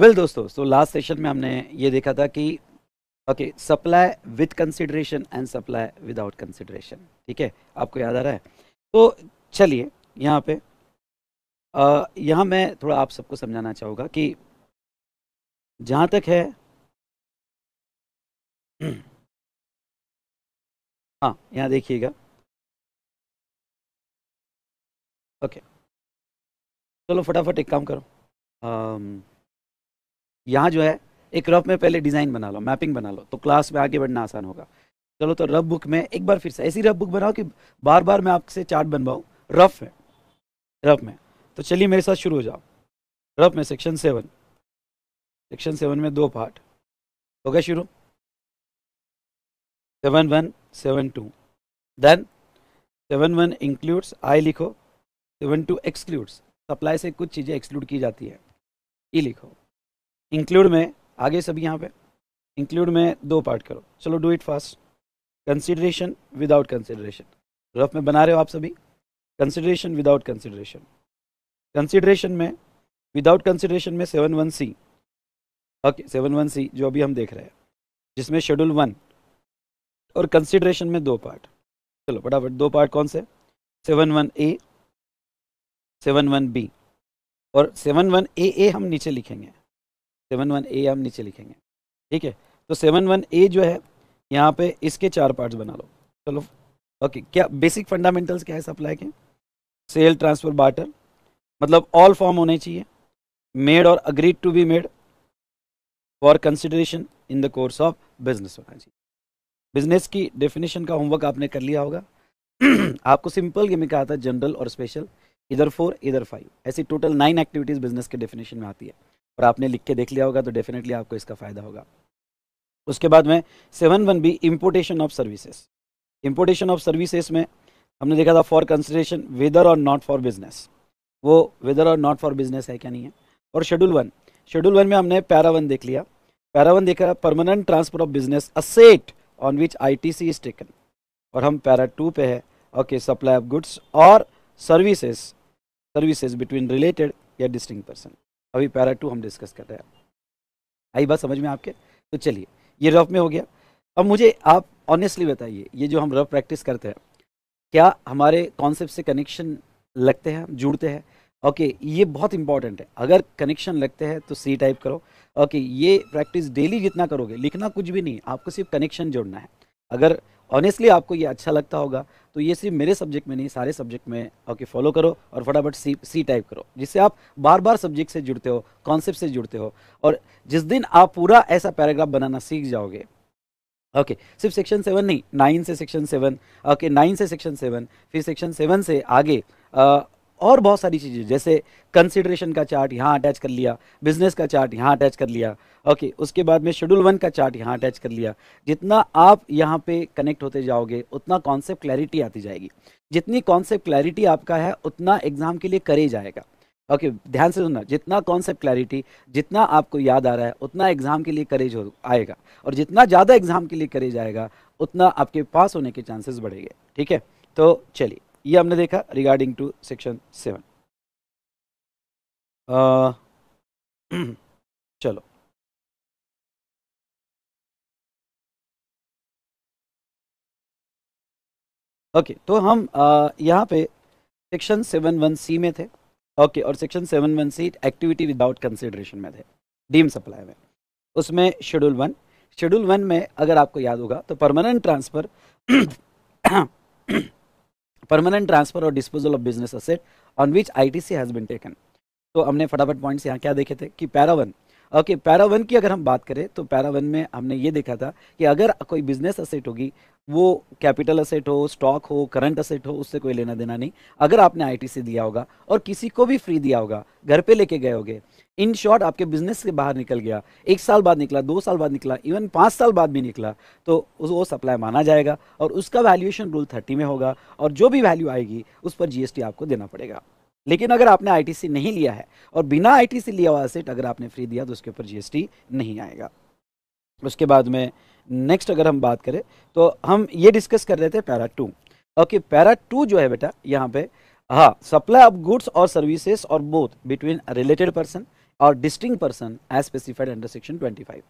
Well well, दोस्तों so last session में हमने ये देखा था कि okay supply with consideration and supply without consideration ठीक है आपको याद आ रहा है तो चलिए यहाँ पे यहाँ मैं थोड़ा आप सबको समझाना चाहूँगा कि जहाँ तक है हाँ यहाँ देखिएगा ओके चलो फटाफट एक काम करो यहाँ जो है एक रफ में पहले डिज़ाइन बना लो मैपिंग बना लो तो क्लास में आगे बढ़ना आसान होगा चलो तो रफ बुक में एक बार फिर से ऐसी रफ बुक बनाओ कि बार बार मैं आपसे चार्ट बनवाऊँ रफ है रफ में तो चलिए मेरे साथ शुरू हो जाओ रफ में सेक्शन सेवन सेक्शन सेवन में दो पार्ट हो गया शुरू seven one seven two then seven one includes I लिखो सेवन टू एक्सक्लूड्स सप्लाई से कुछ चीज़ें एक्सक्लूड की जाती है ई e लिखो इंक्लूड में आगे सभी यहाँ पे इंक्लूड में दो पार्ट करो चलो do it fast consideration without consideration rough में बना रहे हो आप सभी कंसिडरेशन विदाउट कंसिडरेशन कंसिडरेशन में विदाउट कंसिडरेशन में seven one C okay seven one C जो अभी हम देख रहे हैं जिसमें शेड्यूल वन और कंसिडरेशन में दो पार्ट चलो फटाफट दो पार्ट कौन से seven one A seven one B और सेवन वन ए ए हम नीचे लिखेंगे सेवन वन ए हम नीचे लिखेंगे ठीक है तो सेवन वन ए जो है यहाँ पे इसके चार पार्ट्स बना लो चलो ओके क्या बेसिक फंडामेंटल्स क्या है सप्लाई के सेल ट्रांसफर बाटर मतलब ऑल फॉर्म होने चाहिए मेड और agreed to be made for consideration in the course of business होना चाहिए बिजनेस की डेफिनेशन का होमवर्क आपने कर लिया होगा आपको सिंपल गेम में कहा था जनरल और स्पेशल इधर फोर इधर फाइव ऐसी टोटल नाइन एक्टिविटीज़ बिजनेस के डेफिनेशन में आती है और आपने लिख के देख लिया होगा तो डेफिनेटली आपको इसका फ़ायदा होगा उसके बाद में seven one B importation of services importation of services में हमने देखा था for consideration whether or not for business वो whether or not for business है क्या नहीं है और शेड्यूल वन शेड्यूल वन में हमने पैरा वन देख लिया पैरा वन देखा permanent transfer of business asset on which I T C is taken और हम पैरा टू पे है ओके सप्लाई ऑफ गुड्स और सर्विसेज सर्विसेज बिटवीन रिलेटेड या डिस्टिंग पर्सन अभी पैरा टू हम डिस्कस कर रहे हैं आई बात समझ में आपके तो चलिए ये रफ में हो गया अब मुझे आप ऑनेस्टली बताइए ये जो हम रफ प्रैक्टिस करते हैं क्या हमारे कॉन्सेप्ट से कनेक्शन लगते हैं जुड़ते हैं ओके okay, ये बहुत इंपॉर्टेंट है अगर कनेक्शन लगते हैं तो सी टाइप करो ओके okay, ये प्रैक्टिस डेली जितना करोगे लिखना कुछ भी नहीं आपको सिर्फ कनेक्शन जोड़ना है अगर ऑनेस्टली आपको ये अच्छा लगता होगा तो ये सिर्फ मेरे सब्जेक्ट में नहीं सारे सब्जेक्ट में ओके फॉलो करो और फटाफट सी सी टाइप करो जिससे आप बार बार सब्जेक्ट से जुड़ते हो कॉन्सेप्ट से जुड़ते हो और जिस दिन आप पूरा ऐसा पैराग्राफ बनाना सीख जाओगे ओके सिर्फ सेक्शन सेवन नहीं नाइन से सेक्शन सेवन ओके नाइन से सेक्शन सेवन फिर सेक्शन सेवन से आगे और बहुत सारी चीज़ें जैसे कंसिडरेशन का चार्ट यहाँ अटैच कर लिया बिजनेस का चार्ट यहाँ अटैच कर लिया ओके उसके बाद में शेड्यूल वन का चार्ट यहाँ अटैच कर लिया जितना आप यहाँ पे कनेक्ट होते जाओगे उतना कॉन्सेप्ट क्लैरिटी आती जाएगी जितनी कॉन्सेप्ट क्लैरिटी आपका है उतना एग्जाम के लिए करे जाएगा ओके okay, ध्यान से सुनना जितना कॉन्सेप्ट क्लैरिटी जितना आपको याद आ रहा है उतना एग्जाम के लिए करेज हो आएगा और जितना ज़्यादा एग्जाम के लिए करेज आएगा उतना आपके पास होने के चांसेस बढ़ेंगे ठीक है तो चलिए ये हमने देखा रिगार्डिंग टू सेक्शन सेवन चलो ओके okay, तो हम यहाँ पे सेक्शन सेवन वन सी में थे ओके okay, और section seven one C activity without consideration में थे डीम सप्लाई में उसमें शेड्यूल वन शेड्यूल वन में अगर आपको याद होगा तो परमानेंट ट्रांसफ़र परमानेंट ट्रांसफर और disposal of business asset on which I C has been taken तो हमने फटाफट पॉइंट्स यहाँ क्या देखे थे कि पैरावन ओके पैरा वन की अगर हम बात करें तो पैरा वन में हमने ये देखा था कि अगर कोई बिजनेस असेट होगी वो कैपिटल असेट हो स्टॉक हो करंट असेट हो उससे कोई लेना देना नहीं अगर आपने आईटीसी दिया होगा और किसी को भी फ्री दिया होगा घर पे लेके गए होगे इन शॉर्ट आपके बिजनेस से बाहर निकल गया एक साल बाद निकला दो साल बाद निकला इवन पाँच साल बाद भी निकला तो वो सप्लाई माना जाएगा और उसका वैल्यूएशन रूल थर्टी में होगा और जो भी वैल्यू आएगी उस पर जीएसटी आपको देना पड़ेगा लेकिन अगर आपने आईटीसी नहीं लिया है और बिना आईटीसी लिया हुआ सेट अगर आपने फ्री दिया तो उसके ऊपर जीएसटी नहीं आएगा उसके बाद में नेक्स्ट अगर हम बात करें तो हम ये डिस्कस कर रहे थे para two okay para two जो है बेटा यहाँ पे हाँ सप्लाई ऑफ गुड्स और सर्विसेज और बोथ बिटवीन रिलेटेड पर्सन और distinct person as specified under section twenty five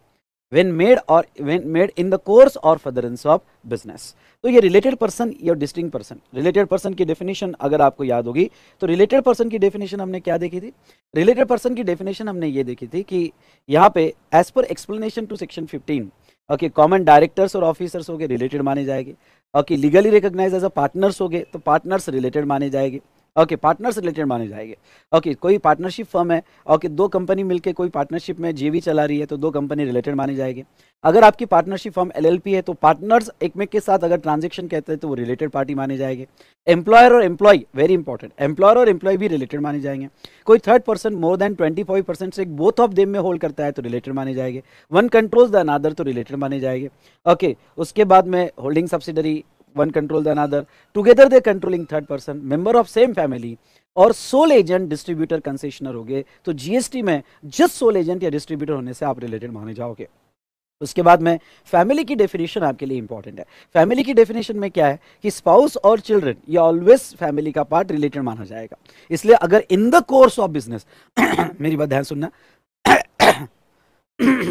when made or when made in the course or furtherance of business तो ये related person या distinct person related person की definition अगर आपको याद होगी तो related person की definition हमने क्या देखी थी related person की definition हमने ये देखी थी कि यहाँ पे as per explanation to section 15 okay common directors और ऑफिसर्स हो गए रिलेटेड माने जाएंगे okay legally recognise as a partners हो गए तो पार्टनर्स रिलेटेड माने जाएंगे ओके पार्टनर्स रिलेटेड माने जाएंगे ओके okay, कोई पार्टनरशिप फर्म है ओके okay, दो कंपनी मिलके कोई पार्टनरशिप में जीवी चला रही है तो दो कंपनी रिलेटेड माने जाएंगे अगर आपकी पार्टनरशिप फर्म एलएलपी है तो पार्टनर्स एक में के साथ अगर ट्रांजेक्शन कहते हैं तो वो रिलेटेड पार्टी माने जाएंगे एम्प्लॉयर और एम्प्लॉय वेरी इंपॉर्टेंट एम्प्लॉयर और एम्प्लॉय भी रिलेटेड माने जाएंगे कोई third person more than twenty five percent से बोथ ऑफ देम में होल्ड करता है तो रिलेटेड माने जाएंगे वन कंट्रोल्स द अनादर तो रिलेटेड माने जाएंगे ओके okay, उसके बाद में holding subsidiary one controls another together they controlling third person member of same family और सोल एजेंट डिस्ट्रीब्यूटर कंसेशनर हो गए तो जीएसटी में जस्ट सोल एजेंट या डिस्ट्रीब्यूटर होने से आप रिलेटेड माने जाओगे उसके बाद में फैमिली की डेफिनेशन आपके लिए इंपॉर्टेंट है फैमिली की डेफिनेशन में क्या है कि स्पाउस और चिल्ड्रन ये ऑलवेज फैमिली का पार्ट रिलेटेड माना जाएगा इसलिए अगर in the course of business मेरी बात ध्यान सुनना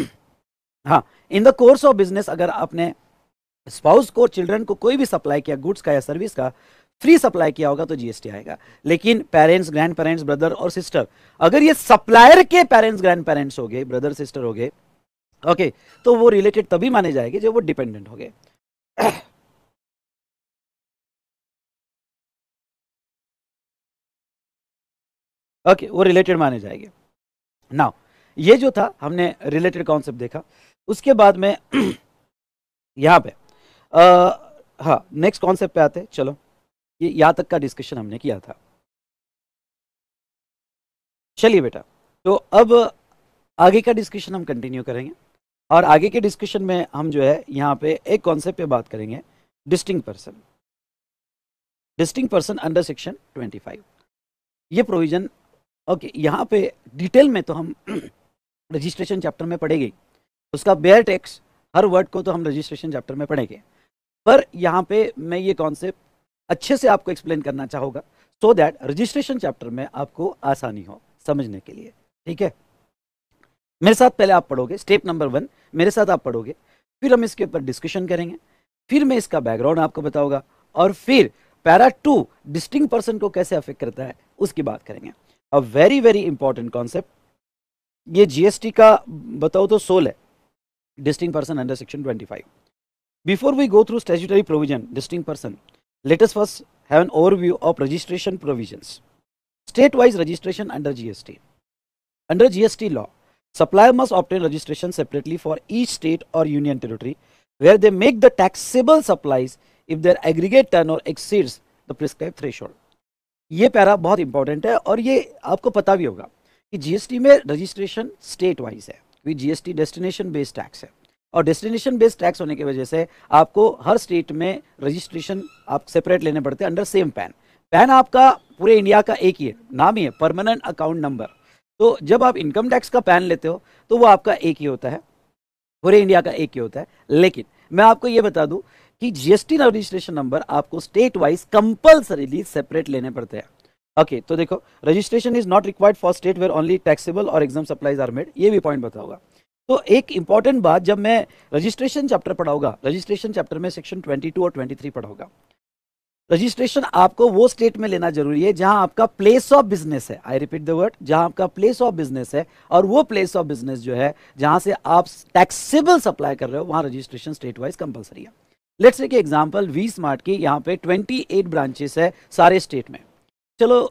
हाँ in the course of business अगर आपने स्पाउस को चिल्ड्रन को कोई भी सप्लाई किया गुड्स का या सर्विस का फ्री सप्लाई किया होगा तो जीएसटी आएगा लेकिन पेरेंट्स ग्रैंड पेरेंट्स ब्रदर और सिस्टर अगर ये सप्लायर के पेरेंट्स ग्रैंड पेरेंट्स हो गए ब्रदर सिस्टर हो गए ओके तो वो रिलेटेड तभी माने जाएंगे जब वो डिपेंडेंट हो गए ओके वो रिलेटेड माने जाएंगे नाउ ये जो था हमने रिलेटेड कॉन्सेप्ट देखा उसके बाद में यहां पे हाँ नेक्स्ट कॉन्सेप्ट पे आते हैं चलो ये यहाँ तक का डिस्कशन हमने किया था चलिए बेटा तो अब आगे का डिस्कशन हम कंटिन्यू करेंगे और आगे के डिस्कशन में हम जो है यहाँ पे एक कॉन्सेप्ट पे बात करेंगे distinct person distinct person under section 25 ये प्रोविजन ओके यहाँ पे डिटेल में तो हम रजिस्ट्रेशन चैप्टर में पढ़ेंगे उसका बेयर टेक्स हर वर्ड को तो हम रजिस्ट्रेशन चैप्टर में पढ़ेंगे पर यहाँ पे मैं ये कॉन्सेप्ट अच्छे से आपको एक्सप्लेन करना चाहूँगा सो दैट रजिस्ट्रेशन चैप्टर में आपको आसानी हो समझने के लिए ठीक है मेरे साथ पहले आप पढ़ोगे स्टेप नंबर वन मेरे साथ आप पढ़ोगे फिर हम इसके ऊपर डिस्कशन करेंगे फिर मैं इसका बैकग्राउंड आपको बताऊंगा और फिर पैरा टू डिस्टिंग पर्सन को कैसे अफेक्ट करता है उसकी बात करेंगे a very very important concept ये जीएसटी का बताओ तो सोल है distinct person under section twenty five Before we go through statutory provision, distinct person, let us first have an overview of registration provisions. State-wise registration under GST. Under GST law, supplier must obtain registration separately for each state or union territory where they make the taxable supplies if their aggregate turnover exceeds the prescribed threshold. ये para बहुत important है और ये आपको पता भी होगा कि जीएसटी में रजिस्ट्रेशन स्टेट वाइज है क्योंकि जीएसटी डेस्टिनेशन बेस्ड टैक्स है और डेस्टिनेशन बेस्ड टैक्स होने की वजह से आपको हर स्टेट में रजिस्ट्रेशन आप सेपरेट लेने पड़ते हैं अंडर सेम पैन पैन आपका पूरे इंडिया का एक ही है नाम ही है परमानेंट अकाउंट नंबर तो जब आप इनकम टैक्स का पैन लेते हो तो वो आपका एक ही होता है पूरे इंडिया का एक ही होता है लेकिन मैं आपको ये बता दूं कि जीएसटी रजिस्ट्रेशन नंबर आपको स्टेट वाइज कंपल्सरीली सेपरेट लेने पड़ते हैं ओके okay, तो देखो registration is not required for state where only taxable और एग्जाम सप्लाईज आर मेड ये भी पॉइंट बताऊंगा तो एक इंपॉर्टेंट बात जब मैं रजिस्ट्रेशन चैप्टर पढ़ाऊंगा रजिस्ट्रेशन चैप्टर में सेक्शन 22 और 23 पढ़ाऊंगा रजिस्ट्रेशन आपको वो स्टेट में लेना जरूरी है जहां आपका प्लेस ऑफ बिजनेस है आई रिपीट द वर्ड जहां आपका प्लेस ऑफ बिजनेस है और वो प्लेस ऑफ बिजनेस जो है जहां से आप टैक्सेबल सप्लाई कर रहे हो वहां रजिस्ट्रेशन स्टेट वाइज कंपलसरी है let's say example V smart की यहाँ पे 28 ब्रांचेस है सारे स्टेट में चलो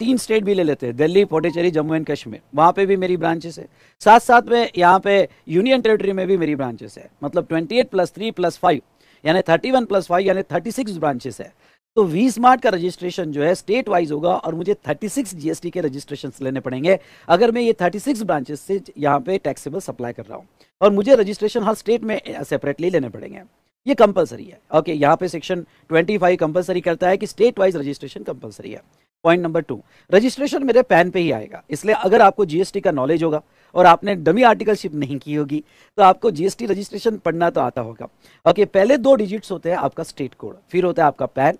तीन स्टेट भी ले लेते हैं दिल्ली पोटेचेरी जम्मू एंड कश्मीर वहाँ पे भी मेरी ब्रांचेस है साथ साथ में यहाँ पे यूनियन टेरिटरी में भी मेरी ब्रांचेस है मतलब 28 eight plus three plus five यानी थर्टी वन प्लस फाइव यानी थर्टी सिक्स ब्रांचेस है तो वी स्मार्ट का रजिस्ट्रेशन जो है स्टेट वाइज होगा और मुझे थर्टी सिक्स जीएसटी के रजिस्ट्रेशन लेने पड़ेंगे अगर मैं ये थर्टी सिक्स ब्रांचेस से यहाँ पे टैक्सेबल सप्लाई कर रहा हूँ और मुझे रजिस्ट्रेशन हर स्टेट में सेपरेटली लेने पड़ेंगे ये कंपलसरी है ओके यहाँ पे सेक्शन फाइव कंपलसरी करता है कि स्टेट वाइज रजिस्ट्रेशन कंपलसरी है पॉइंट नंबर टू रजिस्ट्रेशन मेरे पैन पे ही आएगा इसलिए अगर आपको जीएसटी का नॉलेज होगा और आपने डमी आर्टिकलशिप नहीं की होगी तो आपको जीएसटी रजिस्ट्रेशन पढ़ना तो आता होगा ओके पहले दो डिजिट्स होते हैं आपका स्टेट कोड फिर होता है आपका पैन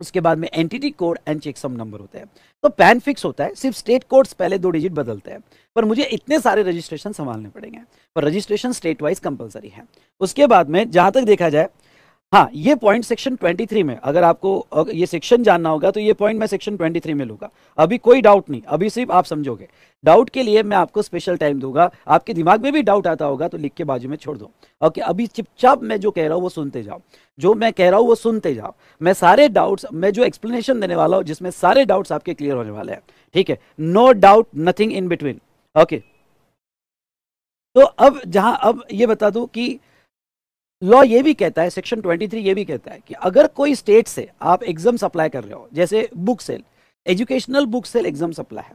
उसके बाद में entity code and checksum number होता है तो पैन फिक्स होता है सिर्फ स्टेट कोड्स पहले दो डिजिट बदलते हैं पर मुझे इतने सारे रजिस्ट्रेशन संभालने पड़ेंगे पर रजिस्ट्रेशन स्टेट वाइज कंपलसरी है उसके बाद में जहाँ तक देखा जाए हाँ ये पॉइंट सेक्शन 23 में अगर आपको ये सेक्शन जानना होगा तो ये पॉइंट मैं सेक्शन 23 में लूंगा अभी कोई डाउट नहीं अभी सिर्फ आप समझोगे डाउट के लिए मैं आपको स्पेशल टाइम दूंगा आपके दिमाग में भी डाउट आता होगा तो लिख के बाजू में छोड़ दो ओके अभी चुपचाप मैं जो कह रहा हूँ वो सुनते जाओ जो मैं कह रहा हूँ वो सुनते जाओ मैं सारे डाउट्स मैं जो एक्सप्लेनेशन देने वाला हूँ जिसमें सारे डाउट्स आपके क्लियर होने वाले हैं ठीक है no doubt nothing in between okay तो अब जहाँ अब ये बता दू कि लॉ ये भी कहता है सेक्शन 23 ये भी कहता है कि अगर कोई स्टेट से आप एग्जाम सप्लाई कर रहे हो जैसे book sale educational book sale exempt supply है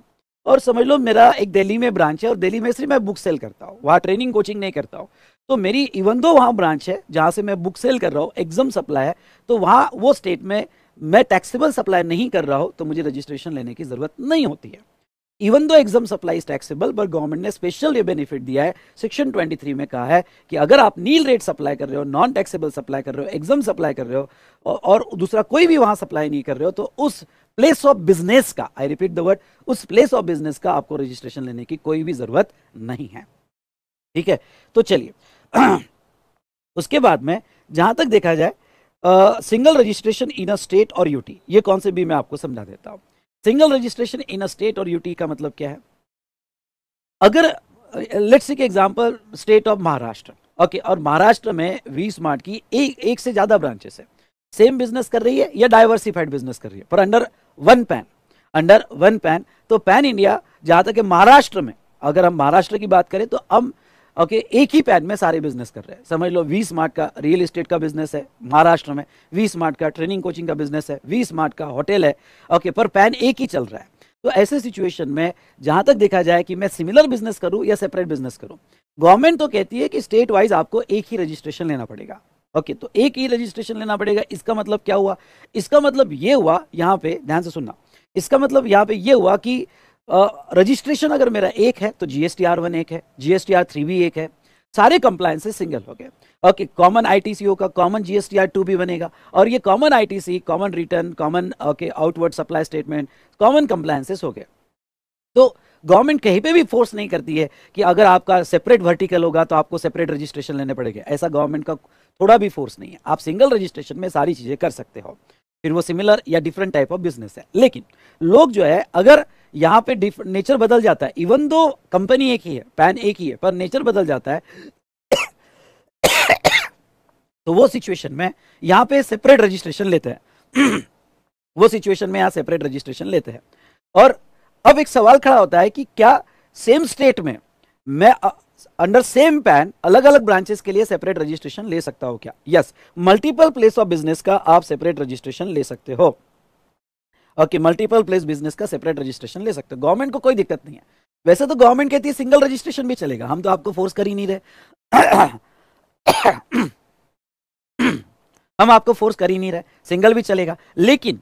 और समझ लो मेरा एक दिल्ली में ब्रांच है और दिल्ली में सिर्फ मैं बुक सेल करता हूँ वहाँ ट्रेनिंग कोचिंग नहीं करता हूँ तो मेरी इवन दो वहाँ ब्रांच है जहाँ से मैं बुक सेल कर रहा हूँ एग्जाम सप्लाई है तो वहाँ वो स्टेट में मैं टैक्सेबल सप्लाई नहीं कर रहा हूँ तो मुझे रजिस्ट्रेशन लेने की ज़रूरत नहीं होती है इवन दो exempt supply taxable but government ने स्पेशल ये बेनिफिट दिया है सेक्शन 23 में कहा है कि अगर आप नील रेट सप्लाई कर रहे हो नॉन टैक्सेबल सप्लाई कर रहे हो एग्जाम सप्लाई कर रहे हो और दूसरा कोई भी वहां सप्लाई नहीं कर रहे हो तो उस प्लेस ऑफ बिजनेस का आई रिपीट द वर्ड उस प्लेस ऑफ बिजनेस का आपको रजिस्ट्रेशन लेने की कोई भी जरूरत नहीं है ठीक है तो चलिए उसके बाद में जहां तक देखा जाए single registration in a state और यूटी ये कॉन्सेप्ट भी मैं आपको समझा देता हूँ single registration in a state और यूटी का मतलब क्या है अगर लेट्स एक example state of Maharashtra okay और महाराष्ट्र में वी स्मार्ट की एक एक से ज़्यादा ब्रांचेस है सेम बिजनेस कर रही है या डाइवर्सिफाइड बिजनेस कर रही है पर under one PAN under one PAN तो पैन इंडिया जहां तक महाराष्ट्र में अगर हम महाराष्ट्र की बात करें तो अब ओके okay, एक ही पैन में सारे बिजनेस कर रहे हैं समझ लो वी स्मार्ट का रियल एस्टेट का बिजनेस है महाराष्ट्र में वी स्मार्ट का ट्रेनिंग कोचिंग का बिजनेस है वी स्मार्ट का होटल है ओके okay, पर पैन एक ही चल रहा है तो ऐसे सिचुएशन में जहां तक देखा जाए कि मैं सिमिलर बिजनेस करूं या सेपरेट बिजनेस करूं गवर्नमेंट तो कहती है कि स्टेट वाइज आपको एक ही रजिस्ट्रेशन लेना पड़ेगा ओके okay, तो एक ही रजिस्ट्रेशन लेना पड़ेगा इसका मतलब क्या हुआ इसका मतलब ये हुआ यहाँ पे ध्यान से सुनना इसका मतलब यहाँ पे ये हुआ कि रजिस्ट्रेशन अगर मेरा एक है तो जीएसटी आर वन एक है जीएसटी आर थ्री भी एक है सारे कंप्लायंसेस सिंगल हो गए ओके कॉमन आईटीसी होगा कॉमन जीएसटी आर टू भी बनेगा और ये common ITC common return common okay outward supply statement common compliances हो गए तो गवर्नमेंट कहीं पे भी फोर्स नहीं करती है कि अगर आपका सेपरेट वर्टिकल होगा तो आपको सेपरेट रजिस्ट्रेशन लेने पड़ेगा ऐसा गवर्नमेंट का थोड़ा भी फोर्स नहीं है आप सिंगल रजिस्ट्रेशन में सारी चीज़ें कर सकते हो फिर वो सिमिलर या डिफरेंट टाइप ऑफ बिजनेस है लेकिन लोग जो है अगर यहाँ पे नेचर बदल जाता है इवन दो कंपनी एक ही है पैन एक ही है पर नेचर बदल जाता है तो वो सिचुएशन में यहाँ पे सेपरेट रजिस्ट्रेशन लेते हैं वो सिचुएशन में यहाँ सेपरेट रजिस्ट्रेशन लेते हैं और अब एक सवाल खड़ा होता है कि क्या सेम स्टेट में मैं अंडर सेम पैन अलग अलग ब्रांचेस के लिए सेपरेट रजिस्ट्रेशन ले सकता हो क्या yes multiple place of business का आप सेपरेट रजिस्ट्रेशन ले सकते हो ओके मल्टीपल प्लेस बिजनेस का सेपरेट रजिस्ट्रेशन ले सकते हो गवर्नमेंट को कोई दिक्कत नहीं है वैसे तो गवर्नमेंट कहती है सिंगल रजिस्ट्रेशन भी चलेगा हम तो आपको फोर्स कर ही नहीं रहे हम आपको फोर्स कर ही नहीं रहे सिंगल भी चलेगा लेकिन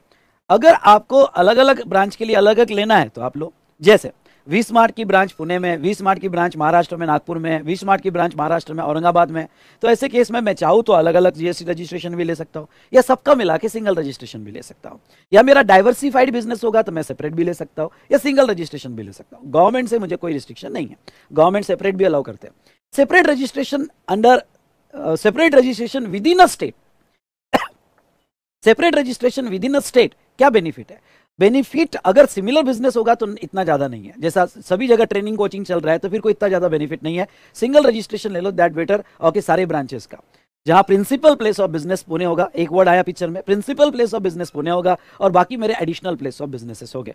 अगर आपको अलग अलग ब्रांच के लिए अलग अलग लेना है तो आप लोग जैसे वी स्मार्ट की ब्रांच पुणे में वी स्मार्ट की ब्रांच महाराष्ट्र में नागपुर में वी स्मार्ट की ब्रांच महाराष्ट्र में औरंगाबाद में तो ऐसे केस में मैं चाहूँ तो अलग अलग जीएसटी रजिस्ट्रेशन भी ले सकता हूँ या सबका मिला के सिंगल रजिस्ट्रेशन भी ले सकता हूँ या मेरा डाइवर्सिफाइड बिजनेस होगा तो मैं सेपरेट भी ले सकता हूँ या सिंगल रजिस्ट्रेशन भी ले सकता हूँ गवर्नमेंट से मुझे कोई रिस्ट्रिक्शन नहीं है गवर्नमेंट सेपरेट भी अलाउ करते हैं separate registration under separate registration within a state separate registration within a state क्या बेनिफिट है बेनिफिट अगर सिमिलर बिजनेस होगा तो इतना ज़्यादा नहीं है जैसा सभी जगह ट्रेनिंग कोचिंग चल रहा है तो फिर कोई इतना ज़्यादा बेनिफिट नहीं है सिंगल रजिस्ट्रेशन ले लो दैट बेटर ओके सारे ब्रांचेस का जहां principal place of business Pune होगा एक वर्ड आया पिक्चर में principal place of business Pune होगा और बाकी मेरे एडिशनल प्लेस ऑफ बिजनेसेस हो गए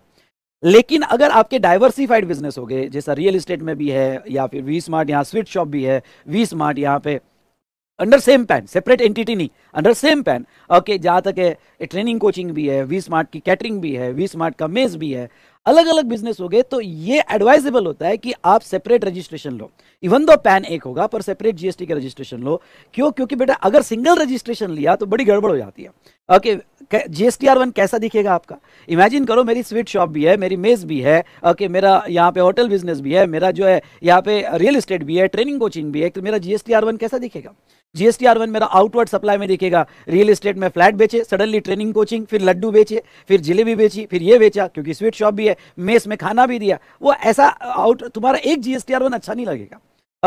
लेकिन अगर आपके डाइवर्सिफाइड बिजनेस हो गए जैसा रियल इस्टेट में भी है या फिर वी स्मार्ट यहाँ स्वीट शॉप भी है वी स्मार्ट यहाँ पे under same PAN separate entity नहीं अंडर सेम पैन ओके जहाँ तक है ट्रेनिंग कोचिंग भी है वी स्मार्ट की कैटरिंग भी है वी स्मार्ट का मेज भी है अलग अलग बिजनेस हो गए तो ये एडवाइजेबल होता है कि आप सेपरेट रजिस्ट्रेशन लो इवन दो पैन एक होगा पर सेपरेट जीएसटी का रजिस्ट्रेशन लो क्यों क्योंकि बेटा अगर सिंगल रजिस्ट्रेशन लिया तो बड़ी गड़बड़ हो जाती है okay G S T R one कैसा दिखेगा आपका इमेजिन करो मेरी स्वीट शॉप भी है मेरी मेज़ भी है ओके मेरा यहाँ पे होटल बिजनेस भी है मेरा जो है यहाँ पे रियल इस्टेट भी है ट्रेनिंग कोचिंग भी है तो मेरा जीएसटी आर वन कैसा दिखेगा जीएसटी आर वन मेरा आउटवर्ड सप्लाई में दिखेगा रियल एस्टेट में फ्लैट बेचे सडनली ट्रेनिंग कोचिंग फिर लड्डू बेचे फिर जिलेबी बेची फिर ये बेचा क्योंकि स्वीट शॉप भी है मेस में खाना भी दिया वो ऐसा आउट तुम्हारा एक जीएसटी आर वन अच्छा नहीं लगेगा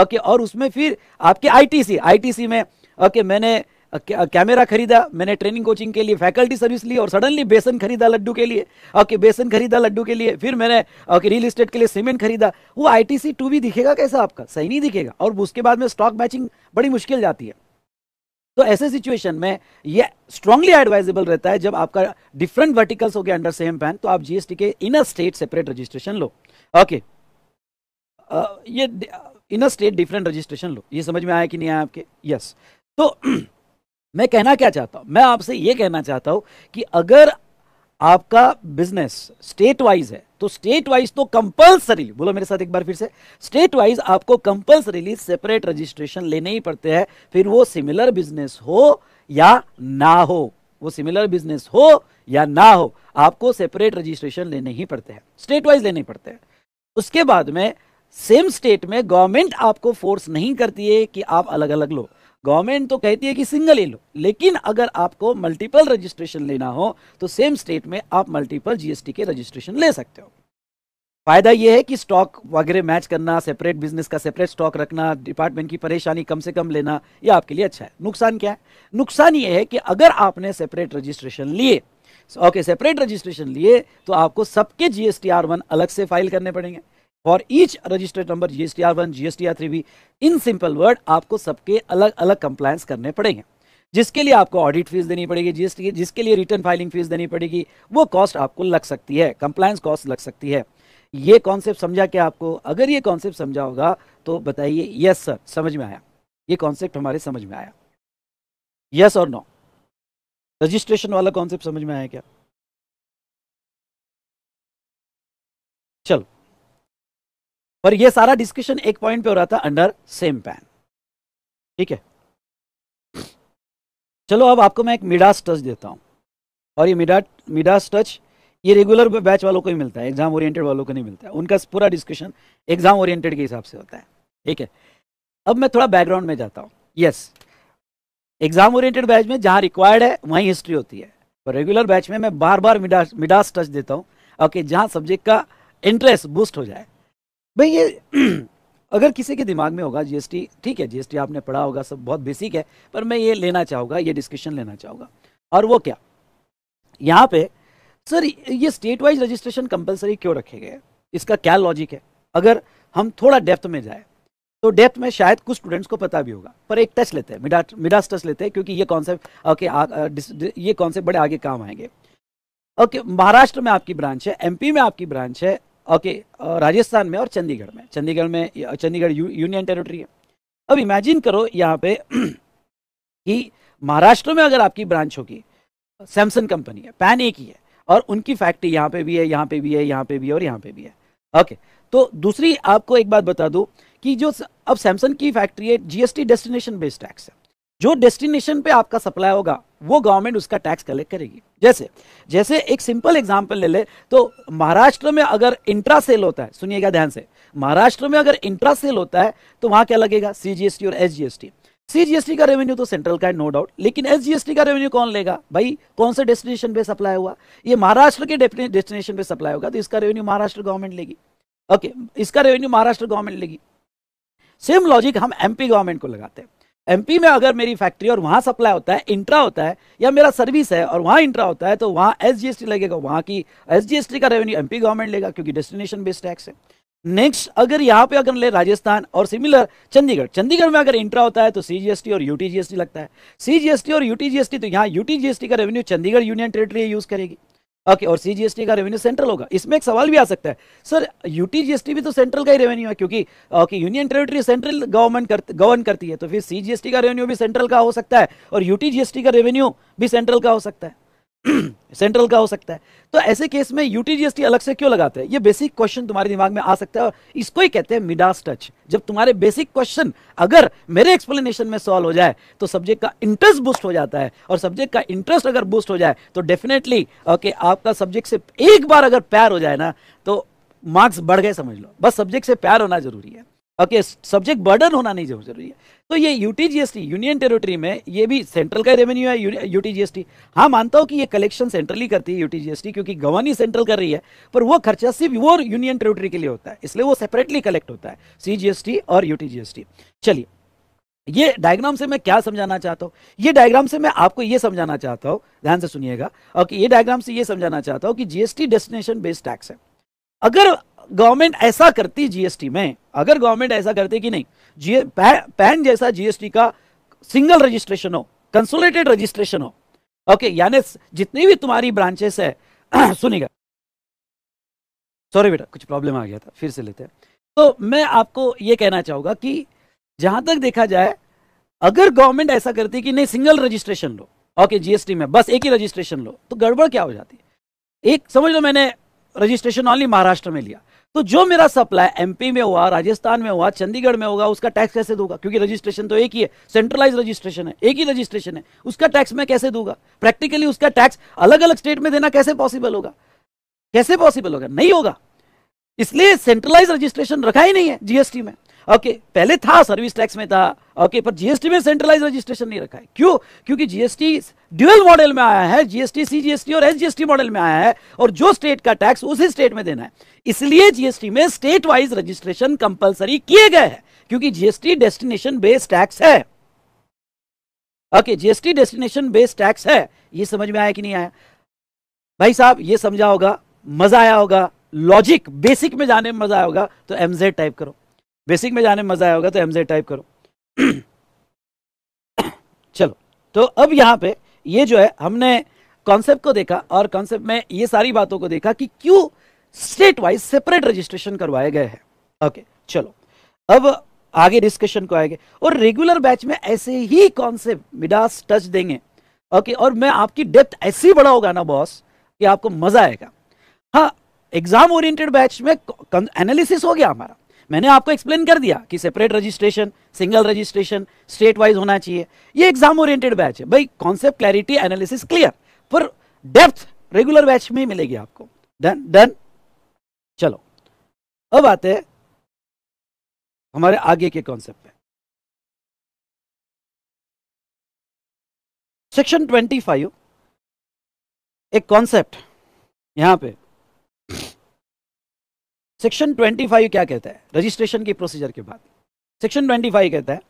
ओके और उसमें फिर आपके टी सी में ओके मैंने कैमरा खरीदा मैंने ट्रेनिंग कोचिंग के लिए फैकल्टी सर्विस ली और सडनली बेसन खरीदा लड्डू के लिए ओके बेसन खरीदा लड्डू के लिए फिर मैंने ओके रियल इस्टेट के लिए सीमेंट खरीदा वो आई टी सी टू भी दिखेगा कैसा आपका सही नहीं दिखेगा और उसके बाद में स्टॉक मैचिंग बड़ी मुश्किल जाती है तो ऐसे सिचुएशन में ये स्ट्रांगली एडवाइजेबल रहता है जब आपका डिफरेंट वर्टिकल्स हो गया अंडर सेम पैन तो आप जीएसटी के इनर स्टेट सेपरेट रजिस्ट्रेशन लो ओके ये इनर स्टेट डिफरेंट रजिस्ट्रेशन लो ये समझ में आया कि नहीं आया आपके यस तो मैं कहना क्या चाहता हूं मैं आपसे यह कहना चाहता हूं कि अगर आपका बिजनेस स्टेट वाइज है तो स्टेट वाइज तो कंपल्सरीली बोलो मेरे साथ एक बार फिर से स्टेट वाइज आपको कंपल्सरीली सेपरेट रजिस्ट्रेशन लेने ही पड़ते हैं फिर वो सिमिलर बिजनेस हो या ना हो वो सिमिलर बिजनेस हो या ना हो आपको सेपरेट रजिस्ट्रेशन लेने ही पड़ते हैं स्टेट वाइज लेने पड़ते हैं उसके बाद में सेम स्टेट में गवर्नमेंट आपको फोर्स नहीं करती है कि आप अलग अलग लो गवर्नमेंट तो कहती है कि सिंगल ले लो लेकिन अगर आपको मल्टीपल रजिस्ट्रेशन लेना हो तो सेम स्टेट में आप मल्टीपल जीएसटी के रजिस्ट्रेशन ले सकते हो फायदा यह है कि स्टॉक वगैरह मैच करना सेपरेट बिजनेस का सेपरेट स्टॉक रखना डिपार्टमेंट की परेशानी कम से कम लेना यह आपके लिए अच्छा है नुकसान क्या है नुकसान ये है कि अगर आपने सेपरेट रजिस्ट्रेशन लिए ओके सेपरेट रजिस्ट्रेशन लिए तो आपको सबके जीएसटी आर वन अलग से फाइल करने पड़ेंगे for each registered number GST R one GST R three भी इन सिंपल वर्ड आपको सबके अलग अलग कंप्लायंस करने पड़ेंगे जिसके लिए आपको ऑडिट फीस देनी पड़ेगी जीएसटी जिसके लिए रिटर्न फाइलिंग फीस देनी पड़ेगी वो कॉस्ट आपको लग सकती है कंप्लायंस कॉस्ट लग सकती है ये कॉन्सेप्ट समझा क्या आपको अगर ये कॉन्सेप्ट समझा होगा तो बताइए यस सर समझ में आया ये कॉन्सेप्ट हमारे समझ में आया यस और नो रजिस्ट्रेशन वाला कॉन्सेप्ट समझ में आया क्या चलो पर ये सारा डिस्कशन एक पॉइंट पे हो रहा था अंडर सेम पैन ठीक है चलो अब आपको मैं एक मिडास टच देता हूँ और ये मिडा मिडास टच ये रेगुलर बैच वालों को ही मिलता है एग्जाम ओरिएंटेड वालों को नहीं मिलता है उनका पूरा डिस्कशन एग्जाम ओरिएंटेड के हिसाब से होता है ठीक है अब मैं थोड़ा बैकग्राउंड में जाता हूँ यस एग्जाम ओरिएंटेड बैच में जहाँ रिक्वायर्ड है वहीं हिस्ट्री होती है पर रेगुलर बैच में मैं बार बार मिडास मिडास टच देता हूँ ओके जहाँ सब्जेक्ट का इंटरेस्ट बूस्ट हो जाए भाई ये अगर किसी के दिमाग में होगा जीएसटी ठीक है जीएसटी आपने पढ़ा होगा सब बहुत बेसिक है पर मैं ये लेना चाहूँगा ये डिस्कशन लेना चाहूंगा और वो क्या यहाँ पे सर ये स्टेट वाइज रजिस्ट्रेशन कंपलसरी क्यों रखे गए इसका क्या लॉजिक है अगर हम थोड़ा डेप्थ में जाए तो डेप्थ में शायद कुछ स्टूडेंट्स को पता भी होगा पर एक टच लेते हैं मिडास टच लेते हैं क्योंकि ये कॉन्सेप्ट ओके ये कॉन्सेप्ट बड़े आगे काम आएंगे ओके महाराष्ट्र में आपकी ब्रांच है एमपी में आपकी ब्रांच है ओके राजस्थान में और चंडीगढ़ में चंडीगढ़ में चंडीगढ़ यू, यूनियन टेरिटरी है अब इमेजिन करो यहाँ पे कि महाराष्ट्र में अगर आपकी ब्रांच होगी सैमसंग कंपनी है पैन एक ही है और उनकी फैक्ट्री यहाँ पे भी है यहाँ पे भी है यहाँ पे भी है और यहाँ पे भी है ओके तो दूसरी आपको एक बात बता दूँ कि जो अब सैमसंग की फैक्ट्री है जीएसटी डेस्टिनेशन बेस्ड टैक्स है जो डेस्टिनेशन पे आपका सप्लाई होगा वो गवर्नमेंट उसका टैक्स कलेक्ट करेगी जैसे जैसे एक सिंपल एग्जांपल ले ले तो महाराष्ट्र में अगर इंट्रा सेल होता है सुनिएगा ध्यान से महाराष्ट्र में अगर इंट्रा सेल होता है तो वहां क्या लगेगा सीजीएसटी और एसजीएसटी सीजीएसटी का रेवेन्यू तो सेंट्रल का है नो डाउट लेकिन एसजीएसटी का रेवेन्यू कौन लेगा भाई कौन से डेस्टिनेशन पे सप्लाई हुआ ये महाराष्ट्र के डेस्टिनेशन पे सप्लाई होगा तो इसका रेवेन्यू महाराष्ट्र गवर्नमेंट लेगी ओके इसका रेवेन्यू महाराष्ट्र गवर्नमेंट लेगी सेम लॉजिक हम एमपी गवर्नमेंट को लगाते हैं एमपी में अगर मेरी फैक्ट्री और वहां सप्लाई होता है इंट्रा होता है या मेरा सर्विस है और वहां इंट्रा होता है तो वहां एस लगेगा वहां की एस का रेवेन्यू एमपी गवर्नमेंट लेगा क्योंकि डेस्टिनेशन बेस्ड टैक्स है नेक्स्ट अगर यहाँ पे अगर ले राजस्थान और सिमिलर चंडीगढ़ चंडीगढ़ में अगर इंट्रा होता है तो सीजीएसटी और यूटीजीएसटी लगता है सीजीएसटी और यूटीजीएसटी तो यहाँ यूटीजीएसटी का revenue Chandigarh union territory use करेगी ओके और सीजीएसटी का रेवेन्यू सेंट्रल होगा इसमें एक सवाल भी आ सकता है सर यूटीजीएसटी भी तो सेंट्रल का ही रेवेन्यू है क्योंकि okay union territory central government कर, गवर्न करती है तो फिर सीजीएसटी का रेवेन्यू भी सेंट्रल का हो सकता है और यूटीजीएसटी का रेवेन्यू भी सेंट्रल का हो सकता है सेंट्रल का हो सकता है तो ऐसे केस में यूटीजीएसटी अलग से क्यों लगाते हैं ये बेसिक क्वेश्चन तुम्हारे दिमाग में आ सकता है और इसको ही कहते हैं मिडास टच जब तुम्हारे बेसिक क्वेश्चन अगर मेरे एक्सप्लेनेशन में सॉल्व हो जाए तो सब्जेक्ट का इंटरेस्ट बूस्ट हो जाता है और सब्जेक्ट का इंटरेस्ट अगर बूस्ट हो जाए तो डेफिनेटली ओके आपका सब्जेक्ट से एक बार अगर प्यार हो जाए ना तो मार्क्स बढ़ गए समझ लो बस सब्जेक्ट से प्यार होना जरूरी है ओके सब्जेक्ट बर्डन होना नहीं जरूरी है तो ये यूटीजीएसटी यूनियन टेरिटरी में ये भी सेंट्रल का रेवेन्यू है यूटीजीएसटी हाँ मानता हूँ कि ये कलेक्शन सेंट्रली करती है यूटीजीएसटी क्योंकि गवर्नी सेंट्रल कर रही है पर वो खर्चा सिर्फ वो यूनियन टेरिटरी के लिए होता है इसलिए वो सेपरेटली कलेक्ट होता है सीजीएसटी और यूटीजीएसटी चलिए ये डायग्राम से मैं क्या समझाना चाहता हूँ ये डायग्राम से मैं आपको ये समझाना चाहता हूँ ध्यान से सुनिएगा ओके ये डायग्राम से ये समझाना चाहता हूँ कि जीएसटी डेस्टिनेशन बेस्ड टैक्स है अगर गवर्नमेंट ऐसा करती जीएसटी में अगर गवर्नमेंट ऐसा करती कि नहीं जी पैन जैसा जीएसटी का सिंगल रजिस्ट्रेशन हो कंसोलेटेड रजिस्ट्रेशन हो ओके यानी जितनी भी तुम्हारी ब्रांचेस है सुनिएगा सॉरी बेटा कुछ प्रॉब्लम आ गया था फिर से लेते हैं तो मैं आपको ये कहना चाहूँगा कि जहाँ तक देखा जाए अगर गवर्नमेंट ऐसा करती कि नहीं सिंगल रजिस्ट्रेशन लो ओके जीएसटी में बस एक ही रजिस्ट्रेशन लो तो गड़बड़ क्या हो जाती है एक समझ लो मैंने रजिस्ट्रेशन ऑनली महाराष्ट्र में लिया तो जो मेरा सप्लाई एमपी में हुआ राजस्थान में हुआ चंडीगढ़ में होगा उसका टैक्स कैसे दूंगा क्योंकि रजिस्ट्रेशन तो एक ही है सेंट्रलाइज रजिस्ट्रेशन है एक ही रजिस्ट्रेशन है उसका टैक्स मैं कैसे दूंगा प्रैक्टिकली उसका टैक्स अलग अलग स्टेट में देना कैसे पॉसिबल होगा कैसे पॉसिबल होगा नहीं होगा इसलिए सेंट्रलाइज रजिस्ट्रेशन रखा ही नहीं है जीएसटी में ओके पहले था सर्विस टैक्स में था ओके पर जीएसटी में सेंट्रलाइज रजिस्ट्रेशन नहीं रखा है क्यों क्योंकि जीएसटी ड्यूअल मॉडल में आया है जीएसटी सीजीएसटी और एसजीएसटी मॉडल में आया है और जो स्टेट का टैक्स उसी स्टेट में देना है इसलिए जीएसटी में स्टेट वाइज रजिस्ट्रेशन कंपलसरी किए गए हैं क्योंकि जीएसटी डेस्टिनेशन बेस्ड टैक्स है okay GST destination based tax है यह समझ में आया कि नहीं आया भाई साहब यह समझा होगा मजा आया होगा लॉजिक बेसिक में जाने में मजा आया होगा तो एमजेड टाइप करो बेसिक में जाने में मज़ा आया होगा तो एमजे टाइप करो चलो तो अब यहाँ पे ये जो है हमने कॉन्सेप्ट को देखा और कॉन्सेप्ट में ये सारी बातों को देखा कि क्यों स्टेट वाइज सेपरेट रजिस्ट्रेशन करवाए गए हैं ओके चलो अब आगे डिस्कशन को आएंगे और रेगुलर बैच में ऐसे ही कॉन्सेप्ट मिडास टच देंगे ओके और मैं आपकी डेप्थ ऐसी बड़ा होगा ना बॉस कि आपको मजा आएगा हाँ एग्जाम ओरिएंटेड बैच में एनालिसिस हो गया हमारा मैंने आपको एक्सप्लेन कर दिया कि separate registration single registration state wise होना चाहिए ये एग्जाम ओरिएंटेड बैच है भाई कॉन्सेप्ट क्लैरिटी एनालिसिस क्लियर पर डेप्थ रेगुलर बैच में ही मिलेगी आपको डन डन चलो अब आते हैं हमारे आगे के कॉन्सेप्ट सेक्शन ट्वेंटी एक कॉन्सेप्ट यहां पर सेक्शन 25 क्या कहता है रजिस्ट्रेशन की प्रोसीजर के बाद सेक्शन 25 कहता है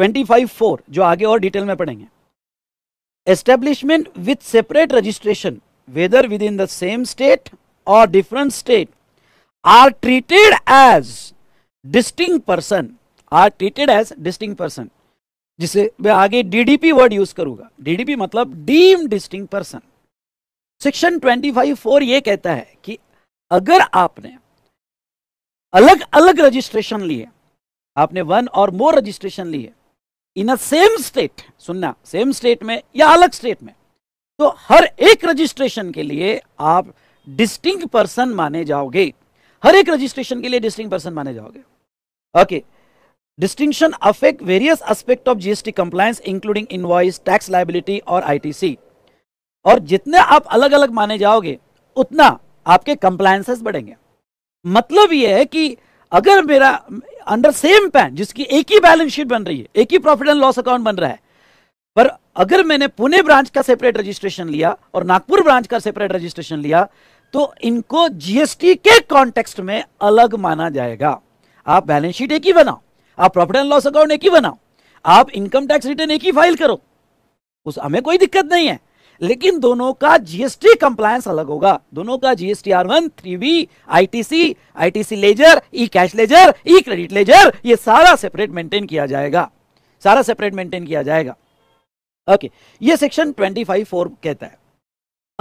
25.4 जो आगे और डिटेल में पढ़ेंगे establishment with separate registration whether within the same state और different state are treated as distinct person are treated as distinct person जिसे मैं आगे डीडीपी वर्ड यूज करूंगा डीडीपी मतलब deem distinct person section twenty five four यह कहता है कि अगर आपने अलग अलग रजिस्ट्रेशन लिए आपने वन और मोर रजिस्ट्रेशन लिए इन अ सेम स्टेट सुनना सेम स्टेट में या अलग स्टेट में तो हर एक रजिस्ट्रेशन के लिए आप डिस्टिंग पर्सन माने जाओगे हर एक रजिस्ट्रेशन के लिए डिस्टिंग पर्सन माने जाओगे okay distinction affect various aspect of GST compliance including invoice tax liability और आईटीसी और जितने आप अलग अलग माने जाओगे उतना आपके कंप्लायंसेस बढ़ेंगे मतलब यह है कि अगर मेरा अंडर सेम पैन जिसकी एक ही बैलेंस शीट बन रही है एक ही प्रॉफिट एंड लॉस अकाउंट बन रहा है पर अगर मैंने पुणे ब्रांच का सेपरेट रजिस्ट्रेशन लिया और नागपुर ब्रांच का सेपरेट रजिस्ट्रेशन लिया तो इनको जीएसटी के कॉन्टेक्स्ट में अलग माना जाएगा आप बैलेंस शीट एक ही बनाओ आप प्रॉफिट एंड लॉस अकाउंट एक ही बनाओ आप इनकम टैक्स रिटर्न एक ही फाइल करो उस हमें कोई दिक्कत नहीं है लेकिन दोनों का जीएसटी कंप्लायंस अलग होगा दोनों का GST R one three B T C ledger e cash ledger e credit ledger ये सारा सेपरेट मेंटेन किया जाएगा सारा सेपरेट मेंटेन किया जाएगा ओके ये सेक्शन ट्वेंटी फाइव फोर कहता है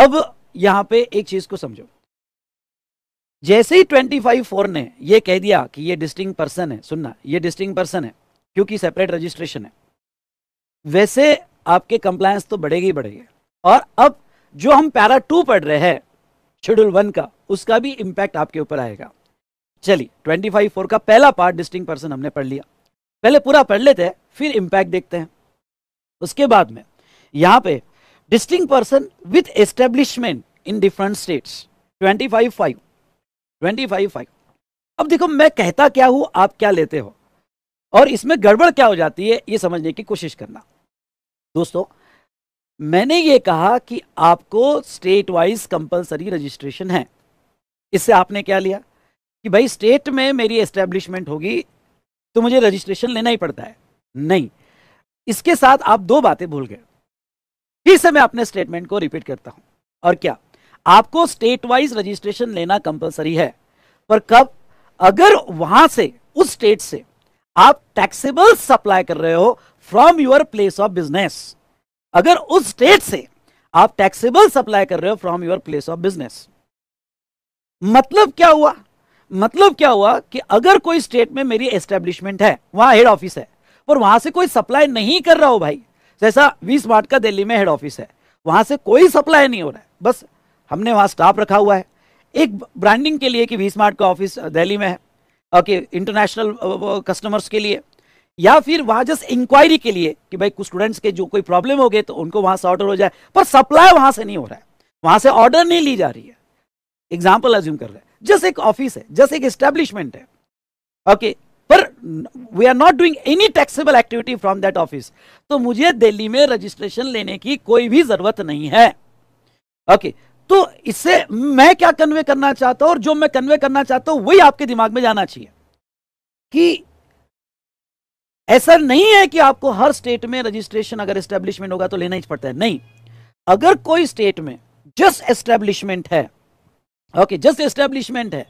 अब यहां पे एक चीज को समझो जैसे ही ट्वेंटी फाइव फोर ने यह कह दिया कि यह डिस्टिंग पर्सन है सुनना यह डिस्टिंग पर्सन है क्योंकि सेपरेट रजिस्ट्रेशन है वैसे आपके कंप्लायंस तो बढ़ेगी बढ़ेगी और अब जो हम पैरा टू पढ़ रहे हैं शेड्यूल वन का उसका भी इंपैक्ट आपके ऊपर आएगा चलिए ट्वेंटी फाइव फोर का पहला पार्ट डिस्टिंग पर्सन हमने पढ़ लिया पहले पूरा पढ़ लेते हैं फिर इंपैक्ट देखते हैं उसके बाद में यहां पे distinct person with establishment in different states twenty five five twenty five five अब देखो मैं कहता क्या हूं आप क्या लेते हो और इसमें गड़बड़ क्या हो जाती है ये समझने की कोशिश करना दोस्तों मैंने ये कहा कि आपको स्टेट वाइज कंपलसरी रजिस्ट्रेशन है इससे आपने क्या लिया कि भाई स्टेट में मेरी एस्टेब्लिशमेंट होगी तो मुझे रजिस्ट्रेशन लेना ही पड़ता है नहीं इसके साथ आप दो बातें भूल गए फिर से मैं अपने स्टेटमेंट को रिपीट करता हूं और क्या आपको स्टेट वाइज रजिस्ट्रेशन लेना कंपलसरी है पर कब अगर वहां से उस स्टेट से आप टैक्सेबल सप्लाई कर रहे हो from your place of business अगर उस स्टेट से आप टैक्सेबल सप्लाई कर रहे हो from your place of business मतलब क्या हुआ मतलब क्या हुआ कि अगर कोई स्टेट में मेरी एस्टेब्लिशमेंट है वहां हेड ऑफिस है और वहां से कोई सप्लाई नहीं कर रहा हो भाई जैसा वी स्मार्ट का दिल्ली में हेड ऑफिस है वहां से कोई सप्लाई नहीं हो रहा है बस हमने वहां स्टाफ रखा हुआ है एक ब्रांडिंग के लिए कि वी स्मार्ट का ऑफिस दिल्ली में है ओके इंटरनेशनल कस्टमर्स के लिए या फिर वहां जस्ट इंक्वायरी के लिए कि भाई कुछ स्टूडेंट्स के जो कोई प्रॉब्लम हो गए तो उनको वहां से ऑर्डर हो जाए पर सप्लाई वहां से नहीं हो रहा है वहां से ऑर्डर नहीं ली जा रही है एग्जाम्पल एज्यूम कर रहे हैं जस्ट एक ऑफिस है जस्ट एक एस्टेब्लिशमेंट है ओके पर we are not doing any taxable activity from that office तो मुझे दिल्ली में रजिस्ट्रेशन लेने की कोई भी जरूरत नहीं है ओके okay, तो इससे मैं क्या कन्वे करना चाहता हूं और जो मैं कन्वे करना चाहता हूं वही आपके दिमाग में जाना चाहिए कि ऐसा नहीं है कि आपको हर स्टेट में रजिस्ट्रेशन अगर एस्टेब्लिशमेंट होगा तो लेना ही पड़ता है नहीं अगर कोई स्टेट में जस्ट एस्टेब्लिशमेंट है ओके जस्ट एस्टेब्लिशमेंट है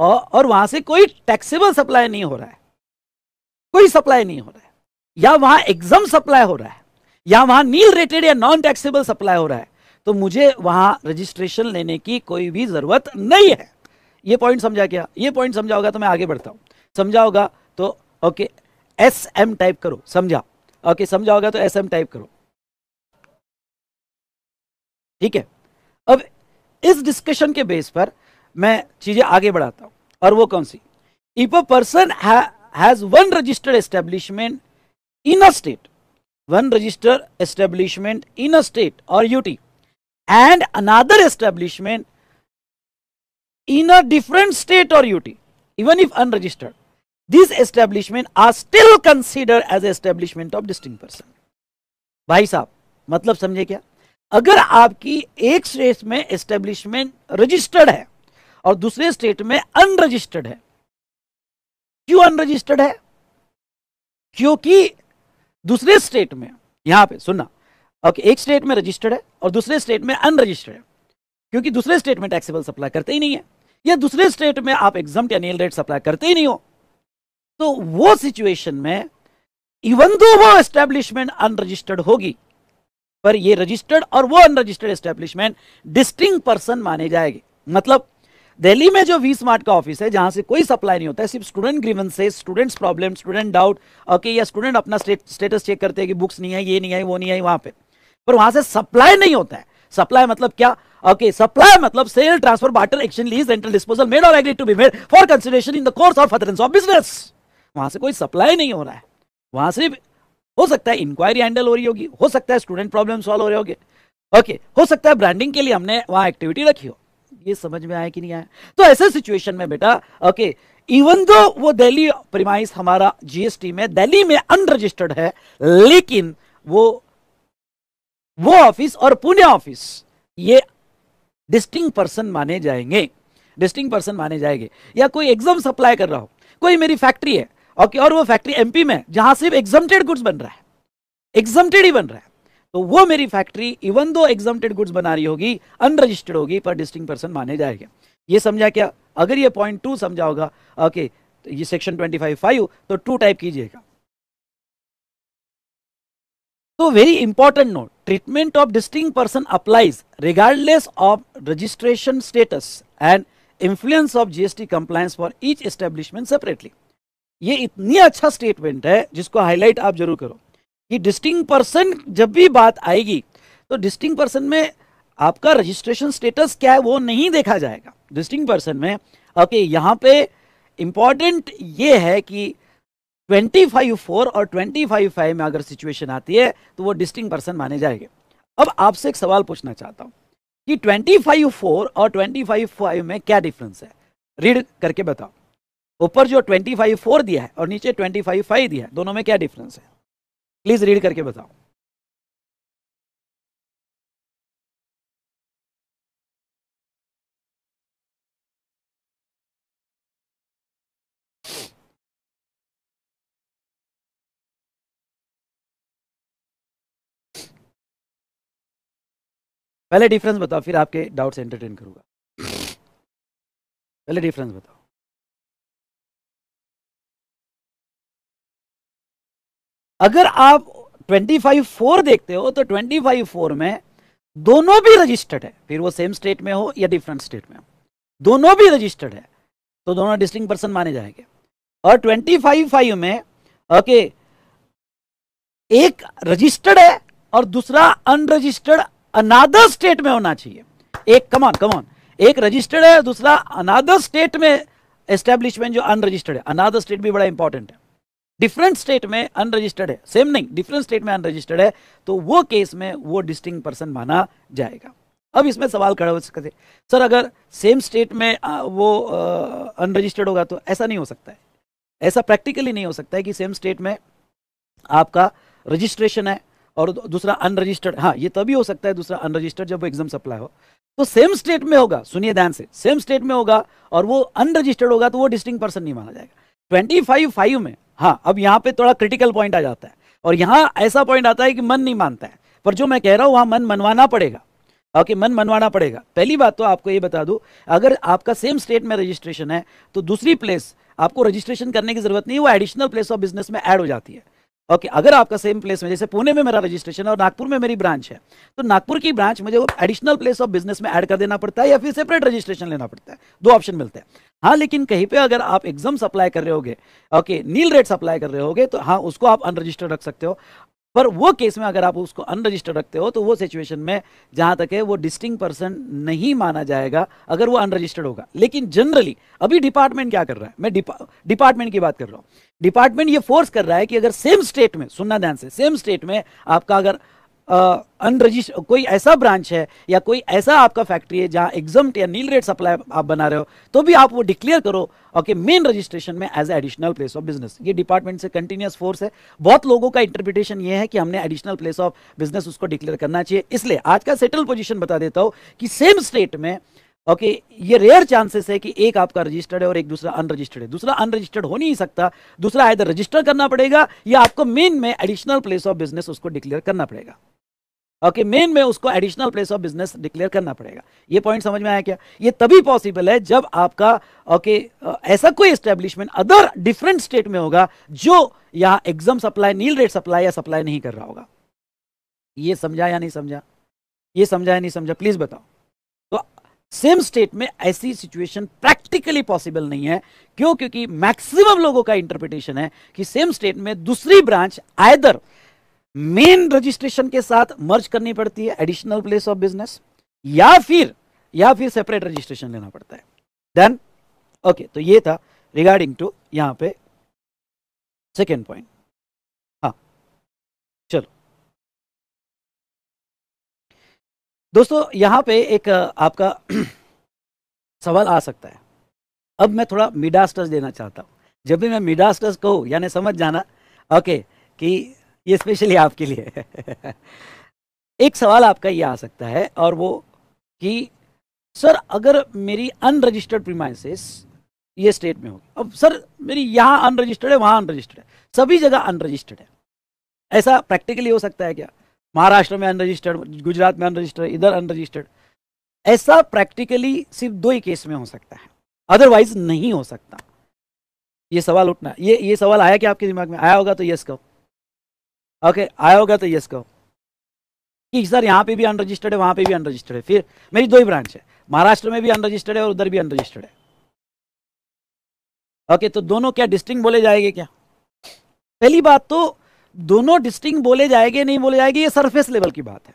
और, और वहां से कोई टैक्सेबल सप्लाई नहीं हो रहा है कोई सप्लाई नहीं हो रहा है या वहां एग्जाम सप्लाई हो रहा है या वहां नील रेटेड या नॉन टैक्सेबल सप्लाई हो रहा है तो मुझे वहां रजिस्ट्रेशन लेने की कोई भी जरूरत नहीं है ये पॉइंट समझा क्या ये पॉइंट समझा होगा तो मैं आगे बढ़ता हूं समझा होगा तो ओके एस एम टाइप करो समझा ओके समझा होगा तो एस एम टाइप करो ठीक है अब इस डिस्कशन के बेस पर मैं चीजें आगे बढ़ाता हूं और वो कौन सी if a person has one registered establishment in a state one register establishment in a state और UT and another establishment in a different state और UT even if unregistered these establishment are still consider as establishment of distinct person भाई साहब मतलब समझे क्या अगर आपकी एक स्टेट में एस्टेब्लिशमेंट रजिस्टर्ड है और दूसरे स्टेट में अनरजिस्टर्ड है क्यों अनरजिस्टर्ड है क्योंकि दूसरे स्टेट में यहां पे सुनना ओके एक स्टेट में रजिस्टर्ड है और दूसरे स्टेट में अनरजिस्टर्ड है क्योंकि दूसरे स्टेट में टैक्सेबल सप्लाई करते ही नहीं है या दूसरे स्टेट में आप एग्जाम रेट सप्लाई करते ही नहीं हो तो वो सिचुएशन में इवन दो वो एस्टेब्लिशमेंट अनरजिस्टर्ड होगी पर ये रजिस्टर्ड और वो अनरजिस्टर्ड एस्टेब्लिशमेंट डिस्टिंग पर्सन माने जाएंगे मतलब दिल्ली में जो वी स्मार्ट का ऑफिस है जहां से कोई सप्लाई नहीं होता है सिर्फ स्टूडेंट ग्रीवन से students problem student doubt okay या स्टूडेंट अपना स्टेटस चेक करते हैं कि बुक्स नहीं है ये नहीं आई वो नहीं आई वहां पे पर वहां से सप्लाई नहीं होता है सप्लाई मतलब क्या ओके सप्लाई मतलब sale transfer barter action lease rental disposal made और agree to be made for consideration in the course of furtherance of business वहां से कोई सप्लाई नहीं हो रहा है वहां सिर्फ हो सकता है इंक्वायरी हैंडल हो रही होगी हो सकता है स्टूडेंट प्रॉब्लम सॉल्व हो रहे होंगे ओके हो सकता है ब्रांडिंग के लिए हमने वहां एक्टिविटी रखी हो ये समझ में आया कि नहीं आया तो ऐसे सिचुएशन में बेटा ओके इवन दो वो दिल्ली प्रिमाइस हमारा जीएसटी में दिल्ली में अनरजिस्टर्ड है लेकिन वो वो ऑफिस और पुणे ऑफिस ये डिस्टिंग पर्सन माने जाएंगे डिस्टिंग पर्सन माने जाएंगे या कोई एग्जाम सप्लाई कर रहा हो कोई मेरी फैक्ट्री है ओके और वो फैक्ट्री एमपी में जहां सिर्फ एग्जामेड गुड्स बन रहा है एग्जामेड ही बन रहा है तो वो मेरी फैक्ट्री इवन दो एग्जामेड गुड्स बना रही होगी अनरजिस्टर्ड होगी पर डिस्टिंग पर्सन माने जाएगा ये समझा क्या अगर ये पॉइंट टू समझा होगा ओके तो ये सेक्शन ट्वेंटी फाइव फाइव तो टू टाइप कीजिएगा तो very important note treatment of distinct person applies regardless of registration status and influence of GST compliance for each establishment separately ये इतनी अच्छा स्टेटमेंट है जिसको हाईलाइट आप जरूर करो कि डिस्टिंग पर्सन जब भी बात आएगी तो डिस्टिंग पर्सन में आपका रजिस्ट्रेशन स्टेटस क्या है वो नहीं देखा जाएगा डिस्टिंग पर्सन में ओके यहाँ पे इम्पॉर्टेंट ये है कि ट्वेंटी फाइव फोर और ट्वेंटी फाइव फाइव में अगर सिचुएशन आती है तो वो डिस्टिंग पर्सन माने जाएंगे अब आपसे एक सवाल पूछना चाहता हूँ कि ट्वेंटी फाइव फोर और ट्वेंटी फाइव फाइव में क्या डिफरेंस है रीड करके बताओ ऊपर जो ट्वेंटी फाइव फोर दिया है और नीचे ट्वेंटी फाइव फाइव दिया है दोनों में क्या डिफरेंस है प्लीज रीड करके बताओ पहले डिफरेंस बताओ फिर आपके डाउट्स एंटरटेन करूंगा पहले डिफरेंस बताओ अगर आप 25-4 देखते हो तो 25-4 में दोनों भी रजिस्टर्ड है फिर वो सेम स्टेट में हो या डिफरेंट स्टेट में हो दोनों भी रजिस्टर्ड है तो दोनों डिस्टिंग पर्सन माने जाएंगे और 25-5 में ओके एक रजिस्टर्ड है और दूसरा अनरजिस्टर्ड अनादर स्टेट में होना चाहिए एक कमान कमान एक रजिस्टर्ड है दूसरा अनादर स्टेट में एस्टेब्लिशमेंट जो अनरजिस्टर्ड है अनादर स्टेट भी बड़ा इंपॉर्टेंट है डिफरेंट स्टेट में अनरजिस्टर्ड है सेम नहीं डिफरेंट स्टेट में अनरजिस्टर्ड है तो वो केस में वो डिस्टिंग पर्सन माना जाएगा अब इसमें सवाल खड़ा हो सकते सर अगर सेम स्टेट में वो अनरजिस्टर्ड होगा तो ऐसा नहीं हो सकता है ऐसा प्रैक्टिकली नहीं हो सकता है कि सेम स्टेट में आपका रजिस्ट्रेशन है और दूसरा अनरजिस्टर्ड हाँ ये तभी हो सकता है दूसरा अनरजिस्टर्ड जब वो एग्जाम सप्लाई हो तो सेम स्टेट में होगा सुनिए ध्यान से सेम स्टेट में होगा और वो अनरजिस्टर्ड होगा तो वो डिस्टिंग पर्सन नहीं माना जाएगा ट्वेंटी फाइव में हाँ अब यहाँ पे थोड़ा क्रिटिकल पॉइंट आ जाता है और यहाँ ऐसा पॉइंट आता है कि मन नहीं मानता है पर जो मैं कह रहा हूँ वहाँ मन मनवाना पड़ेगा ओके मन मनवाना पड़ेगा पहली बात तो आपको ये बता दूँ अगर आपका सेम स्टेट में रजिस्ट्रेशन है तो दूसरी प्लेस आपको रजिस्ट्रेशन करने की जरूरत नहीं वो एडिशनल प्लेस ऑफ बिजनेस में ऐड हो जाती है ओके okay, अगर आपका सेम प्लेस में जैसे पुणे में मेरा रजिस्ट्रेशन है और नागपुर में मेरी ब्रांच है तो नागपुर की ब्रांच मुझे वो एडिशनल प्लेस ऑफ बिजनेस में ऐड कर देना पड़ता है या फिर सेपरेट रजिस्ट्रेशन लेना पड़ता है दो ऑप्शन मिलते हैं हाँ लेकिन कहीं पे अगर आप एग्जाम सप्लाई कर रहे होगे ओके नील रेट सप्लाई कर रहे होगे तो हाँ उसको आप अनरजिस्टर्ड रख सकते हो पर वो केस में अगर आप उसको अनरजिस्टर्ड रखते हो तो वो सिचुएशन में जहां तक है वो डिस्टिंग पर्सन नहीं माना जाएगा अगर वो अनरजिस्टर्ड होगा लेकिन जनरली अभी डिपार्टमेंट क्या कर रहा है मैं डिपार्टमेंट की बात कर रहा हूं डिपार्टमेंट ये फोर्स कर रहा है कि अगर सेम स्टेट में सुनना ध्यान से सेम स्टेट में आपका अगर अनरजिस्ट कोई ऐसा ब्रांच है या कोई ऐसा आपका फैक्ट्री है जहाँ एग्जाम या नील रेट सप्लाई आप बना रहे हो तो भी आप वो डिक्लेयर करो ओके मेन रजिस्ट्रेशन में as additional place of business ये डिपार्टमेंट से कंटिन्यूस फोर्स है बहुत लोगों का इंटरप्रिटेशन ये है कि हमने एडिशनल प्लेस ऑफ बिजनेस उसको डिक्लेयर करना चाहिए इसलिए आज का सेटल पोजिशन बता देता हूँ कि सेम स्टेट में ओके okay, ये रेयर चांसेस है कि एक आपका रजिस्टर्ड है और एक दूसरा अनरजिस्टर्ड है दूसरा अनरजिस्टर्ड हो नहीं सकता दूसरा आयदर रजिस्टर करना पड़ेगा या आपको मेन में एडिशनल प्लेस ऑफ बिजनेस उसको डिक्लेयर करना पड़ेगा ओके मेन में उसको additional place of business declare करना पड़ेगा ये पॉइंट समझ में आया क्या ये तभी पॉसिबल है जब आपका ओके okay, ऐसा कोई एस्टेब्लिशमेंट अदर डिफरेंट स्टेट में होगा जो यहां exempt supply nil rate supply या सप्लाई नहीं कर रहा होगा ये समझा या नहीं समझा ये समझा या नहीं समझा प्लीज बताओ तो सेम स्टेट में ऐसी सिचुएशन प्रैक्टिकली पॉसिबल नहीं है क्यों क्योंकि मैक्सिमम लोगों का इंटरप्रिटेशन है कि सेम स्टेट में दूसरी ब्रांच आयदर मेन रजिस्ट्रेशन के साथ मर्ज करनी पड़ती है एडिशनल प्लेस ऑफ बिजनेस या फिर या फिर सेपरेट रजिस्ट्रेशन लेना पड़ता है देन ओके okay, तो ये था रिगार्डिंग टू यहां पे सेकेंड पॉइंट हाँ चलो दोस्तों यहां पे एक आपका सवाल आ सकता है अब मैं थोड़ा मिडास्टस देना चाहता हूं जब भी मैं मिडास्टस कहूँ यानी समझ जाना ओके okay, कि ये स्पेशली आपके लिए एक सवाल आपका ये आ सकता है और वो कि सर अगर मेरी अनरजिस्टर्ड प्रीमाइसिस ये स्टेट में होगी अब सर मेरी यहाँ अनरजिस्टर्ड है वहाँ अनरजिस्टर्ड है सभी जगह अनरजिस्टर्ड है ऐसा प्रैक्टिकली हो सकता है क्या महाराष्ट्र में अनरजिस्टर्ड गुजरात में अनरजिस्टर्ड इधर अनरजिस्टर्ड ऐसा प्रैक्टिकली सिर्फ दो ही केस में हो सकता है अदरवाइज नहीं हो सकता ये सवाल उठना ये ये सवाल आया कि आपके दिमाग में आया होगा तो यस कहो ओके आया होगा तो यस कहो कि सर यहाँ पे भी अनरजिस्टर्ड है वहां पे भी अनरजिस्टर्ड है फिर मेरी दो ही ब्रांच है महाराष्ट्र में भी अनरजिस्टर्ड है और उधर भी अनरजिस्टर्ड है ओके तो दोनों क्या डिस्टिंग बोले जाएंगे क्या पहली बात तो दोनों डिस्टिंग बोले जाएंगे नहीं बोले जाएंगे ये सरफेस लेवल की बात है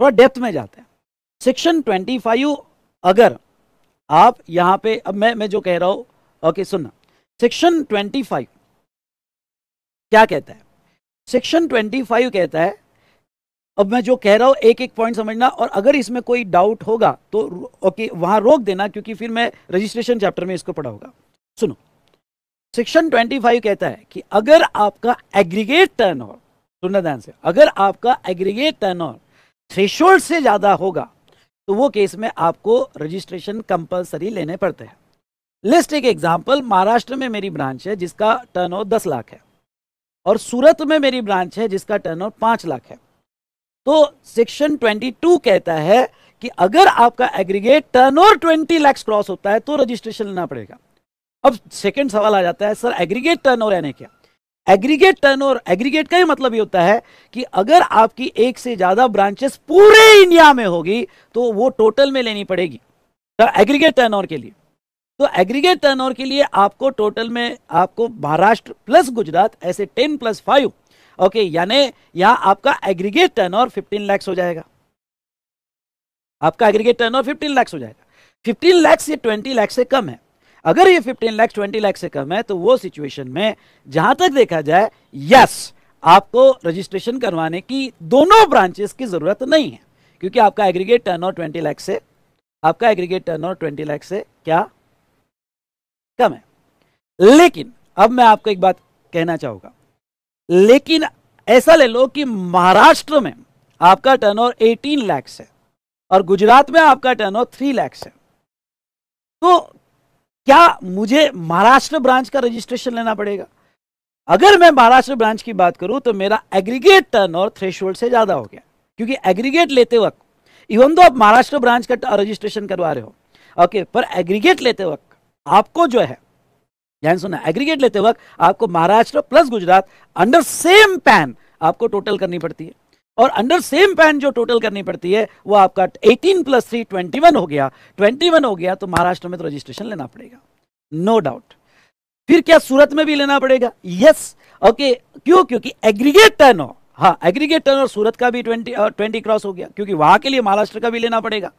थोड़ा डेप्थ में जाते हैं सेक्शन ट्वेंटी फाइव अगर आप यहां पे अब मैं मैं जो कह रहा हूं ओके सुनना सेक्शन ट्वेंटी फाइव क्या कहता है सेक्शन 25 कहता है अब मैं जो कह रहा हूँ एक एक पॉइंट समझना और अगर इसमें कोई डाउट होगा तो ओके वहां रोक देना क्योंकि फिर मैं रजिस्ट्रेशन चैप्टर में इसको पढ़ाऊंगा सुनो सेक्शन 25 कहता है कि अगर आपका एग्रीगेट टर्न ओवर सुनना ध्यान से अगर आपका एग्रीगेट टर्न ओवर थ्रेशोल्ड से ज़्यादा होगा तो वो केस में आपको रजिस्ट्रेशन कंपलसरी लेने पड़ते हैं लिस्ट एक एग्जाम्पल महाराष्ट्र में मेरी ब्रांच है जिसका टर्न ओवर दस लाख है और सूरत में मेरी ब्रांच है जिसका टर्न ओवर पांच लाख है तो सेक्शन 22 कहता है कि अगर आपका aggregate turnover twenty lakhs cross होता है तो रजिस्ट्रेशन लेना पड़ेगा अब सेकेंड सवाल आ जाता है सर एग्रीगेट ओवर यानी क्या एग्रीगेट ओवर एग्रीगेट का ही मतलब ये होता है कि अगर आपकी एक से ज्यादा ब्रांचेस पूरे इंडिया में होगी तो वो टोटल में लेनी पड़ेगी एग्रीगेट टर्न ओवर के लिए तो एग्रीगेट टर्नओवर के लिए आपको टोटल में आपको महाराष्ट्र प्लस गुजरात ऐसे टेन प्लस फाइव ओके यानी यहां आपका एग्रीगेट टर्नओवर फिफ्टीन हो जाएगा आपका एग्रीगेट टर्नओवर फिफ्टीन हो जाएगा फिफ्टीन लैक्स से ट्वेंटी लैक्स से कम है अगर ये 15 लैक्स ट्वेंटी लाख से कम है तो वो सिचुएशन में जहां तक देखा जाए यस आपको रजिस्ट्रेशन करवाने की दोनों ब्रांचेस की जरूरत नहीं है क्योंकि आपका एग्रीगेट टर्नओवर 20 लाख से आपका एग्रीगेट टर्नओवर 20 लाख से क्या कम है लेकिन अब मैं आपको एक बात कहना चाहूंगा लेकिन ऐसा ले लो कि महाराष्ट्र में आपका ओवर एटीन लैक्स है और गुजरात में आपका ओवर थ्री लैक्स है तो क्या मुझे महाराष्ट्र ब्रांच का रजिस्ट्रेशन लेना पड़ेगा अगर मैं महाराष्ट्र ब्रांच की बात करूं तो मेरा एग्रीगेट टर्न ओवर थ्रेश से ज्यादा हो गया क्योंकि एग्रीगेट लेते वक्त इवन तो आप महाराष्ट्र ब्रांच का रजिस्ट्रेशन करवा रहे हो ओके पर एग्रीगेट लेते वक्त आपको जो है ध्यान सुना एग्रीगेट लेते वक्त आपको Maharashtra plus Gujarat under same PAN आपको टोटल करनी पड़ती है और अंडर सेम पैन जो टोटल करनी पड़ती है वो आपका 18 प्लस थ्री ट्वेंटी हो गया 21 हो गया तो महाराष्ट्र में तो रजिस्ट्रेशन लेना पड़ेगा नो no डाउट फिर क्या सूरत में भी लेना पड़ेगा यस yes. Okay okay. क्यों क्योंकि एग्रीगेट टर्न हो हाँ एग्रीगेट टर्न और सूरत का भी ट्वेंटी ट्वेंटी क्रॉस हो गया क्योंकि वहां के लिए महाराष्ट्र का भी लेना पड़ेगा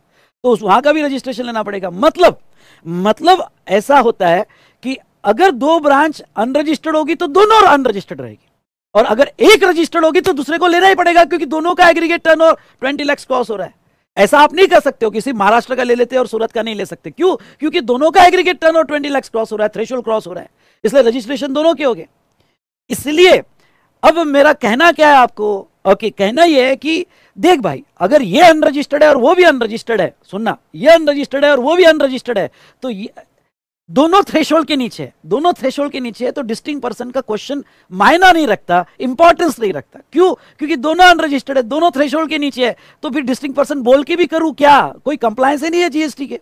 तो उस वहां का भी रजिस्ट्रेशन लेना पड़ेगा मतलब मतलब ऐसा होता है कि अगर दो ब्रांच अनरजिस्टर्ड होगी तो दोनों अनरजिस्टर्ड रहेगी और अगर एक रजिस्टर्ड होगी तो दूसरे को लेना ही पड़ेगा क्योंकि दोनों का एग्रीगेट टर्न और ट्वेंटी लैक्स क्रॉस हो रहा है ऐसा आप नहीं कर सकते हो किसी महाराष्ट्र का ले लेते और सूरत का नहीं ले सकते क्यों क्योंकि दोनों का एग्रीगेट टर्न और ट्वेंटी लैक्स क्रॉस हो रहा है थ्रेशोल क्रॉस हो रहा है इसलिए रजिस्ट्रेशन दोनों के हो गए इसलिए अब मेरा कहना क्या है आपको ओके कहना यह है कि देख भाई अगर ये अनरजिस्टर्ड है और वो भी अनरजिस्टर्ड है सुनना ये अनरजिस्टर्ड है और वो भी अनरजिस्टर्ड है तो ये दोनों थ्रेशोल्ड के नीचे है दोनों थ्रेशोल्ड के नीचे है तो डिस्टिंग पर्सन का क्वेश्चन मायना नहीं रखता इंपॉर्टेंस नहीं रखता क्यों क्योंकि दोनों अनरजिस्टर्ड है दोनों थ्रेशोल्ड के नीचे है तो फिर डिस्टिंग पर्सन बोल के भी करूं क्या कोई कंप्लायंस ही नहीं है जीएसटी के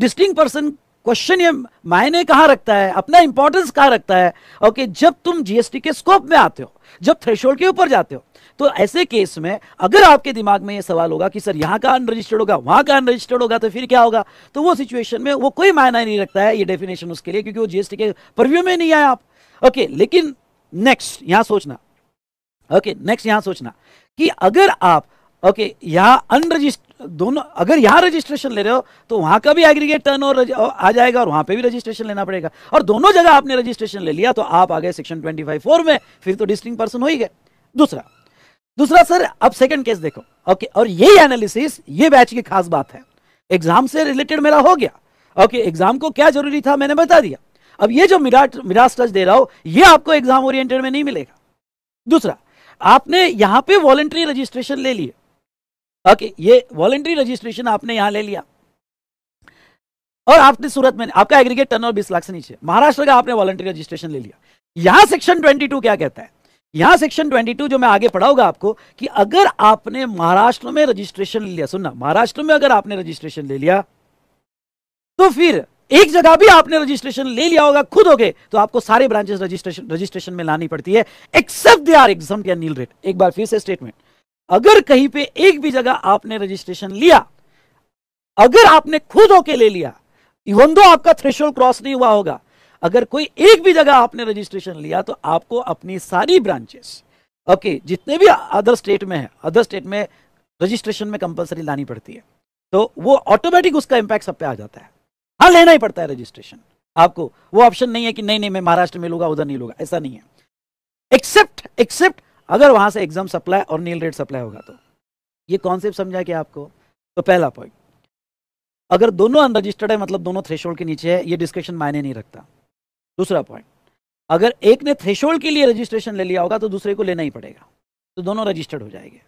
डिस्टिंग पर्सन क्वेश्चन ये मायने कहां रखता है अपना इंपॉर्टेंस कहां रखता है ओके जब तुम जीएसटी के स्कोप में आते हो जब थ्रेशोल्ड के ऊपर जाते हो तो ऐसे केस में अगर आपके दिमाग में ये सवाल होगा कि सर यहाँ का अनरजिस्टर्ड होगा वहाँ का अनरजिस्टर्ड होगा तो फिर क्या होगा तो वो सिचुएशन में वो कोई मायना नहीं रखता है ये डेफिनेशन उसके लिए क्योंकि वो जीएसटी के परव्यू में नहीं आया आप ओके लेकिन नेक्स्ट यहाँ सोचना ओके नेक्स्ट यहाँ सोचना कि अगर आप ओके यहाँ अनरजिस्ट दोनों अगर यहाँ रजिस्ट्रेशन ले रहे हो तो वहां का भी एग्रीगेट टर्न और आ जाएगा और वहां पे भी रजिस्ट्रेशन लेना पड़ेगा और दोनों जगह आपने रजिस्ट्रेशन ले लिया तो आप आ गए सेक्शन ट्वेंटी फाइव फोर में फिर तो डिस्टिंग पर्सन हो ही गए दूसरा दूसरा सर अब सेकंड केस देखो ओके और यही एनालिसिस ये बैच की खास बात है एग्जाम से रिलेटेड मेरा हो गया ओके एग्जाम को क्या जरूरी था मैंने बता दिया अब ये जो मिराट मिराज टच दे रहा हो ये आपको एग्जाम ओरिएंटेड में नहीं मिलेगा दूसरा आपने यहां पे वॉलेंट्री रजिस्ट्रेशन ले लिए ओके ये वॉलेंट्री रजिस्ट्रेशन आपने यहां ले लिया और आपने सूरत में आपका एग्रीगेट टर्न और बीस लाख से नीचे महाराष्ट्र का आपने वॉलेंट्री रजिस्ट्रेशन ले लिया यहां सेक्शन ट्वेंटी क्या कहता है यहां सेक्शन 22 जो मैं आगे पढ़ाऊंगा आपको कि अगर आपने महाराष्ट्र में रजिस्ट्रेशन ले लिया सुनना महाराष्ट्र में अगर आपने रजिस्ट्रेशन ले लिया तो फिर एक जगह भी आपने रजिस्ट्रेशन ले लिया होगा खुद हो गए तो आपको सारे ब्रांचेस रजिस्ट्रेशन रजिस्ट्रेशन में लानी पड़ती है except they are exempt nil rate एक बार फिर से स्टेटमेंट अगर कहीं पे एक भी जगह आपने रजिस्ट्रेशन लिया अगर आपने खुद होके ले लिया इवन दो आपका थ्रेशोल्ड क्रॉस नहीं हुआ होगा अगर कोई एक भी जगह आपने रजिस्ट्रेशन लिया तो आपको अपनी सारी ब्रांचेस ओके okay, जितने भी अदर स्टेट में है अदर स्टेट में रजिस्ट्रेशन में कंपलसरी लानी पड़ती है तो वो ऑटोमेटिक उसका इंपैक्ट सब पे आ जाता है हाँ लेना ही पड़ता है रजिस्ट्रेशन आपको वो ऑप्शन नहीं है कि नहीं नहीं मैं महाराष्ट्र में लूंगा उधर नहीं लूंगा ऐसा नहीं है एक्सेप्ट एक्सेप्ट अगर वहां से एग्जाम सप्लाई और नील रेट सप्लाई होगा तो ये कॉन्सेप्ट समझा गया आपको तो पहला पॉइंट अगर दोनों अनरजिस्टर्ड है मतलब दोनों थ्रेशोल्ड के नीचे है ये डिस्कशन मायने नहीं रखता दूसरा पॉइंट अगर एक ने थ्रेशोल्ड के लिए रजिस्ट्रेशन ले लिया होगा तो दूसरे को लेना ही पड़ेगा तो दोनों रजिस्टर्ड हो जाएंगे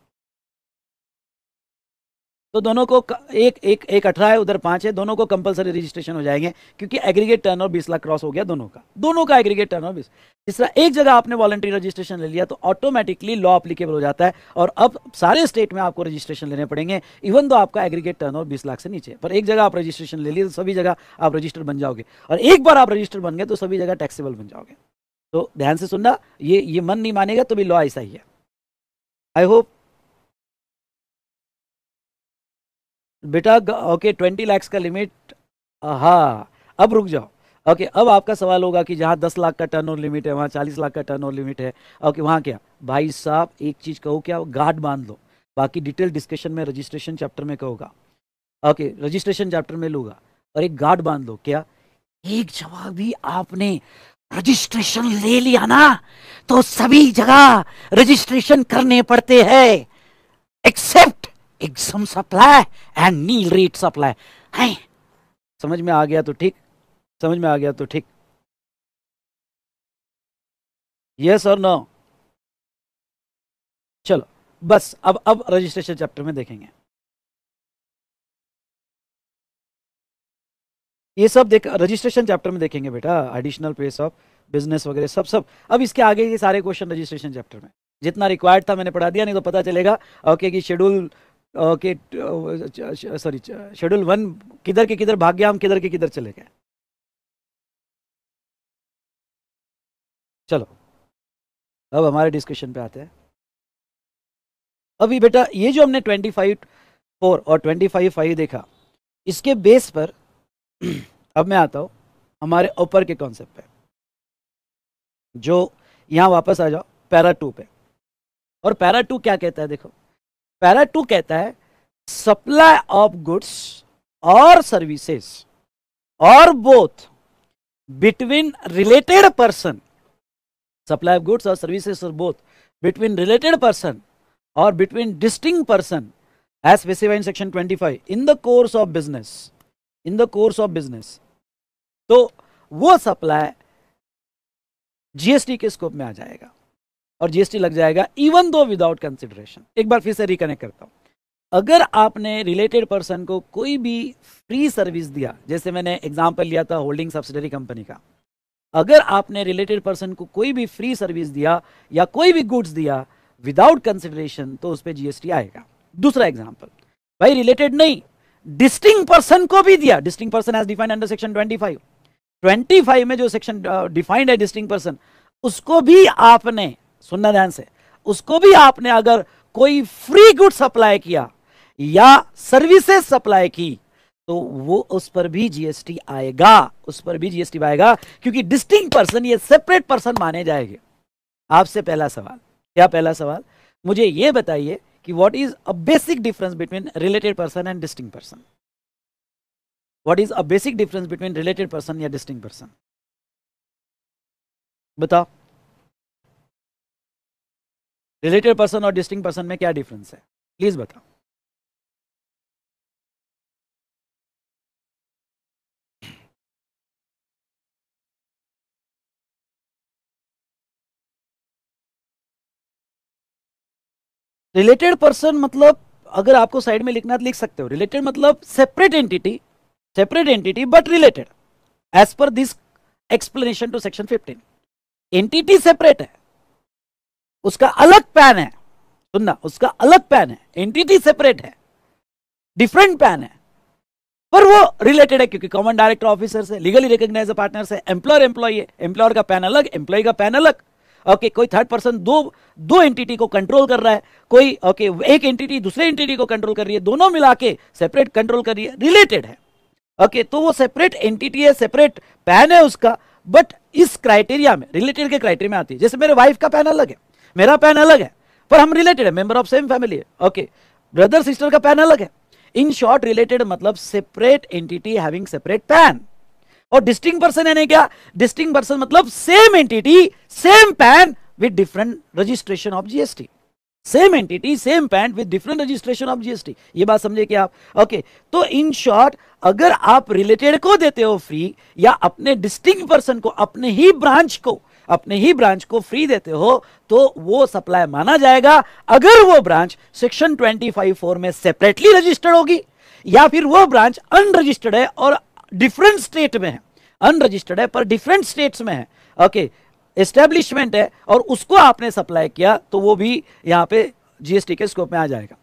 तो दोनों को एक एक एक अठारह है उधर पाँच है दोनों को कंपलसरी रजिस्ट्रेशन हो जाएंगे क्योंकि एग्रीगेट टर्न और बीस लाख क्रॉस हो गया दोनों का दोनों का एग्रीगेट टर्न और बीस तीसरा एक जगह आपने वॉलंटरी रजिस्ट्रेशन ले लिया तो ऑटोमेटिकली लॉ अप्लीकेबल हो जाता है और अब सारे स्टेट में आपको रजिस्ट्रेशन लेने पड़ेंगे इवन तो आपका एग्रीगेट टर्न और बीस लाख से नीचे पर एक जगह आप रजिस्ट्रेशन ले लिए तो सभी जगह आप रजिस्टर बन जाओगे और एक बार आप रजिस्टर बन गए तो सभी जगह टैक्सेबल बन जाओगे तो ध्यान से सुनना ये ये मन नहीं मानेगा तो भी लॉ ऐसा ही है आई होप बेटा ओके ट्वेंटी लैक्स का लिमिट हाँ अब रुक जाओ ओके अब आपका सवाल होगा कि जहाँ दस लाख का टर्न ओवर लिमिट है वहाँ चालीस लाख का टर्न ओवर लिमिट है ओके वहाँ क्या भाई साहब एक चीज़ कहो क्या गार्ड बांध लो बाकी डिटेल डिस्कशन में रजिस्ट्रेशन चैप्टर में कहूँगा ओके रजिस्ट्रेशन चैप्टर में लूँगा और एक गार्ड बांध लो क्या एक जवाब भी आपने रजिस्ट्रेशन ले लिया ना तो सभी जगह रजिस्ट्रेशन करने पड़ते हैं except exempt supply and nil rate supply है समझ में आ गया तो ठीक समझ में आ गया तो ठीक यस और नो चलो बस अब अब रजिस्ट्रेशन चैप्टर में देखेंगे ये सब देख रजिस्ट्रेशन चैप्टर में देखेंगे बेटा एडिशनल पेस ऑफ बिजनेस वगैरह सब सब अब इसके आगे ये सारे क्वेश्चन रजिस्ट्रेशन चैप्टर में जितना रिक्वायर्ड था मैंने पढ़ा दिया नहीं तो पता चलेगा ओके कि शेड्यूल के सॉरी शेड्यूल वन किधर के किधर भाग गया हम किधर के किधर चले गए चलो अब हमारे डिस्कशन पे आते हैं अभी बेटा ये जो हमने ट्वेंटी फाइव फोर और ट्वेंटी फाइव फाइव देखा इसके बेस पर अब मैं आता हूँ हमारे ऊपर के कॉन्सेप्ट पे जो यहाँ वापस आ जाओ पैरा टू पे और पैरा टू क्या कहता है देखो पैरा टू कहता है सप्लाई ऑफ गुड्स और सर्विसेस और both between related person supply of goods और सर्विसेज और बोथ बिटवीन रिलेटेड पर्सन और between distinct person as specified section section 25 in the course of business in the course of business तो वो supply GST के scope में आ जाएगा और GST लग जाएगा इवन दो विदाउट कंसिडरेशन एक बार फिर से रिकनेक्ट करता हूँ अगर आपने रिलेटेड पर्सन को कोई भी फ्री सर्विस दिया जैसे मैंने एग्जाम्पल लिया था होल्डिंग सब्सिडरी कंपनी का अगर आपने रिलेटेड पर्सन को कोई भी फ्री सर्विस दिया या कोई भी गुड्स दिया विदाउट कंसिडरेशन तो उस पर जीएसटी आएगा दूसरा एग्जाम्पल भाई रिलेटेड नहीं डिस्टिंग पर्सन को भी दिया distinct person as defined under section twenty five में जो सेक्शन डिफाइंड है डिस्टिंग पर्सन उसको भी आपने सुनना ध्यान से उसको भी आपने अगर कोई फ्री गुड सप्लाई किया या सर्विसेज सप्लाई की तो वो उस पर भी जीएसटी आएगा उस पर भी जीएसटी आएगा क्योंकि डिस्टिंग पर्सन ये सेपरेट पर्सन माने जाएंगे आपसे पहला सवाल क्या पहला सवाल मुझे ये बताइए कि what is a basic difference between related person and distinct person what is a basic difference between related person या डिस्टिंग पर्सन बताओ रिलेटेड पर्सन और डिस्टिंग पर्सन में क्या डिफरेंस है प्लीज़ बताओ रिलेटेड पर्सन मतलब अगर आपको साइड में लिखना तो लिख सकते हो रिलेटेड मतलब separate entity separate entity but related as per this explanation two section 15 entity separate है उसका अलग पैन है सुनना उसका अलग पैन है एंटिटी सेपरेट है डिफरेंट पैन है पर वो रिलेटेड है क्योंकि कॉमन डायरेक्टर ऑफिसर है लीगली रिकॉग्नाइज पार्टनर है एम्प्लॉयर एम्प्लॉय है एम्प्लॉयर का पैन अलग एम्प्लॉय का पैन अलग ओके okay, कोई थर्ड पर्सन दो दो एंटिटी को कंट्रोल कर रहा है कोई ओके okay, एक एंटिटी दूसरे एंटिटी को कंट्रोल कर रही है दोनों मिला के सेपरेट कंट्रोल कर रही है रिलेटेड है ओके okay, तो वो सेपरेट एंटिटी है सेपरेट पैन है उसका बट इस क्राइटेरिया में रिलेटेड के क्राइटेरिया में आती है जैसे मेरे वाइफ का पैन अलग है मेरा पैन अलग है पर हम रिलेटेड है member of same family okay brother sister का पैन अलग है इन शॉर्ट रिलेटेड मतलब separate entity having separate PAN और डिस्टिंग पर्सन यानी क्या डिस्टिंग पर्सन मतलब same entity same PAN with different registration of GST same entity same PAN with different registration of GST ये बात समझे क्या आप ओके okay, तो इन शॉर्ट अगर आप रिलेटेड को देते हो फ्री या अपने डिस्टिंग पर्सन को अपने ही ब्रांच को अपने ही ब्रांच को फ्री देते हो तो वो सप्लाई माना जाएगा अगर वो branch section twenty five four में सेपरेटली रजिस्टर्ड होगी या फिर वो ब्रांच अनरजिस्टर्ड है और डिफरेंट स्टेट में है अनरजिस्टर्ड है पर डिफरेंट स्टेट्स में है ओके okay, एस्टेब्लिशमेंट है और उसको आपने सप्लाई किया तो वो भी यहाँ पे जीएसटी के स्कोप में आ जाएगा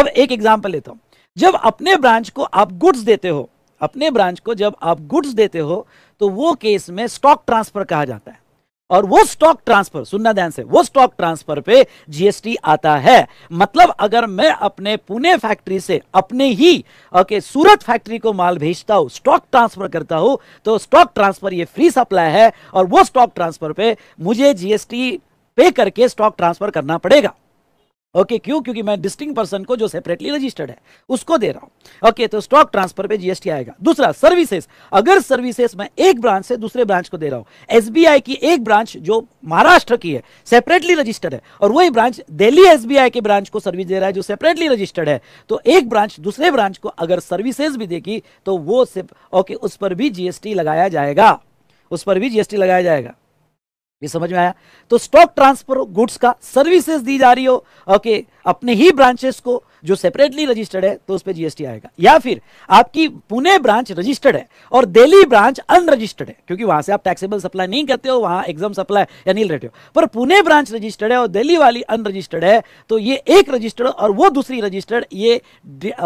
अब एक एग्जाम्पल लेता हूं जब अपने ब्रांच को आप गुड्स देते हो अपने ब्रांच को जब आप गुड्स देते हो तो वो केस में स्टॉक ट्रांसफर कहा जाता है और वो स्टॉक ट्रांसफर सुनना ध्यान से वो स्टॉक ट्रांसफर पे जीएसटी आता है मतलब अगर मैं अपने पुणे फैक्ट्री से अपने ही ओके सूरत फैक्ट्री को माल भेजता हूँ स्टॉक ट्रांसफर करता हूं तो स्टॉक ट्रांसफर ये फ्री सप्लाई है और वो स्टॉक ट्रांसफर पे मुझे जीएसटी पे करके स्टॉक ट्रांसफर करना पड़ेगा ओके क्यों क्योंकि मैं डिस्टिंग पर्सन को जो सेपरेटली रजिस्टर्ड है उसको दे रहा हूँ ओके तो स्टॉक ट्रांसफर पे जीएसटी आएगा दूसरा सर्विसेज अगर सर्विसेज मैं एक ब्रांच से दूसरे ब्रांच को दे रहा हूं एसबीआई की एक ब्रांच जो महाराष्ट्र की है सेपरेटली रजिस्टर्ड है और वही ब्रांच दिल्ली एसबीआई के ब्रांच को सर्विस दे रहा है जो सेपरेटली रजिस्टर्ड है तो एक ब्रांच दूसरे ब्रांच को अगर सर्विसेज भी देगी तो वो ओके उस पर भी जीएसटी लगाया जाएगा उस पर भी जीएसटी लगाया जाएगा ये समझ में आया तो स्टॉक ट्रांसफर गुड्स का सर्विसेज दी जा रही हो ओके अपने ही ब्रांचेस को जो सेपरेटली रजिस्टर्ड है तो उस पर जीएसटी आएगा या फिर आपकी पुणे ब्रांच रजिस्टर्ड है और दिल्ली ब्रांच अनरजिस्टर्ड है क्योंकि वहां से आप टैक्सेबल सप्लाई नहीं करते हो वहां एग्जाम सप्लाई या नहीं लेते हो पर पुणे ब्रांच रजिस्टर्ड है और दिल्ली वाली अनरजिस्टर्ड है तो ये एक रजिस्टर्ड और वो दूसरी रजिस्टर्ड ये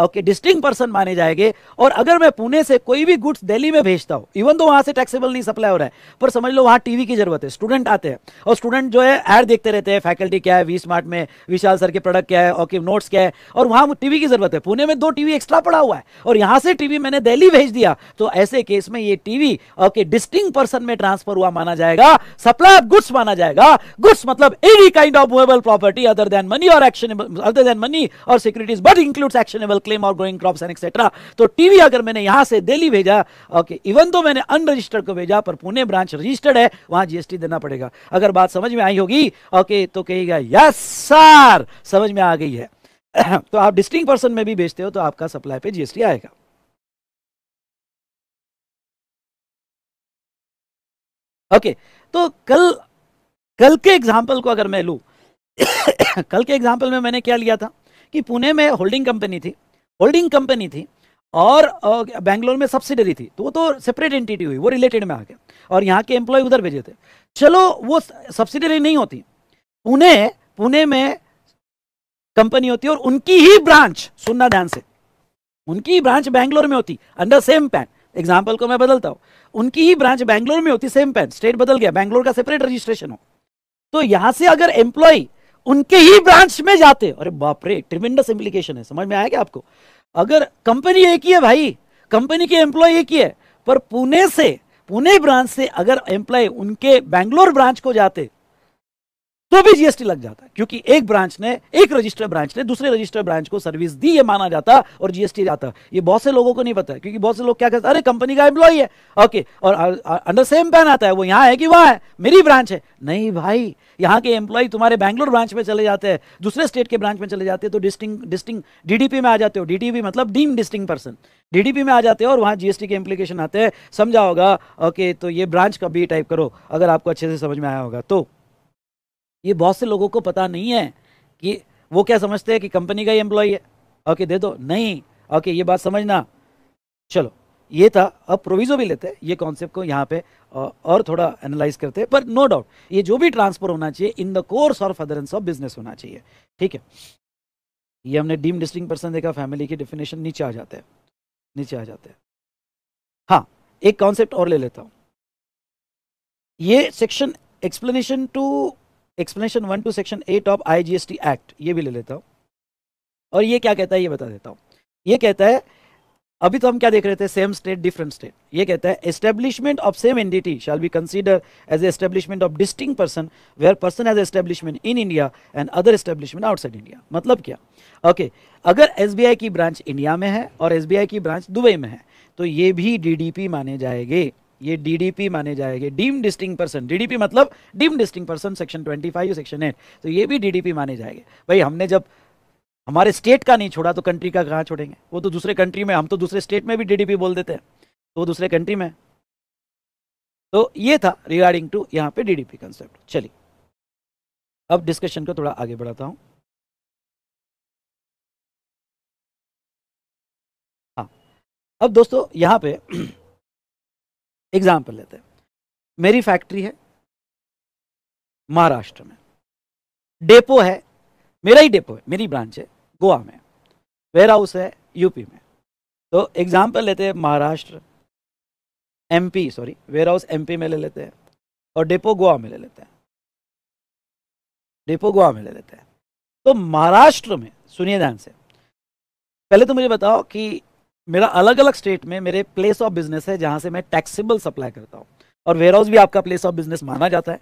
ओके डिस्टिंग पर्सन माने जाएंगे और अगर मैं पुणे से कोई भी गुड्स दिल्ली में भेजता हूँ इवन तो वहां से टैक्सेबल नहीं सप्लाई हो रहा है पर समझ लो वहां टीवी की जरूरत है स्टूडेंट आते हैं और स्टूडेंट जो है एड देखते रहते हैं फैकल्टी क्या है वी स्मार्ट में विशाल सर के प्रोडक्ट क्या है ओके नोट्स क्या है और वहां टीवी की जरूरत है पुणे में दो टीवी एक्स्ट्रा पड़ा हुआ है और यहां से टीवी मैंने दिल्ली भेज दिया तो ऐसे केस में ये टीवी ओके डिस्टिंग पर्सन में ट्रांसफर हुआ माना जाएगा सप्लाई ऑफ गुड्स माना जाएगा गुड्स मतलब any kind of movable property other than money और एक्शनेबल अदर देन मनी और securities but includes actionable claim और ग्रोइंग क्रॉप्स एंड एक्सेट्रा तो टीवी अगर मैंने यहां से दिल्ली भेजा ओके इवन तो मैंने अनरजिस्टर्ड को भेजा पर पुणे ब्रांच रजिस्टर्ड है वहां जीएसटी देना पड़ेगा अगर बात समझ में आई होगी ओके तो कहेगा यस सर समझ में आ गई है तो आप डिस्टिंग पर्सन में भी बेचते हो तो आपका सप्लाई पे जीएसटी आएगा ओके okay, तो कल कल के एग्जाम्पल को अगर मैं लू कल के एग्जांपल में मैंने क्या लिया था कि पुणे में होल्डिंग कंपनी थी होल्डिंग कंपनी थी और बेंगलोर में सब्सिडरी थी तो वो तो सेपरेट एंटिटी हुई वो रिलेटेड में आ गया और यहाँ के एम्प्लॉय उधर भेजे थे चलो वो सब्सिडरी नहीं होती पुणे पुणे में कंपनी होती है और उनकी ही ब्रांच सुनना ध्यान से उनकी ही ब्रांच बैंगलोर में होती अंडर सेम पैन एग्जाम्पल को मैं बदलता हूं उनकी ही ब्रांच बैंगलोर में होती सेम पैन स्टेट बदल गया बैंगलोर का सेपरेट रजिस्ट्रेशन हो तो यहां से अगर एम्प्लॉय उनके ही ब्रांच में जाते अरे बापरे ट्रिमेंडस इम्प्लीकेशन है समझ में आया क्या आपको अगर कंपनी एक ही है भाई कंपनी के एम्प्लॉय एक ही है पर पुणे से पुणे ब्रांच से अगर एम्प्लॉय उनके बैंगलोर ब्रांच को जाते तो भी जीएसटी लग जाता है क्योंकि एक ब्रांच ने एक रजिस्टर ब्रांच ने दूसरे रजिस्टर ब्रांच को सर्विस दी ये माना जाता और जीएसटी जाता ये बहुत से लोगों को नहीं पता है क्योंकि बहुत से लोग क्या कहते हैं अरे कंपनी का एम्प्लॉय है ओके और अंडर सेम पैन आता है वो यहाँ है कि वहां है मेरी ब्रांच है नहीं भाई यहाँ के एम्प्लॉय तुम्हारे बैंगलोर ब्रांच में चले जाते हैं दूसरे स्टेट के ब्रांच में चले जाते हैं तो डिस्टिंग डिस्टिंग डीडीपी में आ जाते हो डीडीपी मतलब डीम डिस्टिंग पर्सन डीडीपी में आ जाते हो और वहाँ जीएसटी के इम्प्लीकेशन आते हैं समझा होगा ओके तो ये ब्रांच का बी टाइप करो अगर आपको अच्छे से समझ में आया होगा तो ये बहुत से लोगों को पता नहीं है कि वो क्या समझते हैं कि कंपनी का ही एम्प्लॉय है ओके दे दो नहीं ओके ये बात समझना चलो ये था अब प्रोविजो भी लेते हैं ये कॉन्सेप्ट को यहाँ पे और थोड़ा एनालाइज करते हैं पर नो डाउट ये जो भी ट्रांसफर होना चाहिए इन द कोर्स और अदरेंस ऑफ बिजनेस होना चाहिए ठीक है ये हमने डीम डिस्टिंग पर्सन देखा फैमिली की डेफिनेशन नीचे आ जाते हैं नीचे आ जाते हैं हाँ एक कॉन्सेप्ट और ले लेता हूँ ये section explanation two explanation one two section eight of IGST act ये भी ले लेता हूँ और ये क्या कहता है ये बता देता हूँ ये कहता है अभी तो हम क्या देख रहे थे सेम स्टेट डिफरेंट स्टेट ये कहता है establishment of same entity shall be consider as establishment of distinct person where person has establishment in India and other establishment outside India मतलब क्या ओके okay, अगर एसबीआई की ब्रांच इंडिया में है और एसबीआई की ब्रांच दुबई में है तो ये भी डीडीपी माने जाएंगे ये डीडीपी माने जाएंगे डीम डिस्टिंग पर्सन डीडीपी मतलब deem distinct person section 25 section 8 तो ये भी डीडीपी माने जाएंगे भाई हमने जब हमारे स्टेट का नहीं छोड़ा तो कंट्री का कहाँ छोड़ेंगे वो तो दूसरे कंट्री में हम तो दूसरे स्टेट में भी डीडीपी बोल देते हैं तो वो दूसरे कंट्री में तो ये था रिगार्डिंग टू यहाँ पे डीडीपी कंसेप्ट चलिए अब डिस्कशन को थोड़ा आगे बढ़ाता हूँ हाँ अब दोस्तों यहाँ पे एग्जाम्पल लेते हैं मेरी फैक्ट्री है महाराष्ट्र में डेपो है मेरा ही डेपो है मेरी ब्रांच है गोवा में वेयर हाउस है यूपी में तो एग्जाम्पल लेते हैं Maharashtra MP sorry warehouse M में ले लेते हैं और डेपो गोवा में ले लेते हैं डेपो गोवा में ले लेते हैं तो महाराष्ट्र में सुनिए ध्यान से पहले तो मुझे बताओ कि मेरा अलग अलग स्टेट में मेरे प्लेस ऑफ बिजनेस है जहाँ से मैं टैक्सेबल सप्लाई करता हूँ और वेयर हाउस भी आपका प्लेस ऑफ बिजनेस माना जाता है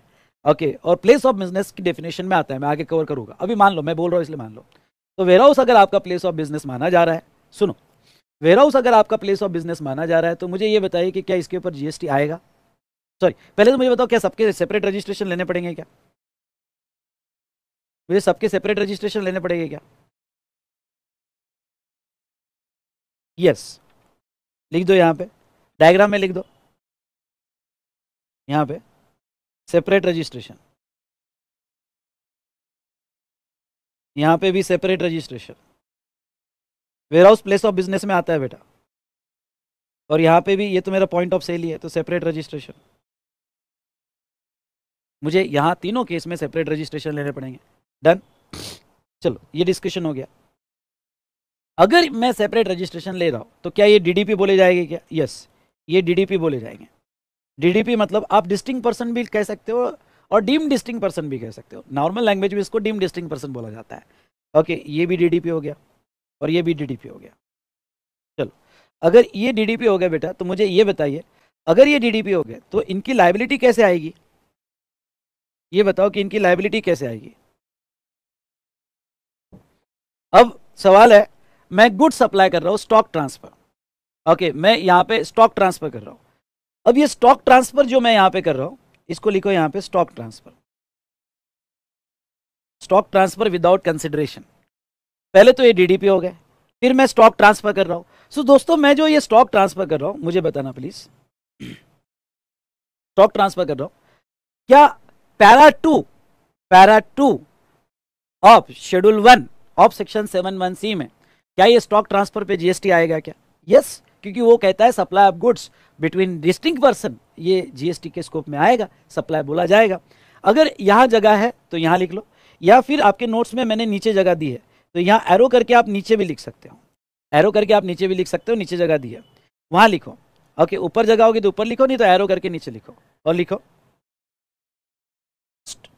ओके okay, और प्लेस ऑफ बिजनेस की डेफिनेशन में आता है मैं आगे कवर करूँगा अभी मान लो मैं बोल रहा हूँ इसलिए मान लो तो वेयर हाउस अगर आपका प्लेस ऑफ बिजनेस माना जा रहा है सुनो वेयर हाउस अगर आपका प्लेस ऑफ बिजनेस माना जा रहा है तो मुझे ये बताइए कि क्या इसके ऊपर जीएसटी आएगा सॉरी पहले तो मुझे बताओ क्या सबके सेपरेट रजिस्ट्रेशन लेने पड़ेंगे क्या मुझे सबके सेपरेट रजिस्ट्रेशन लेने पड़ेंगे क्या यस लिख दो यहाँ पे डायग्राम में लिख दो यहाँ पे सेपरेट रजिस्ट्रेशन यहाँ पे भी separate registration warehouse place of business में आता है बेटा और यहाँ पे भी ये तो मेरा पॉइंट ऑफ सेल ही है तो सेपरेट रजिस्ट्रेशन मुझे यहाँ तीनों केस में सेपरेट रजिस्ट्रेशन लेने पड़ेंगे डन चलो ये डिस्कशन हो गया अगर मैं सेपरेट रजिस्ट्रेशन ले रहा हूँ तो क्या ये डीडीपी बोले जाएंगे क्या यस ये डीडीपी बोले जाएंगे डीडीपी मतलब आप डिस्टिंग पर्सन भी कह सकते हो और डीम डिस्टिंग पर्सन भी कह सकते हो नॉर्मल लैंग्वेज में इसको डीम डिस्टिंग पर्सन बोला जाता है ओके okay, ये भी डीडीपी हो गया और ये भी डीडीपी हो गया चलो अगर ये डीडीपी हो गया बेटा तो मुझे ये बताइए अगर ये डीडीपी हो गया तो इनकी लाइबिलिटी कैसे आएगी ये बताओ कि इनकी लाइबिलिटी कैसे आएगी अब सवाल है मैं गुड सप्लाई कर रहा हूँ स्टॉक ट्रांसफर ओके मैं यहाँ पे स्टॉक ट्रांसफर कर रहा हूँ अब ये स्टॉक ट्रांसफर जो मैं यहाँ पे कर रहा हूँ इसको लिखो यहाँ पे stock transfer stock transfer without consideration पहले तो ये डीडीपी हो गए फिर मैं स्टॉक ट्रांसफर कर रहा हूँ सो so, दोस्तों मैं जो ये स्टॉक ट्रांसफर कर रहा हूँ मुझे बताना प्लीज स्टॉक ट्रांसफर कर रहा हूँ क्या para two para two of schedule one of section seven one C में क्या ये स्टॉक ट्रांसफर पे जीएसटी आएगा क्या यस yes, क्योंकि वो कहता है supply of goods between distinct person ये जीएसटी के स्कोप में आएगा सप्लाई बोला जाएगा अगर यहाँ जगह है तो यहाँ लिख लो या फिर आपके नोट्स में मैंने नीचे जगह दी है तो यहाँ एरो करके आप नीचे भी लिख सकते हो एरो करके आप नीचे भी लिख सकते हो नीचे जगह दी है वहाँ लिखो ओके ऊपर जगह होगी तो ऊपर लिखो नहीं तो एरो करके नीचे लिखो और लिखो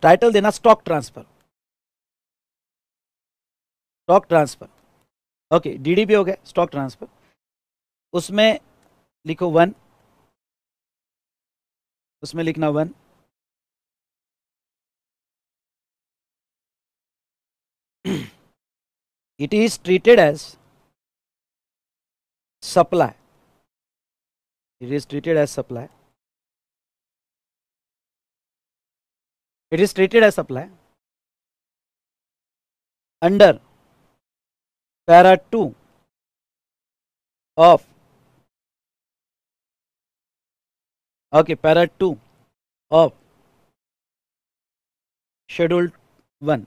टाइटल देना stock transfer stock transfer okay DDP हो गया स्टॉक ट्रांसफर उसमें लिखो वन उसमें लिखना one it is treated as supply it is treated as supply it is treated as supply under para two of okay para two of schedule one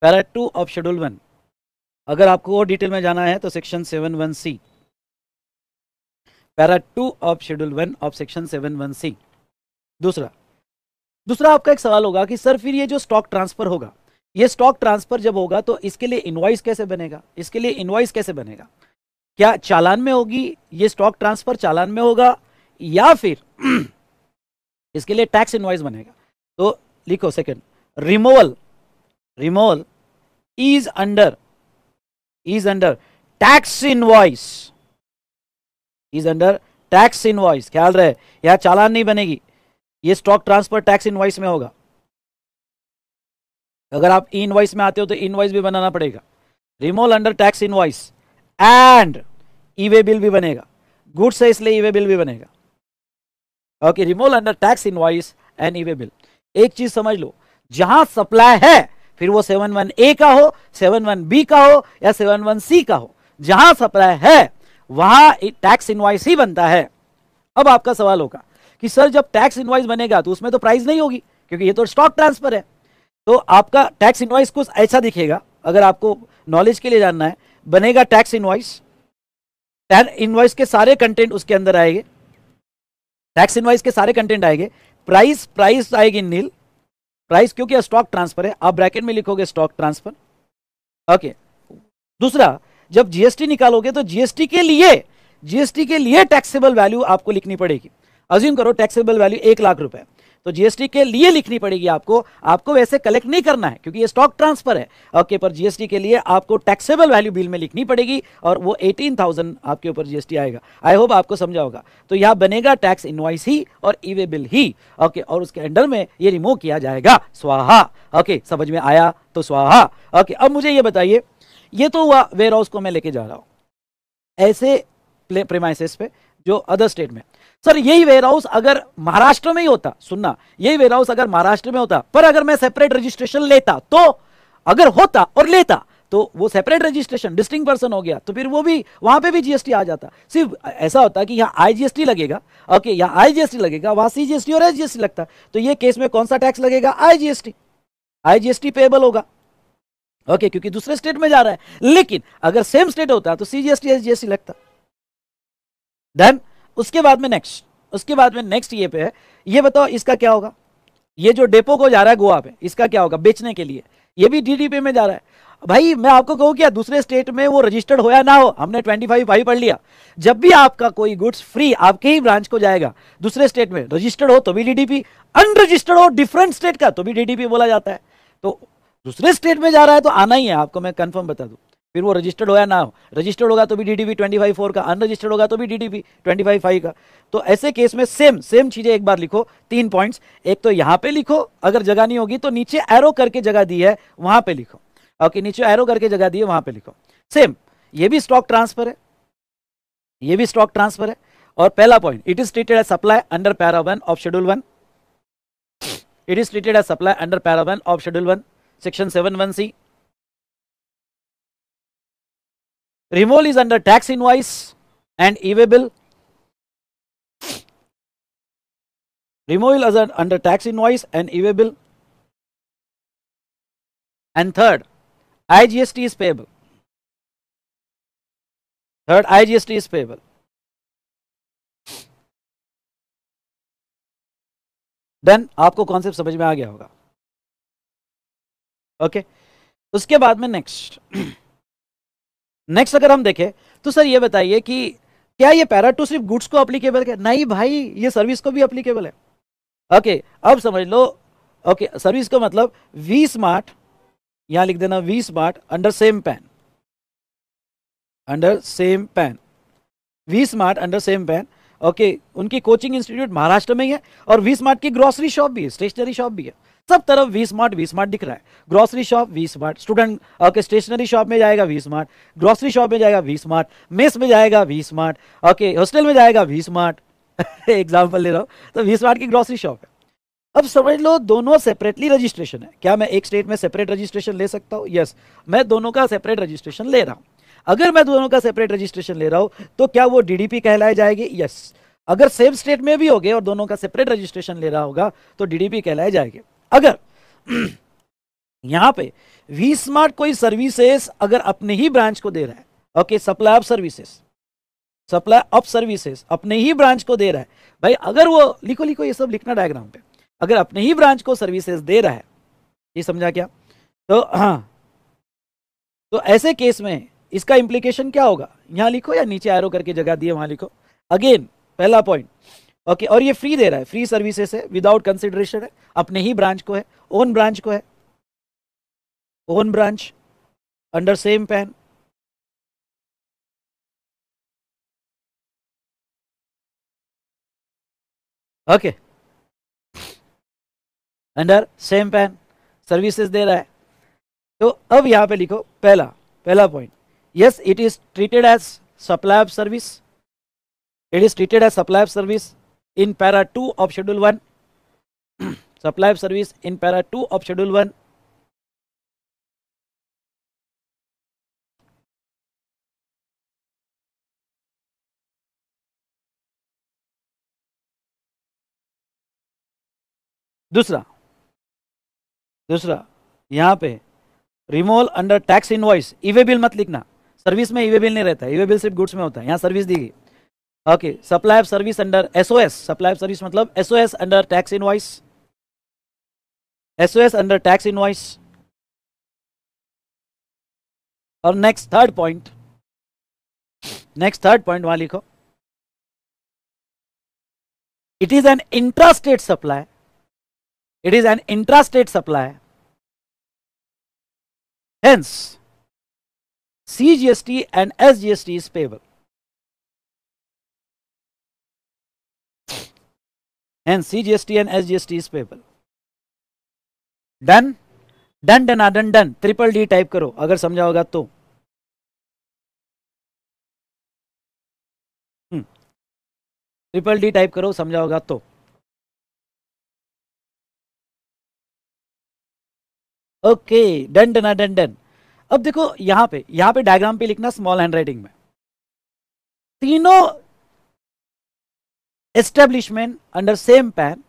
para two of schedule one अगर आपको और detail में जाना है तो section seven one C para two of schedule one of section seven one C दूसरा दूसरा आपका एक सवाल होगा कि सर फिर ये जो स्टॉक ट्रांसफर होगा ये स्टॉक ट्रांसफर जब होगा तो इसके लिए इनवाइस कैसे बनेगा इसके लिए इनवाइस कैसे बनेगा क्या चालान में होगी ये स्टॉक ट्रांसफर चालान में होगा या फिर इसके लिए टैक्स इनवाइस बनेगा तो लिखो second removal removal is under is under tax invoice is under tax invoice ख्याल रहे यहां चालान नहीं बनेगी ये स्टॉक ट्रांसफर टैक्स इनवाइस में होगा अगर आप इन इनवाइस में आते हो तो इन भी बनाना पड़ेगा removal under tax invoice and e-way bill भी बनेगा गुड्स है इसलिए ई बिल भी बनेगा okay removal under tax invoice and e-way bill एक चीज समझ लो जहां सप्लाई है फिर वो सेवन वन ए का हो सेवन वन बी का हो या सेवन वन सी का हो जहां सप्लाई है वहां टैक्स इनवाइस ही बनता है अब आपका सवाल होगा कि सर जब टैक्स इनवाइस बनेगा तो उसमें तो प्राइस नहीं होगी क्योंकि ये तो स्टॉक ट्रांसफर है तो आपका टैक्स इन्वाइस कुछ ऐसा दिखेगा अगर आपको नॉलेज के लिए जानना है बनेगा टैक्स टैक्स इन्वाइस के सारे कंटेंट उसके अंदर आएंगे टैक्स इनवाइस के सारे कंटेंट आएंगे प्राइस प्राइस आएगी नील प्राइस क्योंकि स्टॉक ट्रांसफर है आप ब्रैकेट में लिखोगे स्टॉक ट्रांसफर ओके दूसरा जब जीएसटी निकालोगे तो जीएसटी के लिए जीएसटी के लिए टैक्सेबल वैल्यू आपको लिखनी पड़ेगी अज्यूम करो टैक्सेबल वैल्यू एक लाख रुपए तो जीएसटी के लिए लिखनी पड़ेगी आपको आपको वैसे कलेक्ट नहीं करना है क्योंकि ये स्टॉक ट्रांसफर है ओके पर जीएसटी के लिए आपको टैक्सेबल वैल्यू बिल में लिखनी पड़ेगी और वो एटीन आपके ऊपर जीएसटी आएगा आई होप आपको समझा होगा तो यहाँ बनेगा टैक्स इनवाइस ही और ईवे e बिल ही ओके और उसके अंडर में ये रिमूव किया जाएगा स्वाहा ओके समझ में आया तो स्वाहा ओके अब मुझे ये बताइए ये तो हुआ वेयर हाउस को मैं लेके जा रहा हूँ ऐसे प्रेमाइसिस पे जो अदर स्टेट में सर यही वेयर हाउस अगर महाराष्ट्र में ही होता सुनना यही वेयर हाउस अगर महाराष्ट्र में होता पर अगर मैं सेपरेट रजिस्ट्रेशन लेता तो अगर होता और लेता तो वो सेपरेट रजिस्ट्रेशन डिस्टिंग पर्सन हो गया तो फिर वो भी वहां पे भी जीएसटी आ जाता सिर्फ ऐसा होता कि यहाँ आईजीएसटी लगेगा ओके यहाँ आईजीएसटी लगेगा वहां सीजीएसटी और एसजीएसटी लगता तो ये केस में कौन सा टैक्स लगेगा आईजीएसटी आईजीएसटी पेबल होगा ओके क्योंकि दूसरे स्टेट में जा रहा है लेकिन अगर सेम स्टेट होता तो सीजीएसटी एसजीएसटी लगता देन उसके बाद में नेक्स्ट उसके बाद में नेक्स्ट ये पे है ये बताओ इसका क्या होगा ये जो डेपो को जा रहा है गोवा पे इसका क्या होगा बेचने के लिए ये भी डी में जा रहा है भाई मैं आपको कहूँ क्या दूसरे स्टेट में वो रजिस्टर्ड हो या ना हो हमने ट्वेंटी फाइव फाइव पढ़ लिया जब भी आपका कोई गुड्स फ्री आपके ही ब्रांच को जाएगा दूसरे स्टेट में रजिस्टर्ड हो तो भी डीडीपी अनरजिस्टर्ड हो डिफरेंट स्टेट का तो भी डीडीपी बोला जाता है तो दूसरे स्टेट में जा रहा है तो आना ही है आपको मैं कन्फर्म बता दू फिर वो रजिस्टर्ड होया ना हो रजिस्टर्ड होगा तो भी D D P twenty five four का अनरजिस्टर्ड होगा तो भी D D P twenty five five का तो ऐसे केस में सेम सेम चीज़ें एक बार लिखो तीन पॉइंट्स एक तो यहाँ पे लिखो अगर जगह नहीं होगी तो नीचे एरो करके जगह दी है वहाँ पे लिखो ओके नीचे एरो करके जगह दी है वहाँ पे लिखो सेम ये भी स्टॉक ट्रांसफर है ये भी स्टॉक ट्रांसफर है और पहला point it is treated as supply under para one of schedule one it is treated as supply under para one of schedule one section seven one C Removal is under tax invoice and EV bill. Removal is under tax invoice and EV bill. And third, IGST is payable. Third, IGST is payable. Then आपको concept समझ में आ गया होगा okay okay? उसके बाद में next next अगर हम देखें तो सर ये बताइए कि क्या ये पैरा टू सिर्फ गुड्स को अप्लीकेबल है नहीं भाई ये सर्विस को भी अप्लीकेबल है ओके okay, अब समझ लो ओके okay, सर्विस को मतलब वी स्मार्ट यहां लिख देना V Smart under same PAN under same PAN V Smart under same PAN okay उनकी कोचिंग इंस्टीट्यूट महाराष्ट्र में ही है और वी स्मार्ट की ग्रॉसरी शॉप भी है स्टेशनरी शॉप भी है सब तरफ वी स्मार्ट वी स्मार्ट दिख रहा है grocery shop V Smart student okay stationery shop में जाएगा वी स्मार्ट ग्रॉसरी शॉप में जाएगा वी स्मार्ट मेस में जाएगा वी स्मार्ट ओके हॉस्टल में जाएगा वी स्मार्ट एग्जाम्पल ले रहा हूँ तो वी स्मार्ट की ग्रॉसरी शॉप है अब समझ लो दोनों सेपरेटली रजिस्ट्रेशन है क्या मैं एक स्टेट में सेपरेट रजिस्ट्रेशन ले सकता हूँ यस मैं दोनों का सेपरेट रजिस्ट्रेशन ले रहा हूँ अगर मैं दोनों का सेपरेट रजिस्ट्रेशन ले रहा हूँ तो क्या वो डीडीपी कहलाए जाएगी यस अगर सेम स्टेट में भी हो गए और दोनों का सेपरेट रजिस्ट्रेशन ले रहा होगा तो डीडीपी कहलाए जाएगी अगर यहां पे वी स्मार्ट कोई सर्विसेस अगर अपने ही ब्रांच को दे रहा है okay supply of services supply of services अपने ही ब्रांच को दे रहा है भाई अगर वो लिखो लिखो ये सब लिखना डायग्राम पे अगर अपने ही ब्रांच को सर्विसेज दे रहा है ये समझा क्या तो हाँ तो ऐसे केस में इसका इम्प्लीकेशन क्या होगा यहां लिखो या नीचे एरो करके जगह दिए वहां लिखो अगेन पहला पॉइंट ओके और ये फ्री दे रहा है फ्री सर्विसेस है विदाउट कंसिडरेशन है अपने ही ब्रांच को है ओन ब्रांच को है own branch under same PAN okay under same PAN services दे रहा है तो अब यहां पे लिखो पहला पहला point yes it is treated as supply of service it is treated as supply of service in para 2 of schedule 1 supply of service in para 2 of schedule 1 दूसरा दूसरा यहां पे removal under tax invoice e-way bill मत लिखना service में e-way e bill नहीं रहता e-way e bill सिर्फ गुड्स में होता है यहां सर्विस दी गई okay supply of service under SOS supply of service मतलब SOS under tax invoice SOS under tax invoice और next third point next third point वहां लिखो it is an intrastate supply it is an intrastate supply hence T and S SGST is payable and CGST and SGST is payable. Done? Done, done, ah, done, done. Triple D type करो अगर समझा होगा तो triple D type करो समझा होगा तो okay done done done done अब देखो यहां पे यहां पे डायग्राम पे लिखना स्मॉल हैंड राइटिंग में तीनों establishment under same pan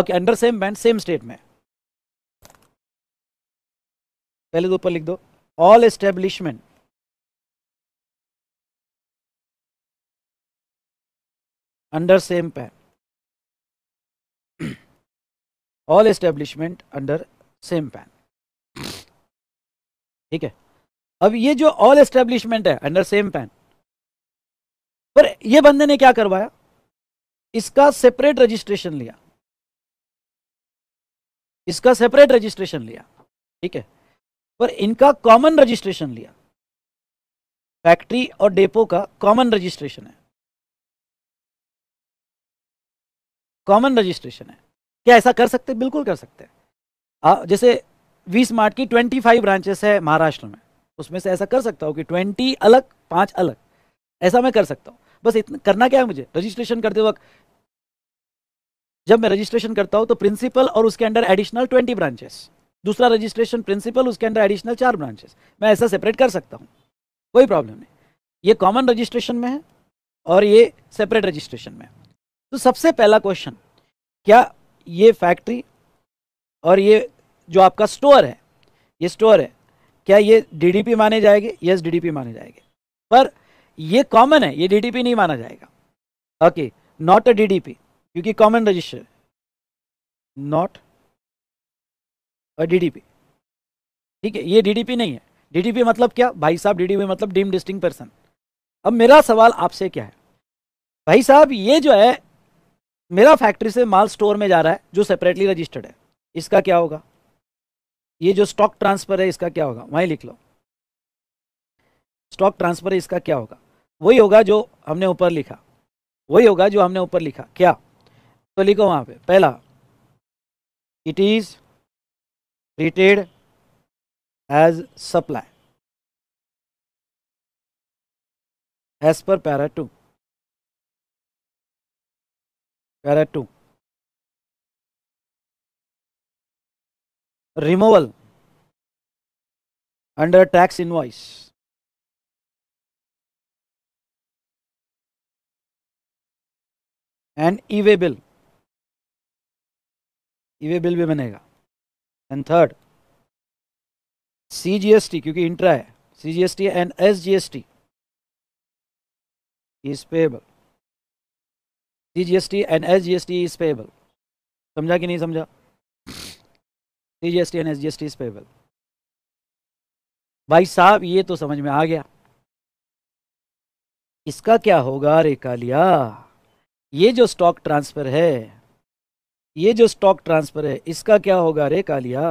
okay under same pan same state mein pehle तो ऊपर लिख दो all establishment under same pan all establishment under same pan ठीक है अब ये जो ऑल एस्टेब्लिशमेंट है अंडर सेम पैन पर ये बंदे ने क्या करवाया इसका सेपरेट रजिस्ट्रेशन लिया इसका सेपरेट रजिस्ट्रेशन लिया ठीक है पर इनका कॉमन रजिस्ट्रेशन लिया फैक्ट्री और डेपो का कॉमन रजिस्ट्रेशन है कॉमन रजिस्ट्रेशन है क्या ऐसा कर सकते बिल्कुल कर सकते हैं जैसे वी स्मार्ट की ट्वेंटी फाइव ब्रांचेस है महाराष्ट्र में उसमें से ऐसा कर सकता हूँ कि ट्वेंटी अलग पांच अलग ऐसा मैं कर सकता हूँ बस इतना करना क्या है मुझे रजिस्ट्रेशन करते वक्त जब मैं रजिस्ट्रेशन करता हूं तो प्रिंसिपल और उसके अंडर एडिशनल ट्वेंटी ब्रांचेस दूसरा रजिस्ट्रेशन प्रिंसिपल उसके अंडर एडिशनल चार ब्रांचेस मैं ऐसा सेपरेट कर सकता हूँ कोई प्रॉब्लम नहीं ये कॉमन रजिस्ट्रेशन में है और ये सेपरेट रजिस्ट्रेशन में है तो सबसे पहला क्वेश्चन क्या ये फैक्ट्री और ये जो आपका स्टोर है ये स्टोर है क्या ये डीडीपी माने जाएंगे यस डीडीपी माने जाएंगे पर ये कॉमन है ये डीडीपी नहीं माना जाएगा ओके नॉट अ डीडीपी क्योंकि common register not a DDP ठीक है ये डीडीपी नहीं है डीडीपी मतलब क्या भाई साहब डीडीपी मतलब डीम डिस्टिंग पर्सन अब मेरा सवाल आपसे क्या है भाई साहब ये जो है मेरा फैक्ट्री से माल स्टोर में जा रहा है जो सेपरेटली रजिस्टर्ड है इसका क्या होगा ये जो स्टॉक ट्रांसफर है इसका क्या होगा वहीं लिख लो स्टॉक ट्रांसफर है इसका क्या होगा वही होगा जो हमने ऊपर लिखा वही होगा जो हमने ऊपर लिखा क्या तो लिखो वहां पे पहला it is treated as supply as per para two para two removal under tax invoice and e-way bill e way bill भी बनेगा and third C G S T क्योंकि इंट्रा है C G S T and S G S T is payable C G S T and S G S T is payable समझा कि नहीं समझा C G S T and S G S T is payable भाई साहब ये तो समझ में आ गया इसका क्या होगा रेखा लिया ये जो स्टॉक ट्रांसफ़र है ये जो स्टॉक ट्रांसफ़र है इसका क्या होगा रे कालिया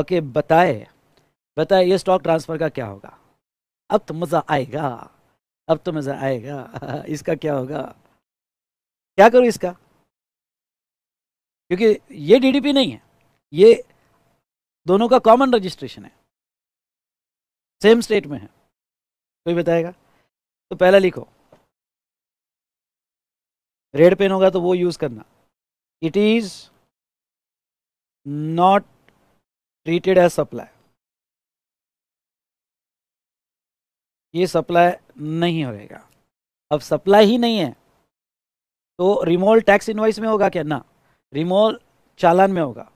ओके बताए बताए ये स्टॉक ट्रांसफ़र का क्या होगा अब तो मज़ा आएगा अब तो मज़ा आएगा इसका क्या होगा क्या करूं इसका क्योंकि ये डीडीपी नहीं है ये दोनों का कॉमन रजिस्ट्रेशन है सेम स्टेट में है कोई बताएगा तो पहला लिखो रेड पेन होगा तो वो यूज़ करना it is not treated as supply ये सप्लाई नहीं होएगा अब सप्लाई ही नहीं है तो रिमोल टैक्स इनवाइस में होगा क्या ना रिमोल चालान में होगा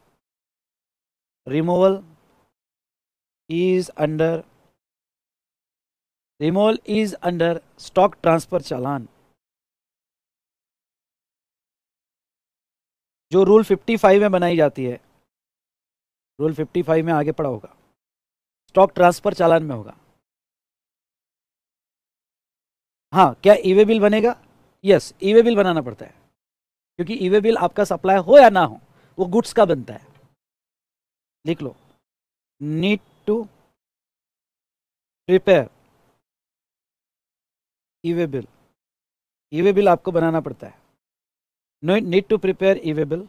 removal is under removal is under stock transfer चालान जो रूल 55 में बनाई जाती है रूल 55 में आगे पड़ा होगा स्टॉक ट्रांसफर चालान में होगा हाँ क्या ईवे e बिल बनेगा यस ईवे बिल बनाना पड़ता है क्योंकि ईवे e बिल आपका सप्लाई हो या ना हो वो गुड्स का बनता है लिख लो need to prepare e way bill e way bill आपको बनाना पड़ता है No need to prepare evable.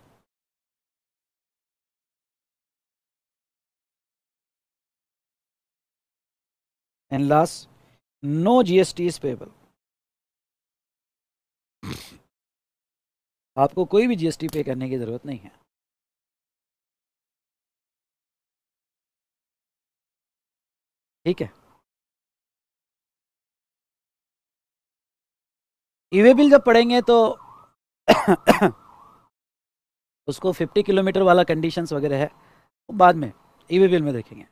And last, no GST is payable. आपको कोई भी जीएसटी पे करने की ज़रूरत नहीं है ठीक है ईवे बिल जब पढ़ेंगे तो उसको 50 किलोमीटर वाला कंडीशंस वगैरह है वो बाद में ई e बिल में देखेंगे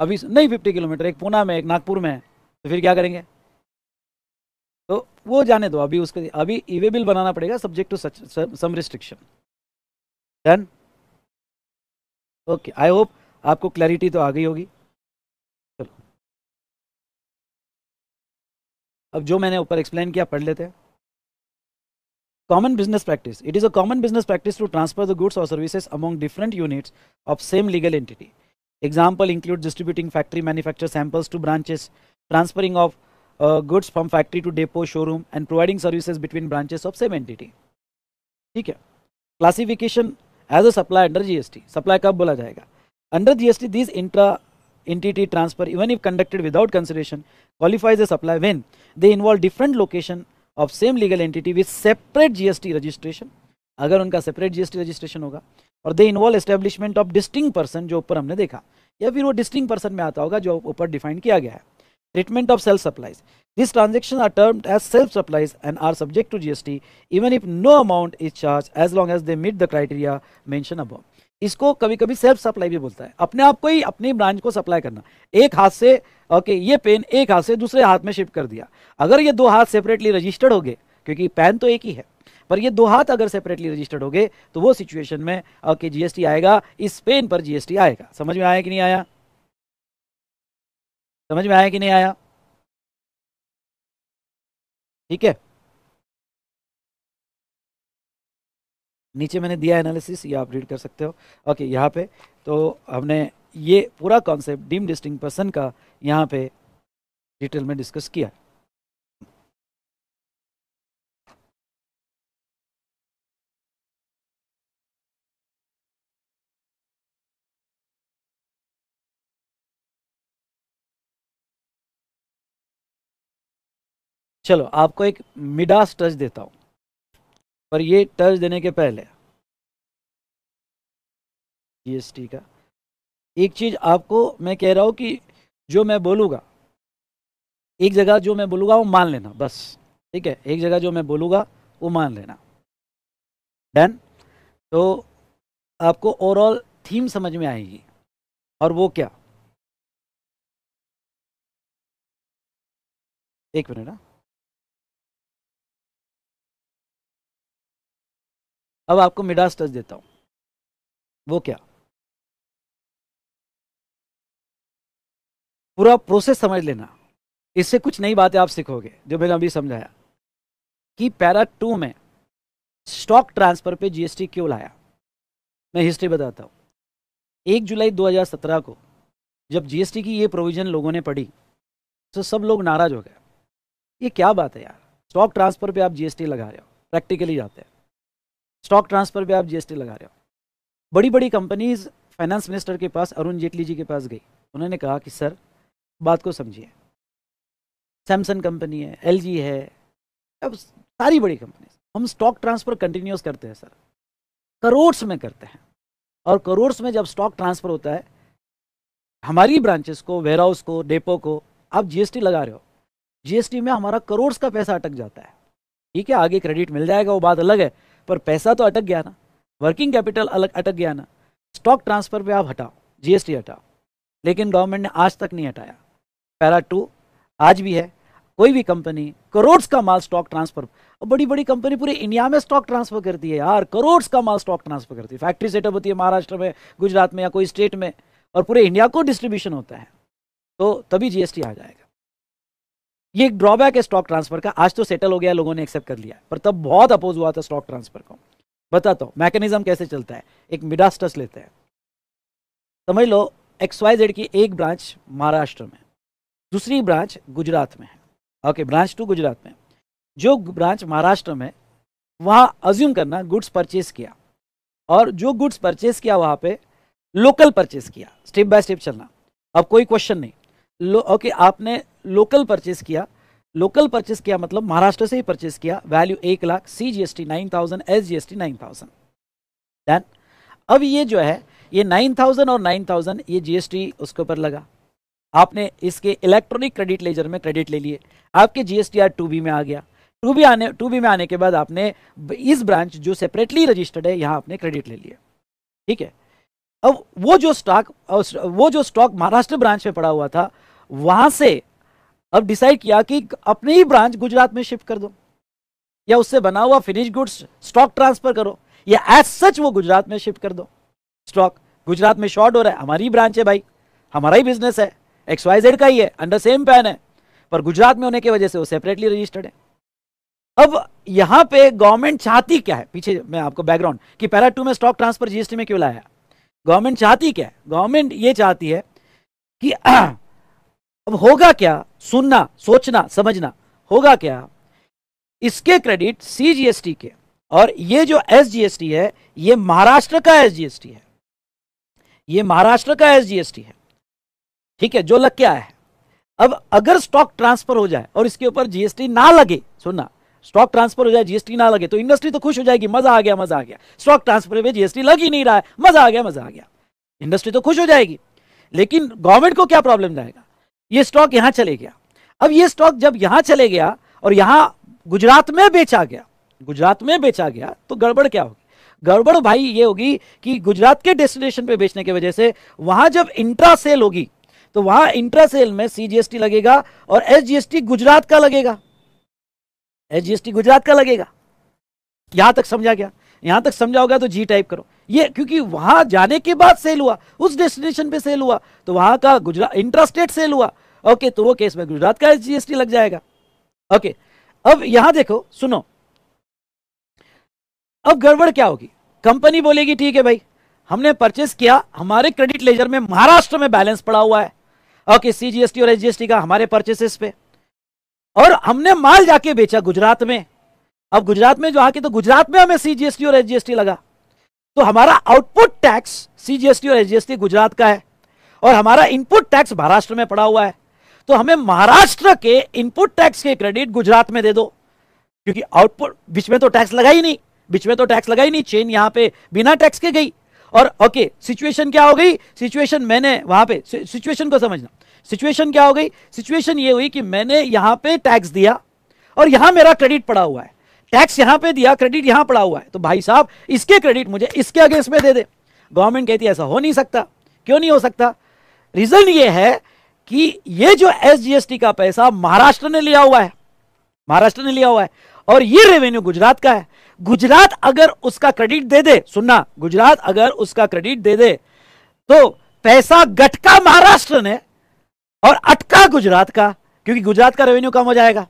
अभी नहीं 50 किलोमीटर एक पूना में एक नागपुर में है तो फिर क्या करेंगे तो वो जाने दो अभी उसके अभी ई e बिल बनाना पड़ेगा subject to such some restriction done okay I hope आपको क्लैरिटी तो आ गई होगी चलो अब जो मैंने ऊपर एक्सप्लेन किया पढ़ लेते हैं Common business practice. It is a common business practice to transfer the goods or services among different units of same legal entity. Example include distributing factory manufactured samples to branches, transferring of uh, goods from factory to depot, showroom and providing services between branches of same entity. Okay. Classification as a supply under GST. Supply supply कब बोला Under GST, these intra entity transfer even if conducted without consideration qualifies as supply when they involve different location of same legal entity with separate GST registration अगर उनका separate GST registration होगा और they involve establishment of distinct person जो ऊपर हमने देखा या फिर वो डिस्टिंग पर्सन में आता होगा जो ऊपर डिफाइन किया गया है treatment of self supplies this transaction are term as self supplies and are subject to GST even if no amount is charge as long as they meet the criteria mention about इसको कभी कभी self supply भी बोलता है अपने आप को ही अपनी ब्रांच को सप्लाई करना एक हाथ से ओके ये पेन एक हाथ से दूसरे हाथ में शिफ्ट कर दिया अगर ये दो हाथ सेपरेटली रजिस्टर्ड हो गए क्योंकि पेन तो एक ही है पर ये दो हाथ अगर सेपरेटली रजिस्टर्ड हो गए तो वो सिचुएशन में ओके जीएसटी आएगा इस पेन पर जीएसटी आएगा समझ में आया कि नहीं आया समझ में आया कि नहीं आया ठीक है नीचे मैंने दिया एनालिसिस ये आप रीड कर सकते हो ओके यहाँ पे तो हमने ये पूरा कॉन्सेप्ट डीम डिस्टिंग पर्सन का यहाँ पे डिटेल में डिस्कस किया चलो आपको एक मिडास टच देता हूँ पर ये टच देने के पहले जीएसटी का एक चीज़ आपको मैं कह रहा हूँ कि जो मैं बोलूँगा एक जगह जो मैं बोलूँगा वो मान लेना बस ठीक है एक जगह जो मैं बोलूँगा वो मान लेना डन तो आपको ओवरऑल थीम समझ में आएगी और वो क्या एक मिनट ना हाँ। अब आपको मिडास टच देता हूँ वो क्या पूरा प्रोसेस समझ लेना इससे कुछ नई बातें आप सीखोगे जो मैंने अभी समझाया कि पैरा टू में स्टॉक ट्रांसफर पे जीएसटी क्यों लाया मैं हिस्ट्री बताता हूँ एक जुलाई 2017 को जब जीएसटी की ये प्रोविज़न लोगों ने पढ़ी तो सब लोग नाराज हो गए ये क्या बात है यार स्टॉक ट्रांसफ़र पे आप जीएसटी लगा रहे हो प्रैक्टिकली जाते हैं स्टॉक ट्रांसफ़र पे आप जीएसटी लगा रहे हो बड़ी बड़ी कंपनीज फाइनेंस मिनिस्टर के पास अरुण जेटली जी के पास गई उन्होंने कहा कि सर बात को समझिए सैमसंग कंपनी है एल है अब सारी बड़ी कंपनी हम स्टॉक ट्रांसफ़र कंटिन्यूस करते हैं सर करोड़्स में करते हैं और करोड़्स में जब स्टॉक ट्रांसफ़र होता है हमारी ब्रांचेस को वेयरहाउस को डेपो को आप जीएसटी लगा रहे हो जीएसटी में हमारा करोड़ का पैसा अटक जाता है ठीक है आगे क्रेडिट मिल जाएगा वो बात अलग है पर पैसा तो अटक गया ना वर्किंग कैपिटल अलग अटक गया ना स्टॉक ट्रांसफर पे आप हटाओ जीएसटी हटाओ लेकिन गवर्नमेंट ने आज तक नहीं हटाया पैरा टू आज भी है कोई भी कंपनी करोड़ का माल स्टॉक ट्रांसफर बड़ी बड़ी कंपनी पूरे इंडिया में स्टॉक ट्रांसफर करती है यार करोड़ का माल स्टॉक ट्रांसफर करती है फैक्ट्री सेटअप होती है महाराष्ट्र में गुजरात में या कोई स्टेट में और पूरे इंडिया को डिस्ट्रीब्यूशन होता है तो तभी जीएसटी आ जाएगा ये एक ड्रॉबैक है स्टॉक ट्रांसफर का आज तो सेटल हो गया लोगों ने एक्सेप्ट कर लिया पर तब बहुत अपोज हुआ था स्टॉक ट्रांसफर को बताता हूँ मैकेनिज्म कैसे चलता है एक मिडास्टस लेते हैं समझ लो एक्स वाई जेड की एक ब्रांच महाराष्ट्र में दूसरी ब्रांच गुजरात में है ओके ब्रांच टू गुजरात में जो ब्रांच महाराष्ट्र में वहाँ अज्यूम करना गुड्स परचेस किया और जो गुड्स परचेस किया वहाँ पे लोकल परचेस किया स्टेप बाय स्टेप चलना अब कोई क्वेश्चन नहीं लो ओके आपने लोकल परचेस किया लोकल परचेस किया मतलब महाराष्ट्र से ही परचेस किया वैल्यू एक lakh C G S T nine thousand S G S T nine thousand अब ये जो है ये नाइन थाउजेंड और नाइन थाउजेंड ये जी एस टी उसके ऊपर लगा आपने इसके इलेक्ट्रॉनिक क्रेडिट लेजर में क्रेडिट ले लिए आपके जीएसटीआर टू बी में आ गया टू बी आने टू बी में आने के बाद आपने इस ब्रांच जो सेपरेटली रजिस्टर्ड है यहाँ आपने क्रेडिट ले लिया ठीक है अब वो जो स्टॉक वो जो स्टॉक महाराष्ट्र ब्रांच में पड़ा हुआ था वहां से अब डिसाइड किया कि अपने ही ब्रांच गुजरात में शिफ्ट कर दो या उससे बना हुआ फिनिश गुड्स स्टॉक ट्रांसफर करो या एज सच वो गुजरात में शिफ्ट कर दो स्टॉक गुजरात में शॉर्ट हो रहा है हमारी ब्रांच है भाई हमारा ही बिजनेस है एक्स वाई जेड का ही है अंडर सेम पैन है पर गुजरात में होने की वजह से वो सेपरेटली रजिस्टर्ड है अब यहां पे गवर्नमेंट चाहती क्या है पीछे मैं आपको बैकग्राउंड कि पैरा टू में स्टॉक ट्रांसफर जीएसटी में क्यों लाया गवर्नमेंट चाहती क्या है गवर्नमेंट ये चाहती है कि अब होगा क्या सुनना सोचना समझना होगा क्या इसके क्रेडिट सीजीएसटी के और ये जो एसजीएसटी है ये महाराष्ट्र का एसजीएसटी है ये महाराष्ट्र का एसजीएसटी है ठीक है जो लग के आया है अब अगर स्टॉक ट्रांसफर हो जाए और इसके ऊपर जीएसटी ना लगे सुनना स्टॉक ट्रांसफर हो जाए जीएसटी ना लगे तो इंडस्ट्री तो खुश हो जाएगी मजा आ गया मजा आ गया स्टॉक ट्रांसफर में जीएसटी लग ही नहीं रहा है मजा आ गया मजा आ गया इंडस्ट्री तो खुश हो जाएगी लेकिन गवर्नमेंट को क्या प्रॉब्लम जाएगा ये स्टॉक यहां चले गया अब ये स्टॉक जब यहां चले गया और यहां गुजरात में बेचा गया गुजरात में बेचा गया तो गड़बड़ क्या होगी गड़बड़ भाई ये होगी कि गुजरात के डेस्टिनेशन पे बेचने की वजह से वहां जब इंट्रा सेल होगी तो वहां इंट्रा सेल में सीजीएसटी लगेगा और एसजीएसटी गुजरात का लगेगा एसजीएसटी गुजरात का लगेगा यहां तक समझा गया यहां तक समझा होगा तो जी टाइप करो ये क्योंकि वहां जाने के बाद सेल हुआ उस डेस्टिनेशन पे सेल हुआ तो वहां का गुजरात इंट्रास्टेट सेल हुआ ओके तो वो केस में गुजरात का जीएसटी लग जाएगा ओके अब यहां देखो सुनो अब गड़बड़ क्या होगी कंपनी बोलेगी ठीक है भाई हमने परचेस किया हमारे क्रेडिट लेजर में महाराष्ट्र में बैलेंस पड़ा हुआ है ओके सीजीएसटी और एसजीएसटी का हमारे परचेसेस पे और हमने माल जाके बेचा गुजरात में अब गुजरात में जो आके तो गुजरात में हमें सीजीएसटी और एसजीएसटी लगा तो हमारा आउटपुट टैक्स सीजीएसटी और एसजीएसटी गुजरात का है और हमारा इनपुट टैक्स महाराष्ट्र में पड़ा हुआ है तो हमें महाराष्ट्र के इनपुट टैक्स के क्रेडिट गुजरात में दे दो क्योंकि आउटपुट बीच में तो टैक्स लगा ही नहीं बीच में तो टैक्स लगा ही नहीं चेन यहां पे बिना टैक्स के गई और ओके सिचुएशन क्या हो गई सिचुएशन मैंने वहां पे सिचुएशन को समझना सिचुएशन क्या हो गई सिचुएशन ये हुई कि मैंने यहां पे टैक्स दिया और यहां मेरा क्रेडिट पड़ा हुआ है टैक्स यहां पे दिया क्रेडिट यहां पड़ा हुआ है तो भाई साहब इसके क्रेडिट मुझे इसके अगेंस्ट में दे दे गवर्नमेंट कहती है ऐसा हो नहीं सकता क्यों नहीं हो सकता रीजन ये है कि ये जो एस का पैसा महाराष्ट्र ने लिया हुआ है महाराष्ट्र ने लिया हुआ है और ये रेवेन्यू गुजरात का है गुजरात अगर उसका क्रेडिट दे दे सुनना गुजरात अगर उसका क्रेडिट दे दे तो पैसा गटका महाराष्ट्र ने और अटका गुजरात का क्योंकि गुजरात का रेवेन्यू कम हो जाएगा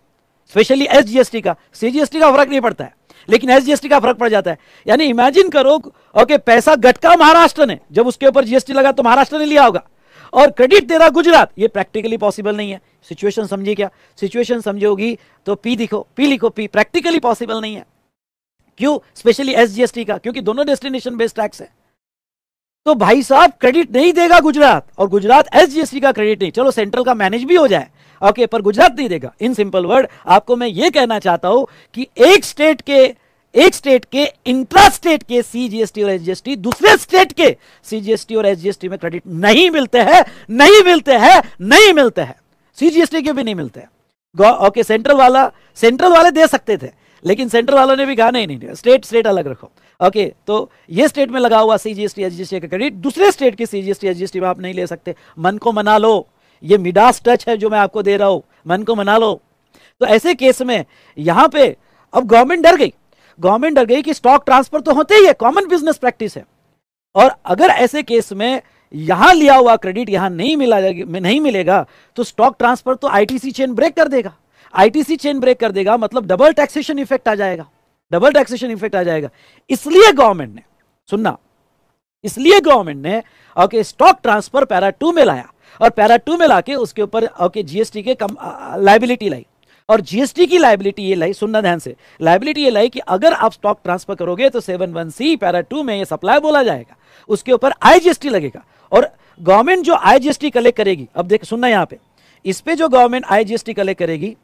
स्पेशली एसजीएसटी का सीजीएसटी का फर्क नहीं पड़ता है लेकिन एसजीएसटी का फर्क पड़ जाता है यानी इमेजिन करो ओके पैसा गटका महाराष्ट्र ने जब उसके ऊपर जीएसटी लगा तो महाराष्ट्र ने लिया होगा और क्रेडिट दे रहा गुजरात ये प्रैक्टिकली पॉसिबल नहीं है सिचुएशन समझिए क्या सिचुएशन समझोगी तो पी दिखो पी लिखो पी प्रैक्टिकली पॉसिबल नहीं है क्यों स्पेशली एसजीएसटी का क्योंकि दोनों डेस्टिनेशन बेस्ड टैक्स है तो भाई साहब क्रेडिट नहीं देगा गुजरात और गुजरात एसजीएसटी का क्रेडिट नहीं चलो सेंट्रल का मैनेज भी हो जाए ओके पर गुजरात नहीं देगा इन सिंपल वर्ड आपको मैं ये कहना चाहता हूं कि एक स्टेट के एक स्टेट के इंट्रा स्टेट के सीजीएसटी और एसजीएसटी दूसरे स्टेट के सीजीएसटी और एसजीएसटी में क्रेडिट नहीं मिलते हैं नहीं मिलते हैं नहीं मिलते हैं सीजीएसटी के भी नहीं मिलते हैं ओके सेंट्रल वाला सेंट्रल वाले दे सकते थे लेकिन सेंटर वालों ने भी कहा नहीं नहीं स्टेट स्टेट अलग रखो ओके तो ये स्टेट में लगा हुआ सी जी एस का क्रेडिट दूसरे स्टेट की सी जी में आप नहीं ले सकते मन को मना लो ये मिडास टच है जो मैं आपको दे रहा हूं मन को मना लो तो ऐसे केस में यहां पे अब गवर्नमेंट डर गई गवर्नमेंट डर गई कि स्टॉक ट्रांसफर तो होते ही है कॉमन बिजनेस प्रैक्टिस है और अगर ऐसे केस में यहां लिया हुआ क्रेडिट यहां नहीं मिला नहीं मिलेगा तो स्टॉक ट्रांसफर तो आईटीसी चेन ब्रेक कर देगा आईटीसी चेन ब्रेक कर देगा मतलब डबल टैक्सेशन इफेक्ट आ जाएगा डबल टैक्सेशन इफेक्ट आ जाएगा इसलिए गवर्नमेंट ने सुनना इसलिए गवर्नमेंट ने okay stock transfer para two में लाया और पैरा टू में लाके उसके ऊपर ओके जीएसटी के कम लाइबिलिटी लाई और जीएसटी की लाइबिलिटी ये लाई सुनना ध्यान से लाइबिलिटी ये लाई कि अगर आप स्टॉक ट्रांसफर करोगे तो seven one C para two में ये सप्लाई बोला जाएगा उसके ऊपर आईजीएसटी लगेगा और गवर्नमेंट जो आईजीएसटी कलेक्ट करेगी अब देख सुनना यहाँ पे इस पे जो गवर्नमेंट आईजीएसटी कलेक्ट करेगी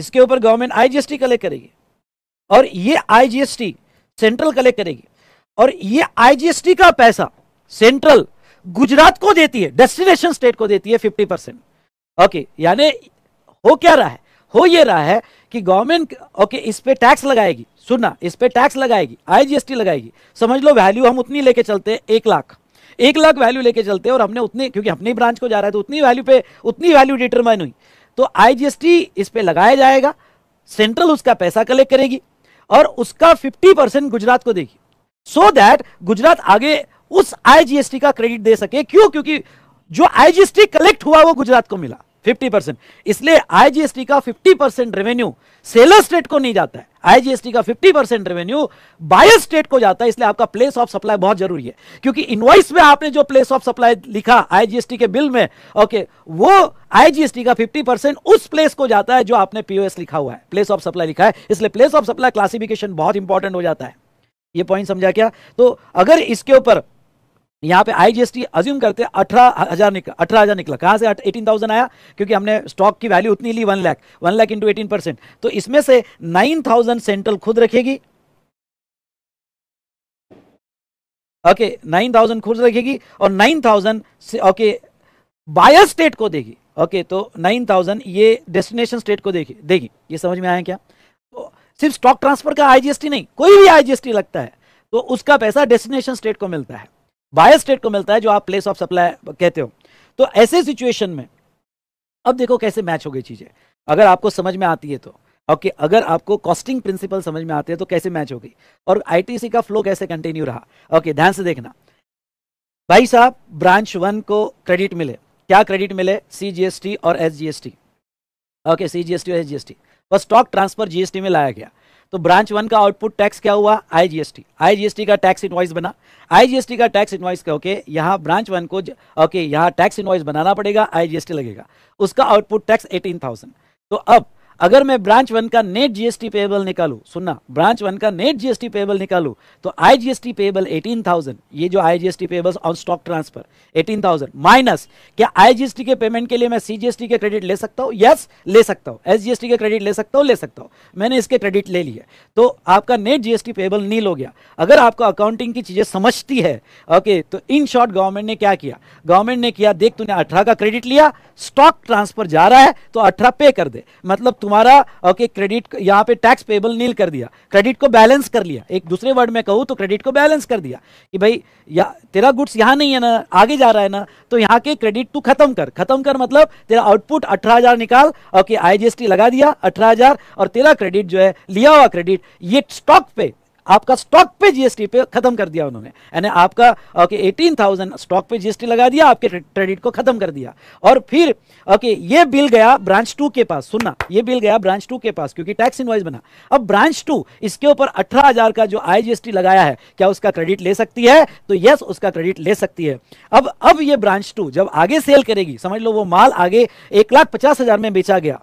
इसके ऊपर गवर्नमेंट आईजीएसटी कलेक्ट करेगी और ये आईजीएसटी सेंट्रल कलेक्ट करेगी और ये आईजीएसटी का पैसा सेंट्रल गुजरात को देती है डेस्टिनेशन स्टेट को देती है फिफ्टी परसेंट ओके यानी हो क्या रहा है हो ये रहा है कि गवर्नमेंट ओके इस पर टैक्स लगाएगी सुनना इस पर टैक्स लगाएगी आईजीएसटी लगाएगी समझ लो वैल्यू हम उतनी लेके चलते हैं एक लाख एक लाख वैल्यू लेके चलते हैं और हमने उतनी क्योंकि अपनी ब्रांच को जा रहा है तो उतनी वैल्यू पे उतनी वैल्यू डिटरमाइन हुई तो आईजीएसटी इस पर लगाया जाएगा सेंट्रल उसका पैसा कलेक्ट करेगी और उसका 50 परसेंट गुजरात को देगी सो so दैट गुजरात आगे उस आईजीएसटी का क्रेडिट दे सके क्यों क्योंकि जो आईजीएसटी कलेक्ट हुआ वो गुजरात को मिला फिफ्टी परसेंट इसलिए आईजीएसटी का fifty percent revenue seller state को नहीं जाता है आईजीएसटी का fifty percent revenue buyer state को जाता है इसलिए आपका प्लेस ऑफ सप्लाई बहुत जरूरी है क्योंकि इनवाइस में आपने जो प्लेस ऑफ सप्लाई लिखा आईजीएसटी के बिल में ओके वो आईजीएसटी का फिफ्टी परसेंट उस प्लेस को जाता है जो आपने पीओएस लिखा हुआ है प्लेस ऑफ सप्लाई लिखा है इसलिए प्लेस ऑफ सप्लाई क्लासिफिकेशन बहुत इंपॉर्टेंट हो जाता है ये पॉइंट समझा क्या तो अगर इसके ऊपर यहाँ पे आई टी अज्यूम करते अठारह हजार निकला अठारह हजार निकला कहाँ से एटीन थाउजेंड आया क्योंकि हमने स्टॉक की वैल्यू उतनी ली one lakh one lakh into eighteen percent तो इसमें से नाइन थाउजेंड सेंट्रल खुद रखेगी ओके नाइन थाउजेंड खुद रखेगी और nine thousand okay buyer state को देगी ओके तो नाइन थाउजेंड ये डेस्टिनेशन स्टेट को देगी देगी ये समझ में आया क्या तो सिर्फ स्टॉक ट्रांसफर का आईजीएसटी नहीं कोई भी आईजीएसटी लगता है तो उसका पैसा डेस्टिनेशन स्टेट को मिलता है बायर स्टेट को मिलता है जो आप प्लेस ऑफ सप्लाई कहते हो तो ऐसे सिचुएशन में अब देखो कैसे मैच हो गई चीज़ें अगर आपको समझ में आती है तो ओके okay, अगर आपको कॉस्टिंग प्रिंसिपल समझ में आते हैं तो कैसे मैच हो गई और आईटीसी का फ्लो कैसे कंटिन्यू रहा ओके okay, ध्यान से देखना भाई साहब ब्रांच वन को क्रेडिट मिले क्या क्रेडिट मिले सीजीएसटी और एसजीएसटी ओके सीजीएसटी और एसजीएसटी और स्टॉक ट्रांसफर जीएसटी में लाया गया तो ब्रांच वन का आउटपुट टैक्स क्या हुआ आईजीएसटी आईजीएसटी का टैक्स इनवाइस बना आईजीएसटी का टैक्स इनवाइस का ओके यहाँ ब्रांच वन को ओके यहाँ टैक्स इनवाइस बनाना पड़ेगा आईजीएसटी लगेगा उसका आउटपुट टैक्स एटीन थाउजेंड तो अब अगर मैं ब्रांच वन का नेट जीएसटी पेबल निकालू सुनना ब्रांच वन का नेट जीएसटी पेबल निकालू तो I GST payable eighteen thousand ये जो I GST payable on stock transfer eighteen thousand minus क्या आई जीएसटी के पेमेंट के लिए मैं सी जीएसटी के क्रेडिट ले सकता हूँ यस ले सकता हूँ एस जीएसटी के क्रेडिट ले सकता हूँ ले सकता हूँ मैंने इसके क्रेडिट ले लिया तो आपका नेट जीएसटी पेबल नील हो गया अगर आपको अकाउंटिंग की चीजें समझती है ओके तो इन शॉर्ट गवर्नमेंट ने क्या किया गवर्नमेंट ने किया देख तूने अठारह का क्रेडिट लिया स्टॉक ट्रांसफर जा रहा है तो अठारह पे कर दे मतलब तुम्हारा ओके क्रेडिट यहाँ पे टैक्स पेबल नील कर दिया क्रेडिट को बैलेंस कर लिया एक दूसरे वर्ड में कहूँ तो क्रेडिट को बैलेंस कर दिया कि भाई या तेरा गुड्स यहाँ नहीं है ना आगे जा रहा है ना तो यहाँ के क्रेडिट तू खत्म कर खत्म कर मतलब तेरा आउटपुट अठारह निकाल ओके आईजीएसटी लगा दिया अठारह और तेरा क्रेडिट जो है लिया हुआ क्रेडिट ये स्टॉक पे आपका स्टॉक पे जीएसटी पे खत्म कर दिया उन्होंने यानी आपका ओके एटीन थाउजेंड स्टॉक पे जीएसटी लगा दिया आपके क्रेडिट को खत्म कर दिया और फिर ओके ये बिल गया ब्रांच टू के पास सुनना ये बिल गया ब्रांच टू के पास क्योंकि टैक्स इनवाइस बना अब ब्रांच टू इसके ऊपर अठारह हजार का जो आई जीएसटी लगाया है क्या उसका क्रेडिट ले सकती है तो यस उसका क्रेडिट ले सकती है अब अब ये ब्रांच टू जब आगे सेल करेगी समझ लो वो माल आगे एक लाख पचास हजार में बेचा गया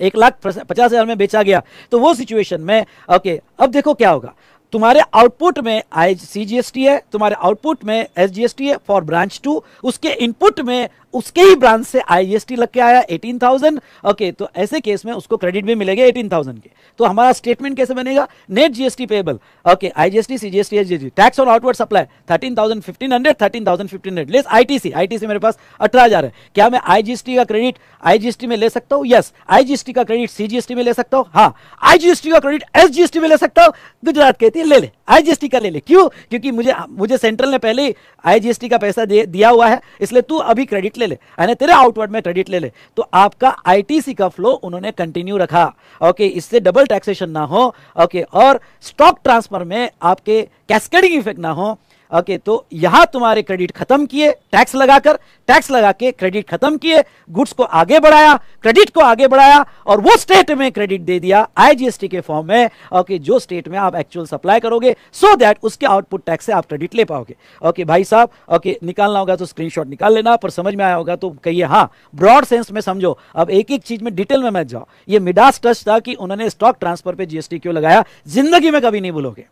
एक लाख पचास हज़ार में बेचा गया तो वो सिचुएशन में ओके अब देखो क्या होगा तुम्हारे आउटपुट में आई सीजीएसटी है तुम्हारे आउटपुट में एसजीएसटी है फॉर ब्रांच टू उसके इनपुट में उसके ही ब्रांच से आईजीएसटी लग के आया 18,000 ओके तो ऐसे केस में उसको क्रेडिट भी मिलेगा 18,000 के तो हमारा स्टेटमेंट कैसे बनेगा net GST payable okay IGST CGST SGST tax और outward supply thirteen fifteen hundred thousand fifteen hundred less ITC ITC मेरे पास अठारह हजार है क्या मैं आईजीएसटी का क्रेडिट आईजीएसटी में ले सकता हूँ यस आईजीएसटी का क्रेडिट सीजीएसटी में ले सकता हूँ हाँ आईजीएसटी का क्रेडिट एसजीएसटी में ले सकता हूँ गुजरात कहती है ले ले आईजीएसटी का ले ले क्यों क्योंकि मुझे मुझे सेंट्रल ने पहले ही आईजीएसटी का पैसा दे, दिया हुआ है इसलिए तू अभी क्रेडिट ले ले यानी तेरे आउटवर्ड में क्रेडिट ले ले तो आपका आईटीसी का फ्लो उन्होंने कंटिन्यू रखा ओके इससे डबल टैक्सेशन ना हो ओके और स्टॉक ट्रांसफर में आपके कैस्केडिंग इफेक्ट ना हो ओके तो यहां तुम्हारे क्रेडिट खत्म किए टैक्स लगाकर टैक्स लगा के क्रेडिट खत्म किए गुड्स को आगे बढ़ाया क्रेडिट को आगे बढ़ाया और वो स्टेट में क्रेडिट दे दिया आईजीएसटी के फॉर्म में ओके जो स्टेट में आप एक्चुअल सप्लाई करोगे सो दैट उसके आउटपुट टैक्स से आप क्रेडिट ले पाओगे ओके भाई साहब ओके निकालना होगा तो स्क्रीनशॉट निकाल लेना पर समझ में आया होगा तो कहिए हाँ ब्रॉड सेंस में समझो अब एक एक चीज में डिटेल में मत जाओ ये मिडास टच था कि उन्होंने स्टॉक ट्रांसफर पर जीएसटी क्यों लगाया जिंदगी में कभी नहीं भूलोगे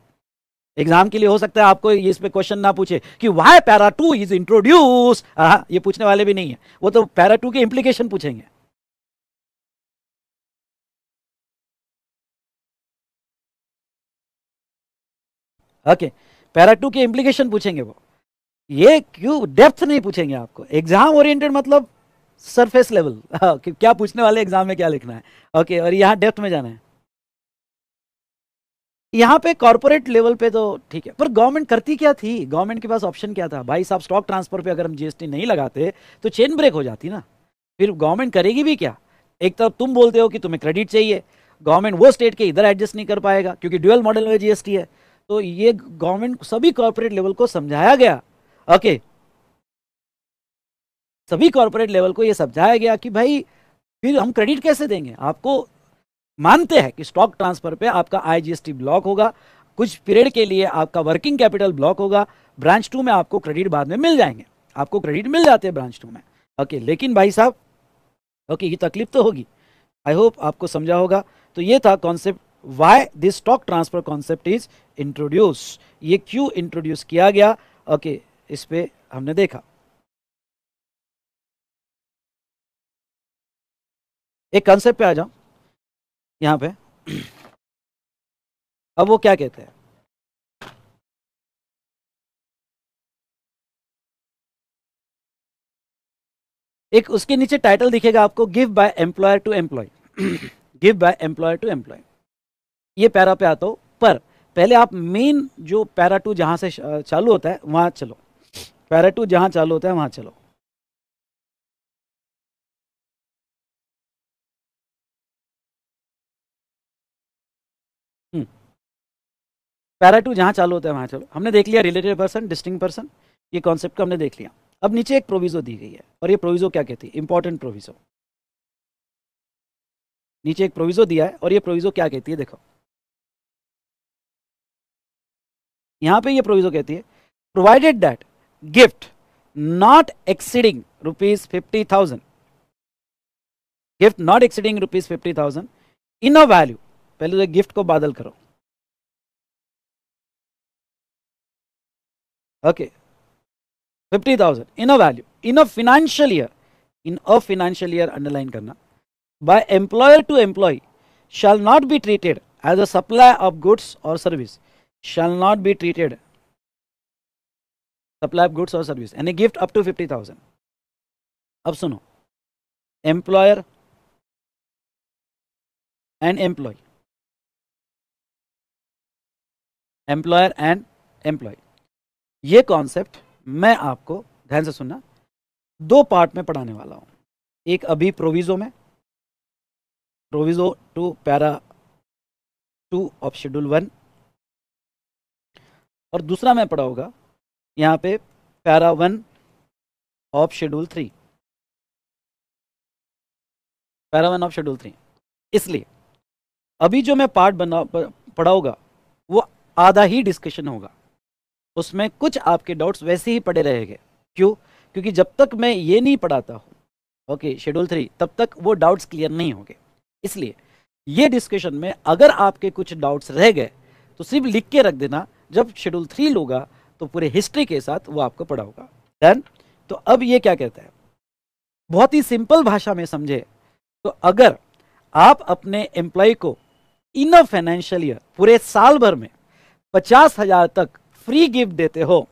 एग्जाम के लिए हो सकता है आपको इस पे क्वेश्चन ना पूछे कि why para two is introduce ये पूछने वाले भी नहीं है वो तो पैरा टू के इंप्लीकेशन पूछेंगे ओके पैरा टू के इम्प्लीकेशन पूछेंगे वो ये क्यों डेप्थ नहीं पूछेंगे आपको एग्जाम ओरिएंटेड मतलब सरफेस लेवल क्या पूछने वाले एग्जाम में क्या लिखना है ओके okay, और यहाँ डेप्थ में जाना है यहाँ पे कॉर्पोरेट लेवल पे तो ठीक है पर गवर्नमेंट करती क्या थी गवर्नमेंट के पास ऑप्शन क्या था भाई साहब स्टॉक ट्रांसफर पे अगर हम जीएसटी नहीं लगाते तो चेन ब्रेक हो जाती ना फिर गवर्नमेंट करेगी भी क्या एक तरफ तुम बोलते हो कि तुम्हें क्रेडिट चाहिए गवर्नमेंट वो स्टेट के इधर एडजस्ट नहीं कर पाएगा क्योंकि ड्यूअल मॉडल में जीएसटी है तो ये गवर्नमेंट सभी कॉर्पोरेट लेवल को समझाया गया ओके सभी कॉर्पोरेट लेवल को यह समझाया गया कि भाई फिर हम क्रेडिट कैसे देंगे आपको मानते हैं कि स्टॉक ट्रांसफर पे आपका आईजीएसटी ब्लॉक होगा कुछ पीरियड के लिए आपका वर्किंग कैपिटल ब्लॉक होगा ब्रांच टू में आपको क्रेडिट बाद में मिल जाएंगे आपको क्रेडिट मिल जाते हैं ब्रांच टू में ओके लेकिन भाई साहब ओके ये तकलीफ तो होगी आई होप आपको समझा होगा तो ये था concept why this stock transfer concept is introduce ये क्यों इंट्रोड्यूस किया गया ओके इस पर हमने देखा एक कॉन्सेप्ट पे आ जाओ यहाँ पे अब वो क्या कहते हैं एक उसके नीचे टाइटल दिखेगा आपको give by employer to employ give by employer to employ ये पैरा पे आता हो पर पहले आप मेन जो पैरा टू जहां से चालू होता है वहां चलो पैरा टू जहां चालू होता है वहां चलो पैरा टू जहाँ चालू होता है वहाँ चलो हमने देख लिया रिलेटेड पर्सन डिस्टिंग पर्सन ये कॉन्सेप्ट को हमने देख लिया अब नीचे एक प्रोविजो दी गई है और ये प्रोविजो क्या कहती है इंपॉर्टेंट प्रोविजो नीचे एक प्रोविजो दिया है और ये प्रोविजो क्या कहती है देखो यहाँ पे ये प्रोविजो कहती है provided that gift not exceeding rupees fifty thousand gift not exceeding rupees fifty thousand in a value पहले तो गिफ्ट को बादल करो Okay. 50,000 in a value in a financial year. In a financial year, underline karna. By employer to employee shall not be treated as a supply of goods or service. Shall not be treated supply of goods or service. Any gift up to 50,000. अब सुनो employer and employee employer and employee ये concept मैं आपको ध्यान से सुनना दो part में पढ़ाने वाला हूँ एक अभी प्रोविज़ो में proviso two para two of schedule one और दूसरा मैं पढ़ाऊंगा यहाँ पे para one of schedule three para one of schedule three इसलिए अभी जो मैं पार्ट बना पढ़ाऊंगा वो आधा ही डिस्कशन होगा उसमें कुछ आपके डाउट्स वैसे ही पड़े रहेंगे क्यों क्योंकि जब तक मैं ये नहीं पढ़ाता हूँ ओके शेड्यूल थ्री तब तक वो डाउट्स क्लियर नहीं होंगे इसलिए ये डिस्कशन में अगर आपके कुछ डाउट्स रह गए तो सिर्फ लिख के रख देना जब शेड्यूल थ्री लोगा तो पूरे हिस्ट्री के साथ वो आपको पढ़ाऊंगा देन तो अब ये क्या कहता है बहुत ही सिंपल भाषा में समझे तो अगर आप अपने एम्प्लॉय को इन फाइनेंशियल ईयर पूरे साल भर में पचास हजार तक फ्री गिफ्ट देते हो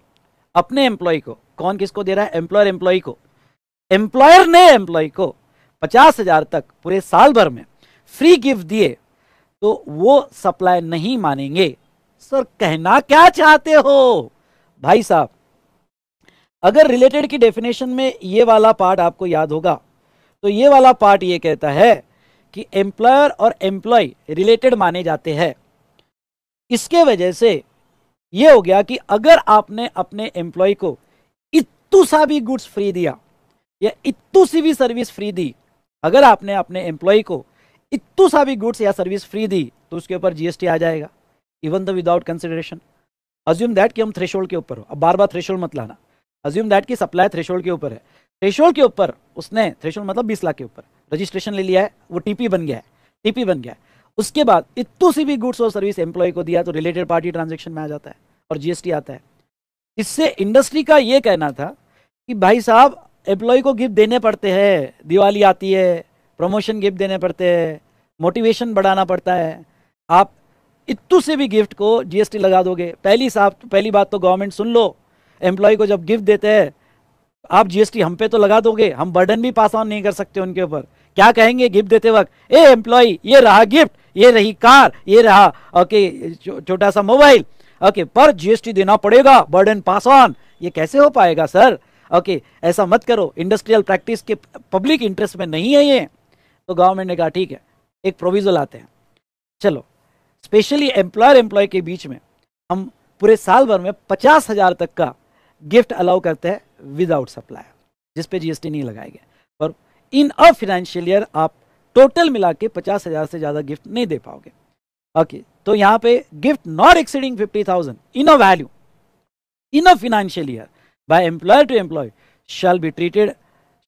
अपने एम्प्लॉय को कौन किसको दे रहा है एम्प्लॉयर एम्प्लॉय को एम्प्लॉयर ने एम्प्लॉय को पचास हजार तक पूरे साल भर में फ्री गिफ्ट दिए तो वो सप्लाई नहीं मानेंगे सर कहना क्या चाहते हो भाई साहब अगर रिलेटेड की डेफिनेशन में ये वाला पार्ट आपको याद होगा तो ये वाला पार्ट ये कहता है कि एम्प्लॉयर और एम्प्लॉय रिलेटेड माने जाते हैं इसके वजह से ये हो गया कि अगर आपने अपने एम्प्लॉय को इतू सा भी गुड्स फ्री दिया या इतू सी भी सर्विस फ्री दी अगर आपने अपने एम्प्लॉय को इतू सा भी गुड्स या सर्विस फ्री दी तो उसके ऊपर जीएसटी आ जाएगा even the without consideration assume that कि हम थ्रेशोल्ड के ऊपर हो अब बार बार थ्रेशोल्ड मत लाना अज्यूम दैट कि सप्लाई थ्रेशोल्ड के ऊपर है थ्रेशोल्ड के ऊपर उसने थ्रेशोल्ड मतलब बीस लाख के ऊपर रजिस्ट्रेशन ले लिया है वो टीपी बन गया है टीपी बन गया है उसके बाद इतू सी भी गुड्स और सर्विस एम्प्लॉय को दिया तो रिलेटेड पार्टी ट्रांजेक्शन में आ जाता है और जीएसटी आता है इससे इंडस्ट्री का ये कहना था कि भाई साहब एम्प्लॉय को गिफ्ट देने पड़ते हैं दिवाली आती है प्रमोशन गिफ्ट देने पड़ते हैं मोटिवेशन बढ़ाना पड़ता है आप इतू से भी गिफ्ट को जीएसटी लगा दोगे पहली साहब पहली बात तो गवर्नमेंट सुन लो एम्प्लॉय को जब गिफ्ट देते हैं आप जीएसटी हम पे तो लगा दोगे हम बर्डन भी पास ऑन नहीं कर सकते उनके ऊपर क्या कहेंगे गिफ्ट देते वक्त ए एम्प्लॉय ये रहा गिफ्ट ये रही कार ये रहा ओके छोटा सा मोबाइल ओके पर जीएसटी देना पड़ेगा बर्डन पास ऑन ये कैसे हो पाएगा सर ओके ऐसा मत करो इंडस्ट्रियल प्रैक्टिस के पब्लिक इंटरेस्ट में नहीं है ये तो गवर्नमेंट ने कहा ठीक है एक प्रोविजल आते हैं चलो स्पेशली एम्प्लॉयर एम्प्लॉय के बीच में हम पूरे साल भर में पचास हजार तक का गिफ्ट अलाउ करते हैं विदाउट सप्लायर जिसपे जीएसटी नहीं लगाएंगे और इन अ फाइनेंशियल ईयर आप टोटल मिला के पचास हजार से ज़्यादा गिफ्ट नहीं दे पाओगे ओके तो यहां पे gift not exceeding fifty thousand in a value in a financial year by employer to employ shall be treated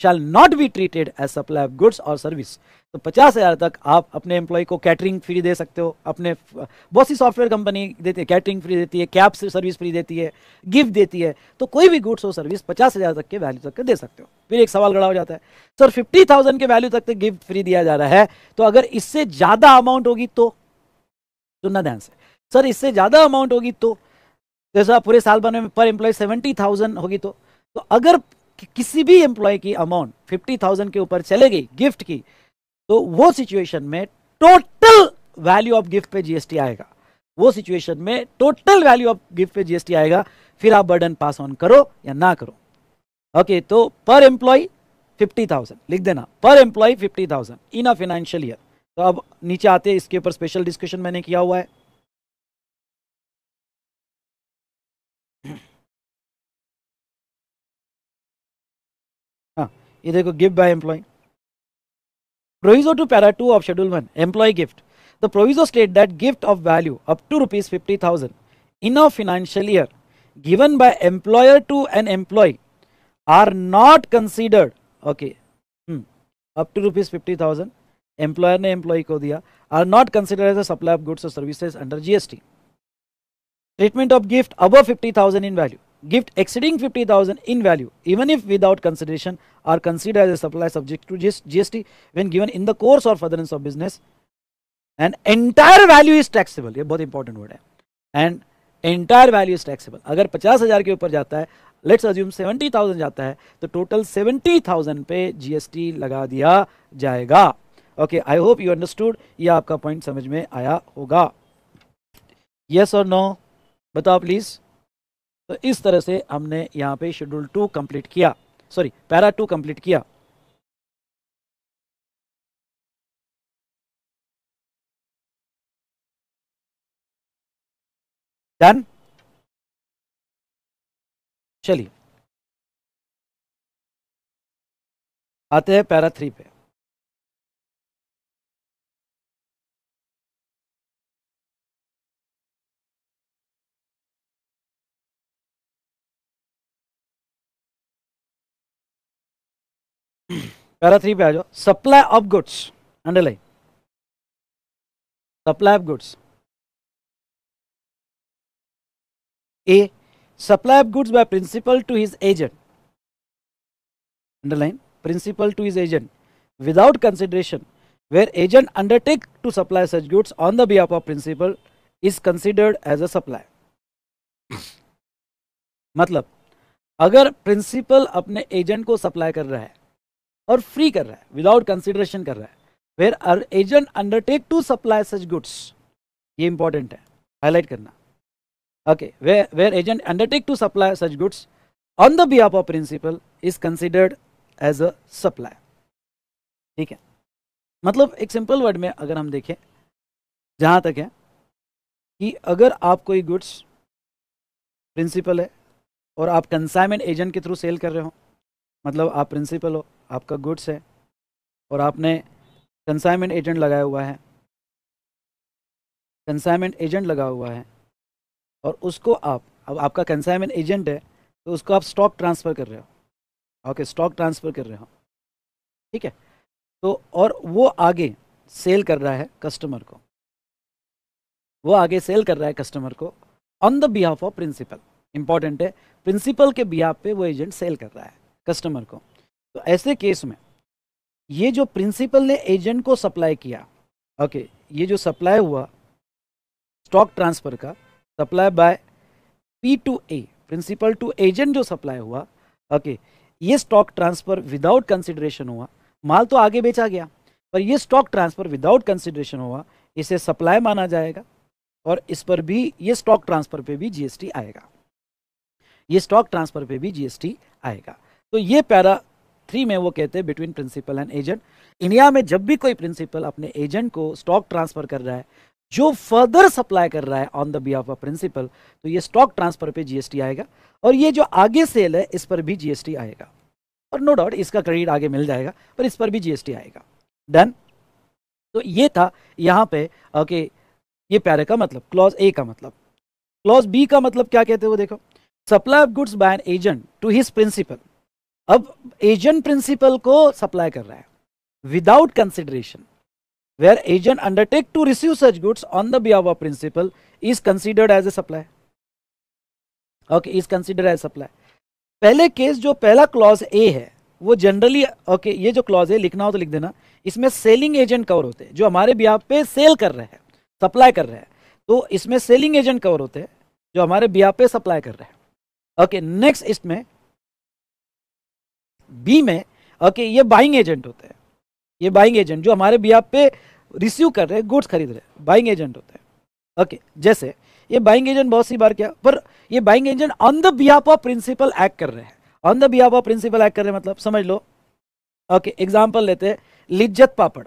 shall not be treated as supply of goods और सर्विस तो पचास हज़ार तक आप अपने एम्प्लॉय को कैटरिंग फ्री दे सकते हो अपने बहुत सी सॉफ्टवेयर कंपनी देती है कैटरिंग फ्री देती है कैब सर्विस फ्री देती है गिफ्ट देती है तो कोई भी गुड्स और सर्विस पचास हज़ार तक के वैल्यू तक के दे सकते हो फिर एक सवाल खड़ा हो जाता है सर फिफ्टी थाउजेंड के वैल्यू तक गिफ्ट तो फ्री दिया जा रहा है तो अगर इससे ज़्यादा अमाउंट होगी तो सुनना ध्यान से सर इससे ज़्यादा अमाउंट होगी तो जैसा पूरे साल भर में पर एम्प्लॉय सेवेंटी थाउजेंड होगी तो तो अगर कि किसी भी एम्प्लॉय की अमाउंट फिफ्टी थाउजेंड के ऊपर चलेगी गिफ्ट की तो वो सिचुएशन में टोटल वैल्यू ऑफ गिफ्ट पे जीएसटी आएगा वो सिचुएशन में टोटल वैल्यू ऑफ गिफ्ट पे जीएसटी आएगा फिर आप बर्डन पास ऑन करो या ना करो ओके तो पर एम्प्लॉय फिफ्टी थाउजेंड लिख देना per employ fifty thousand in a financial year तो अब नीचे आते हैं इसके ऊपर स्पेशल डिस्कशन मैंने किया हुआ है ये देखो gift by employee. proviso to para 2 of schedule 1 employee gift the proviso state that gift of value up to rupees 50000 in a financial year given by employer to an employee are not considered okay hmm. up to rupees 50000 employer ne employee ko diya are not considered as a supply of goods or services under gst treatment of gift above 50000 in value gift exceeding 50000 in value even if without consideration are considered as a supply subject to gst when given in the course or furtherance of business and entire value is taxable ये बहुत important word है and entire value is taxable अगर 50000 के ऊपर जाता है let's assume 70000 जाता है तो टोटल 70000 पे जीएसटी लगा दिया जाएगा okay I hope you understood ये आपका पॉइंट समझ में आया होगा यस और नो बताओ प्लीज़ तो इस तरह से हमने यहाँ पे शेड्यूल टू कंप्लीट किया सॉरी पैरा टू कंप्लीट किया डन चलिए आते हैं पैरा थ्री पे पैरा थ्री पे आ जाओ supply of goods underline supply of goods a supply of goods by principal to his agent underline principal to his agent without consideration where agent undertake to supply such goods on the B behalf of principal is considered as a supply मतलब अगर principal अपने agent को supply कर रहा है और free कर रहा है विदाउट कंसिडरेशन कर रहा है where are agent undertake to supply such goods ये इंपॉर्टेंट है हाईलाइट करना वे where agent undertake to supply such goods on the B of of principal is considered as a supply ठीक है मतलब एक सिंपल वर्ड में अगर हम देखें जहाँ तक है कि अगर आप कोई गुड्स प्रिंसिपल है और आप कंसाइनमेंट एजेंट के थ्रू सेल कर रहे हो मतलब आप प्रिंसिपल हो आपका गुड्स है और आपने कंसाइनमेंट एजेंट लगाया हुआ है कंसाइनमेंट एजेंट लगा हुआ है और उसको आप अब आपका कंसाइनमेंट एजेंट है तो उसको आप स्टॉक ट्रांसफ़र कर रहे हो ओके स्टॉक ट्रांसफ़र कर रहे हो ठीक है तो और वो आगे सेल कर रहा है कस्टमर को वो आगे सेल कर रहा है कस्टमर को on the behalf of principal important है प्रिंसिपल के बिहाफ पे वो एजेंट सेल कर रहा है कस्टमर को तो ऐसे केस में ये जो प्रिंसिपल ने एजेंट को सप्लाई किया ओके ये जो सप्लाई हुआ स्टॉक ट्रांसफर का supply by P to A principal to agent जो सप्लाई हुआ ओके ये स्टॉक ट्रांसफर विदाउट कंसिडरेशन हुआ माल तो आगे बेचा गया पर ये स्टॉक ट्रांसफर विदाउट कंसिडरेशन हुआ इसे सप्लाई माना जाएगा और इस पर भी ये स्टॉक ट्रांसफर पे भी जीएसटी आएगा ये स्टॉक ट्रांसफर पे भी जीएसटी आएगा तो ये पैरा थ्री में वो कहते हैं between principal and agent India में जब भी कोई प्रिंसिपल अपने एजेंट को स्टॉक ट्रांसफर कर रहा है जो फर्दर सप्लाई कर रहा है on the B of a principal तो ये स्टॉक ट्रांसफर पे जीएसटी आएगा और ये जो आगे सेल है इस पर भी जीएसटी आएगा और नो no डाउट इसका क्रेडिट आगे मिल जाएगा पर इस पर भी जीएसटी आएगा डन तो ये था यहाँ पे ओके ये प्यारे का मतलब क्लॉज ए का मतलब क्लॉज बी का मतलब क्या कहते हैं वो देखो supply of goods by an agent to his principal अब एजेंट प्रिंसिपल को सप्लाई कर रहा है without consideration where agent undertake to receive such goods on the behalf of principal is considered as a supply okay is consider as supply पहले case जो पहला clause A है वो जनरली ओके okay, ये जो क्लॉज है लिखना हो तो लिख देना इसमें सेलिंग एजेंट कवर होते हैं जो हमारे बिहाव पे सेल कर रहे हैं सप्लाई कर रहे हैं तो इसमें सेलिंग एजेंट कवर होते हैं जो हमारे बिहाव पे सप्लाई कर रहे हैं ओके नेक्स्ट इसमें बी में ओके ये बाइंग एजेंट होते हैं ये बाइंग एजेंट जो हमारे बिहार पे रिसीव कर रहे हैं गुड्स खरीद रहे हैं बाइंग एजेंट होते हैं ओके जैसे ये बाइंग एजेंट बहुत सी बार क्या पर ये buying agent on the behalf of principal act कर रहे हैं on the behalf of principal act कर रहे हैं मतलब समझ लो ओके एग्जाम्पल लेते हैं लिज्जत पापड़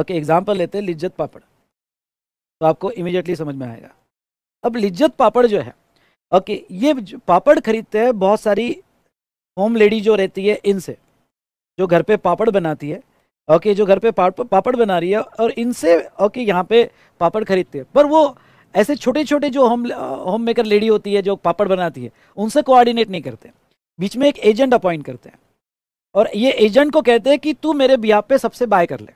ओके एग्जाम्पल लेते हैं लिज्जत पापड़ तो आपको इमिजिएटली समझ में आएगा अब लिज्जत पापड़ जो है ओके ये पापड़ खरीदते हैं बहुत सारी होम लेडी जो रहती है इनसे जो घर पे पापड़ बनाती है ओके जो घर पे पापड़ बना रही है और इनसे ओके यहाँ पे पापड़ खरीदते हैं पर वो ऐसे छोटे छोटे जो होम होम मेकर लेडी होती है जो पापड़ बनाती है उनसे कोऑर्डिनेट नहीं करते बीच में एक एजेंट अपॉइंट करते हैं और ये एजेंट को कहते हैं कि तू मेरे बिहाफ पे सबसे बाय कर ले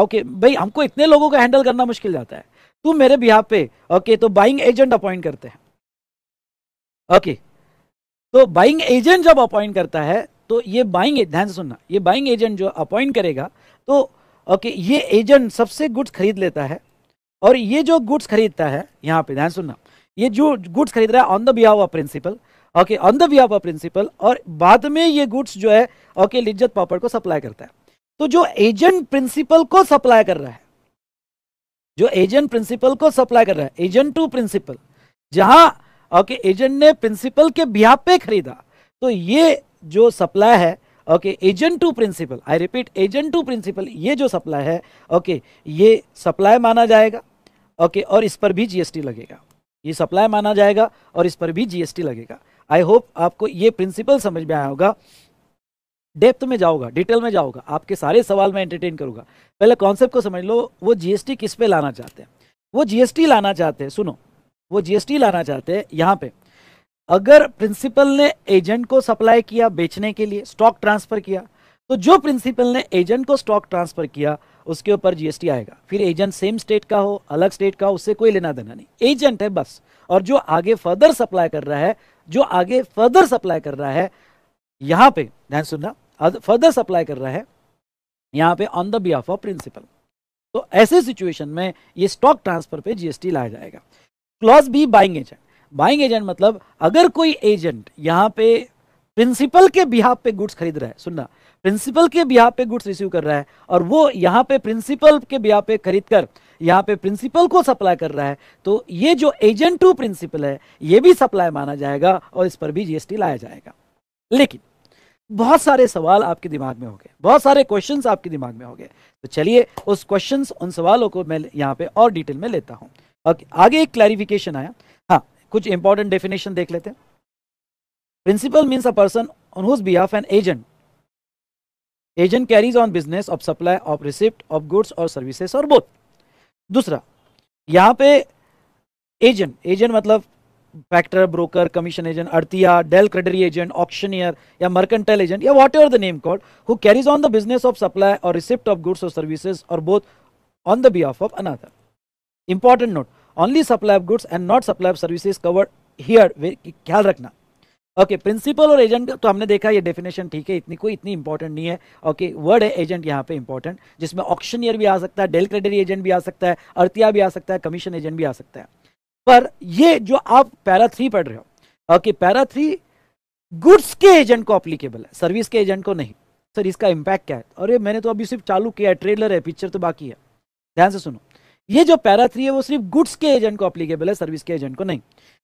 ओके भाई हमको इतने लोगों को हैंडल करना मुश्किल जाता है तू मेरे बिहाफ पे ओके तो बाइंग एजेंट अपॉइंट करते हैं ओके तो बाइंग एजेंट जब अपॉइंट करता है तो ये बाइंग ध्यान से सुनना ये बाइंग एजेंट जो अपॉइंट करेगा तो ओके ये एजेंट सबसे गुड्स खरीद लेता है और ये जो गुड्स खरीदता है यहाँ पे ध्यान सुनना ये जो गुड्स खरीद रहा है on the behalf of principal okay on the behalf of principal और बाद में ये गुड्स जो है ओके लिज्जत पापड़ को सप्लाई करता है तो जो एजेंट प्रिंसिपल को सप्लाई कर रहा है जो एजेंट प्रिंसिपल को सप्लाई कर रहा है एजेंट टू प्रिंसिपल जहां ओके एजेंट ने प्रिंसिपल के बिहार पे खरीदा तो ये जो सप्लाई है okay agent to principal I repeat agent to principal ये जो सप्लाई है ओके ये सप्लाई माना जाएगा ओके और इस पर भी जीएसटी लगेगा ये सप्लाई माना जाएगा और इस पर भी जीएसटी लगेगा आई होप आपको ये प्रिंसिपल समझ में आया होगा डेप्थ में जाओगा डिटेल में जाओगा आपके सारे सवाल में एंटरटेन करूंगा पहले कॉन्सेप्ट को समझ लो वो जीएसटी किस पे लाना चाहते हैं वो जीएसटी लाना चाहते हैं सुनो वो जीएसटी लाना चाहते हैं यहाँ पे अगर प्रिंसिपल ने एजेंट को सप्लाई किया बेचने के लिए स्टॉक ट्रांसफर किया तो जो प्रिंसिपल ने एजेंट को स्टॉक ट्रांसफर किया उसके ऊपर जीएसटी आएगा फिर एजेंट सेम स्टेट का हो अलग स्टेट का हो उससे कोई लेना देना नहीं एजेंट है बस और जो आगे फर्दर सप्लाई कर रहा है जो आगे फर्दर सप्लाई कर रहा है यहां पे ध्यान सुनना फर्दर सप्लाई कर रहा है यहां पे on the behalf of principal तो ऐसे सिचुएशन में ये स्टॉक ट्रांसफर पे जीएसटी लाया जाएगा clause B buying agent buying agent मतलब अगर कोई एजेंट यहाँ पे प्रिंसिपल के बिहाब पे गुड्स खरीद रहा है सुनना प्रिंसिपल के बिहाब पे गुड्स रिसीव कर रहा है और वो यहाँ पे प्रिंसिपल के बिहाब पे खरीद कर यहाँ पे प्रिंसिपल को सप्लाई कर रहा है तो ये जो एजेंट टू प्रिंसिपल है ये भी सप्लाई माना जाएगा और इस पर भी जीएसटी लाया जाएगा लेकिन बहुत सारे सवाल आपके दिमाग में हो गए बहुत सारे क्वेश्चंस आपके दिमाग में हो गए तो चलिए उस क्वेश्चंस उन सवालों को मैं यहाँ पे और डिटेल में लेता हूँ ओके आगे एक क्लैरिफिकेशन आया हाँ कुछ इंपॉर्टेंट डेफिनेशन देख लेते हैं principal means a person on whose behalf an agent agent carries on business of supply of receipt of goods और सर्विसेज और बोथ दूसरा यहाँ पे एजेंट एजेंट मतलब फैक्टर ब्रोकर कमीशन एजेंट अड़तिया डेल क्रेडरी एजेंट ऑक्शनियर या mercantile agent या whatever the name called who carries on the business of supply और रिसिप्ट ऑफ गुड्स और सर्विसेज और both on the behalf of another important note only supply of goods and not supply of services covered here ख्याल रखना okay principal और agent तो हमने देखा ये डेफिनेशन ठीक है इतनी कोई इतनी इंपॉर्टेंट नहीं है ओके वर्ड है एजेंट यहाँ पे इंपॉर्टेंट जिसमें ऑक्शनियर ईयर भी आ सकता है डेल क्रेडिट एजेंट भी आ सकता है अर्तिया भी आ सकता है कमीशन एजेंट भी आ सकता है पर ये जो आप पैरा थ्री पढ़ रहे हो ओके पैरा थ्री गुड्स के एजेंट को अप्लीकेबल है सर्विस के एजेंट को नहीं सर इसका इम्पैक्ट क्या है अरे मैंने तो अभी सिर्फ चालू किया है ट्रेलर है पिक्चर तो बाकी है ध्यान से सुनो ये जो पैरा थ्री है वो सिर्फ गुड्स के एजेंट को अप्लीकेबल है सर्विस के एजेंट को नहीं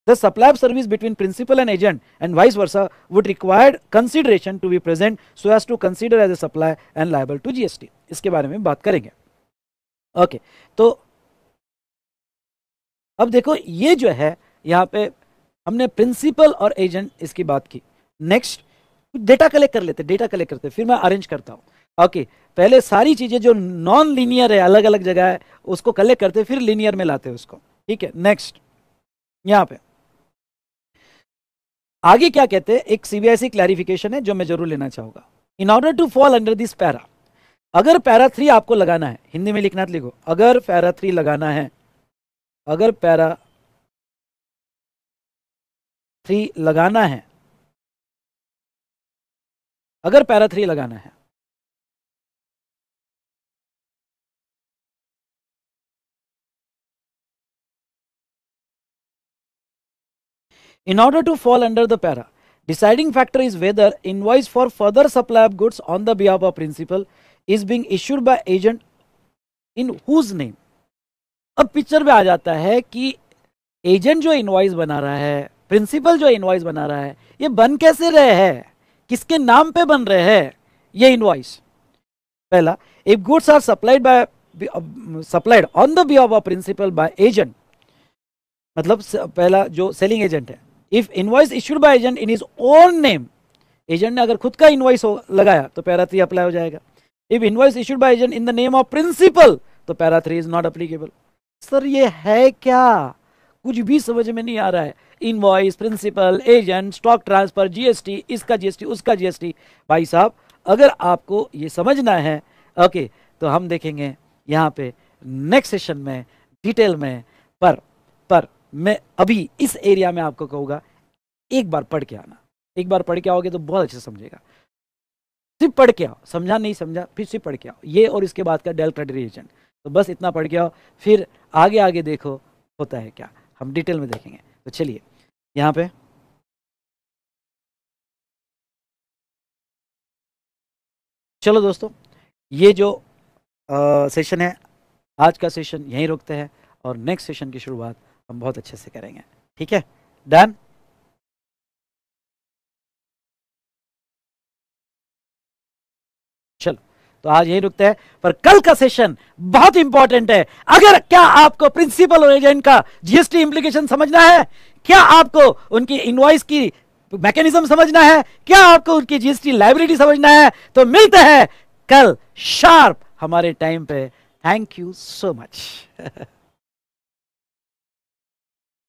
the supply of service between principal and agent and vice versa would required consideration to be present so as to consider as a supply and liable to GST इसके बारे में बात करेंगे okay okay, तो अब देखो ये जो है यहाँ पे हमने प्रिंसिपल और एजेंट इसकी बात की नेक्स्ट डेटा कलेक्ट कर लेते डेटा कलेक्ट करते फिर मैं अरेंज करता हूँ ओके पहले सारी चीज़ें जो नॉन लीनियर है अलग अलग जगह है उसको कलेक्ट करते फिर लीनियर में लाते उसको ठीक है नेक्स्ट यहां पे आगे क्या कहते हैं एक सीबीआईसी क्लैरिफिकेशन e है जो मैं जरूर लेना चाहूंगा in order to fall under this para अगर पैरा थ्री आपको लगाना है हिंदी में लिखना लिखो अगर पैरा थ्री लगाना है अगर पैरा थ्री लगाना है अगर पैरा थ्री लगाना है In order to fall under the para, deciding factor is whether invoice for further supply of goods on the behalf of principal is being issued by agent in whose name. अब picture में आ जाता है कि agent जो invoice बना रहा है प्रिंसिपल जो इनवॉइस बना रहा है ये बन कैसे रहे हैं किसके नाम पे बन रहे हैं ये इनवॉइस पहला if goods are supplied by supplied on the behalf of principal by agent मतलब पहला जो सेलिंग एजेंट है if invoice issued by agent in is own name agent ने अगर खुद का इनवाइस लगाया तो पैरा थ्री अप्लाई हो जाएगा if invoice issued by agent in the name of principal तो para three is not applicable sir ये है क्या कुछ भी समझ में नहीं आ रहा है invoice principal agent stock transfer GST इसका जीएसटी उसका जीएसटी भाई साहब अगर आपको ये समझना है ओके तो हम देखेंगे यहाँ पे नेक्स्ट सेशन में डिटेल में पर पर मैं अभी इस एरिया में आपको कहूँगा एक बार पढ़ के आना एक बार पढ़ के आओगे तो बहुत अच्छे समझेगा सिर्फ पढ़ के आओ समझा नहीं समझा फिर सिर्फ पढ़ के आओ ये और इसके बाद का डेल क्रेडिटेशन तो बस इतना पढ़ के आओ फिर आगे आगे देखो होता है क्या हम डिटेल में देखेंगे तो चलिए यहाँ पे चलो दोस्तों ये जो आ, सेशन है आज का सेशन यहीं रुकते हैं और नेक्स्ट सेशन की शुरुआत हम बहुत अच्छे से करेंगे ठीक है डन चलो तो आज यही रुकते हैं पर कल का सेशन बहुत इंपॉर्टेंट है अगर क्या आपको प्रिंसिपल और एजेंट का जीएसटी इंप्लीकेशन समझना है क्या आपको उनकी इनवाइस की मैकेनिज्म समझना है क्या आपको उनकी जीएसटी लाइब्रेरी समझना है तो मिलते हैं कल शार्प हमारे टाइम पे थैंक यू सो मच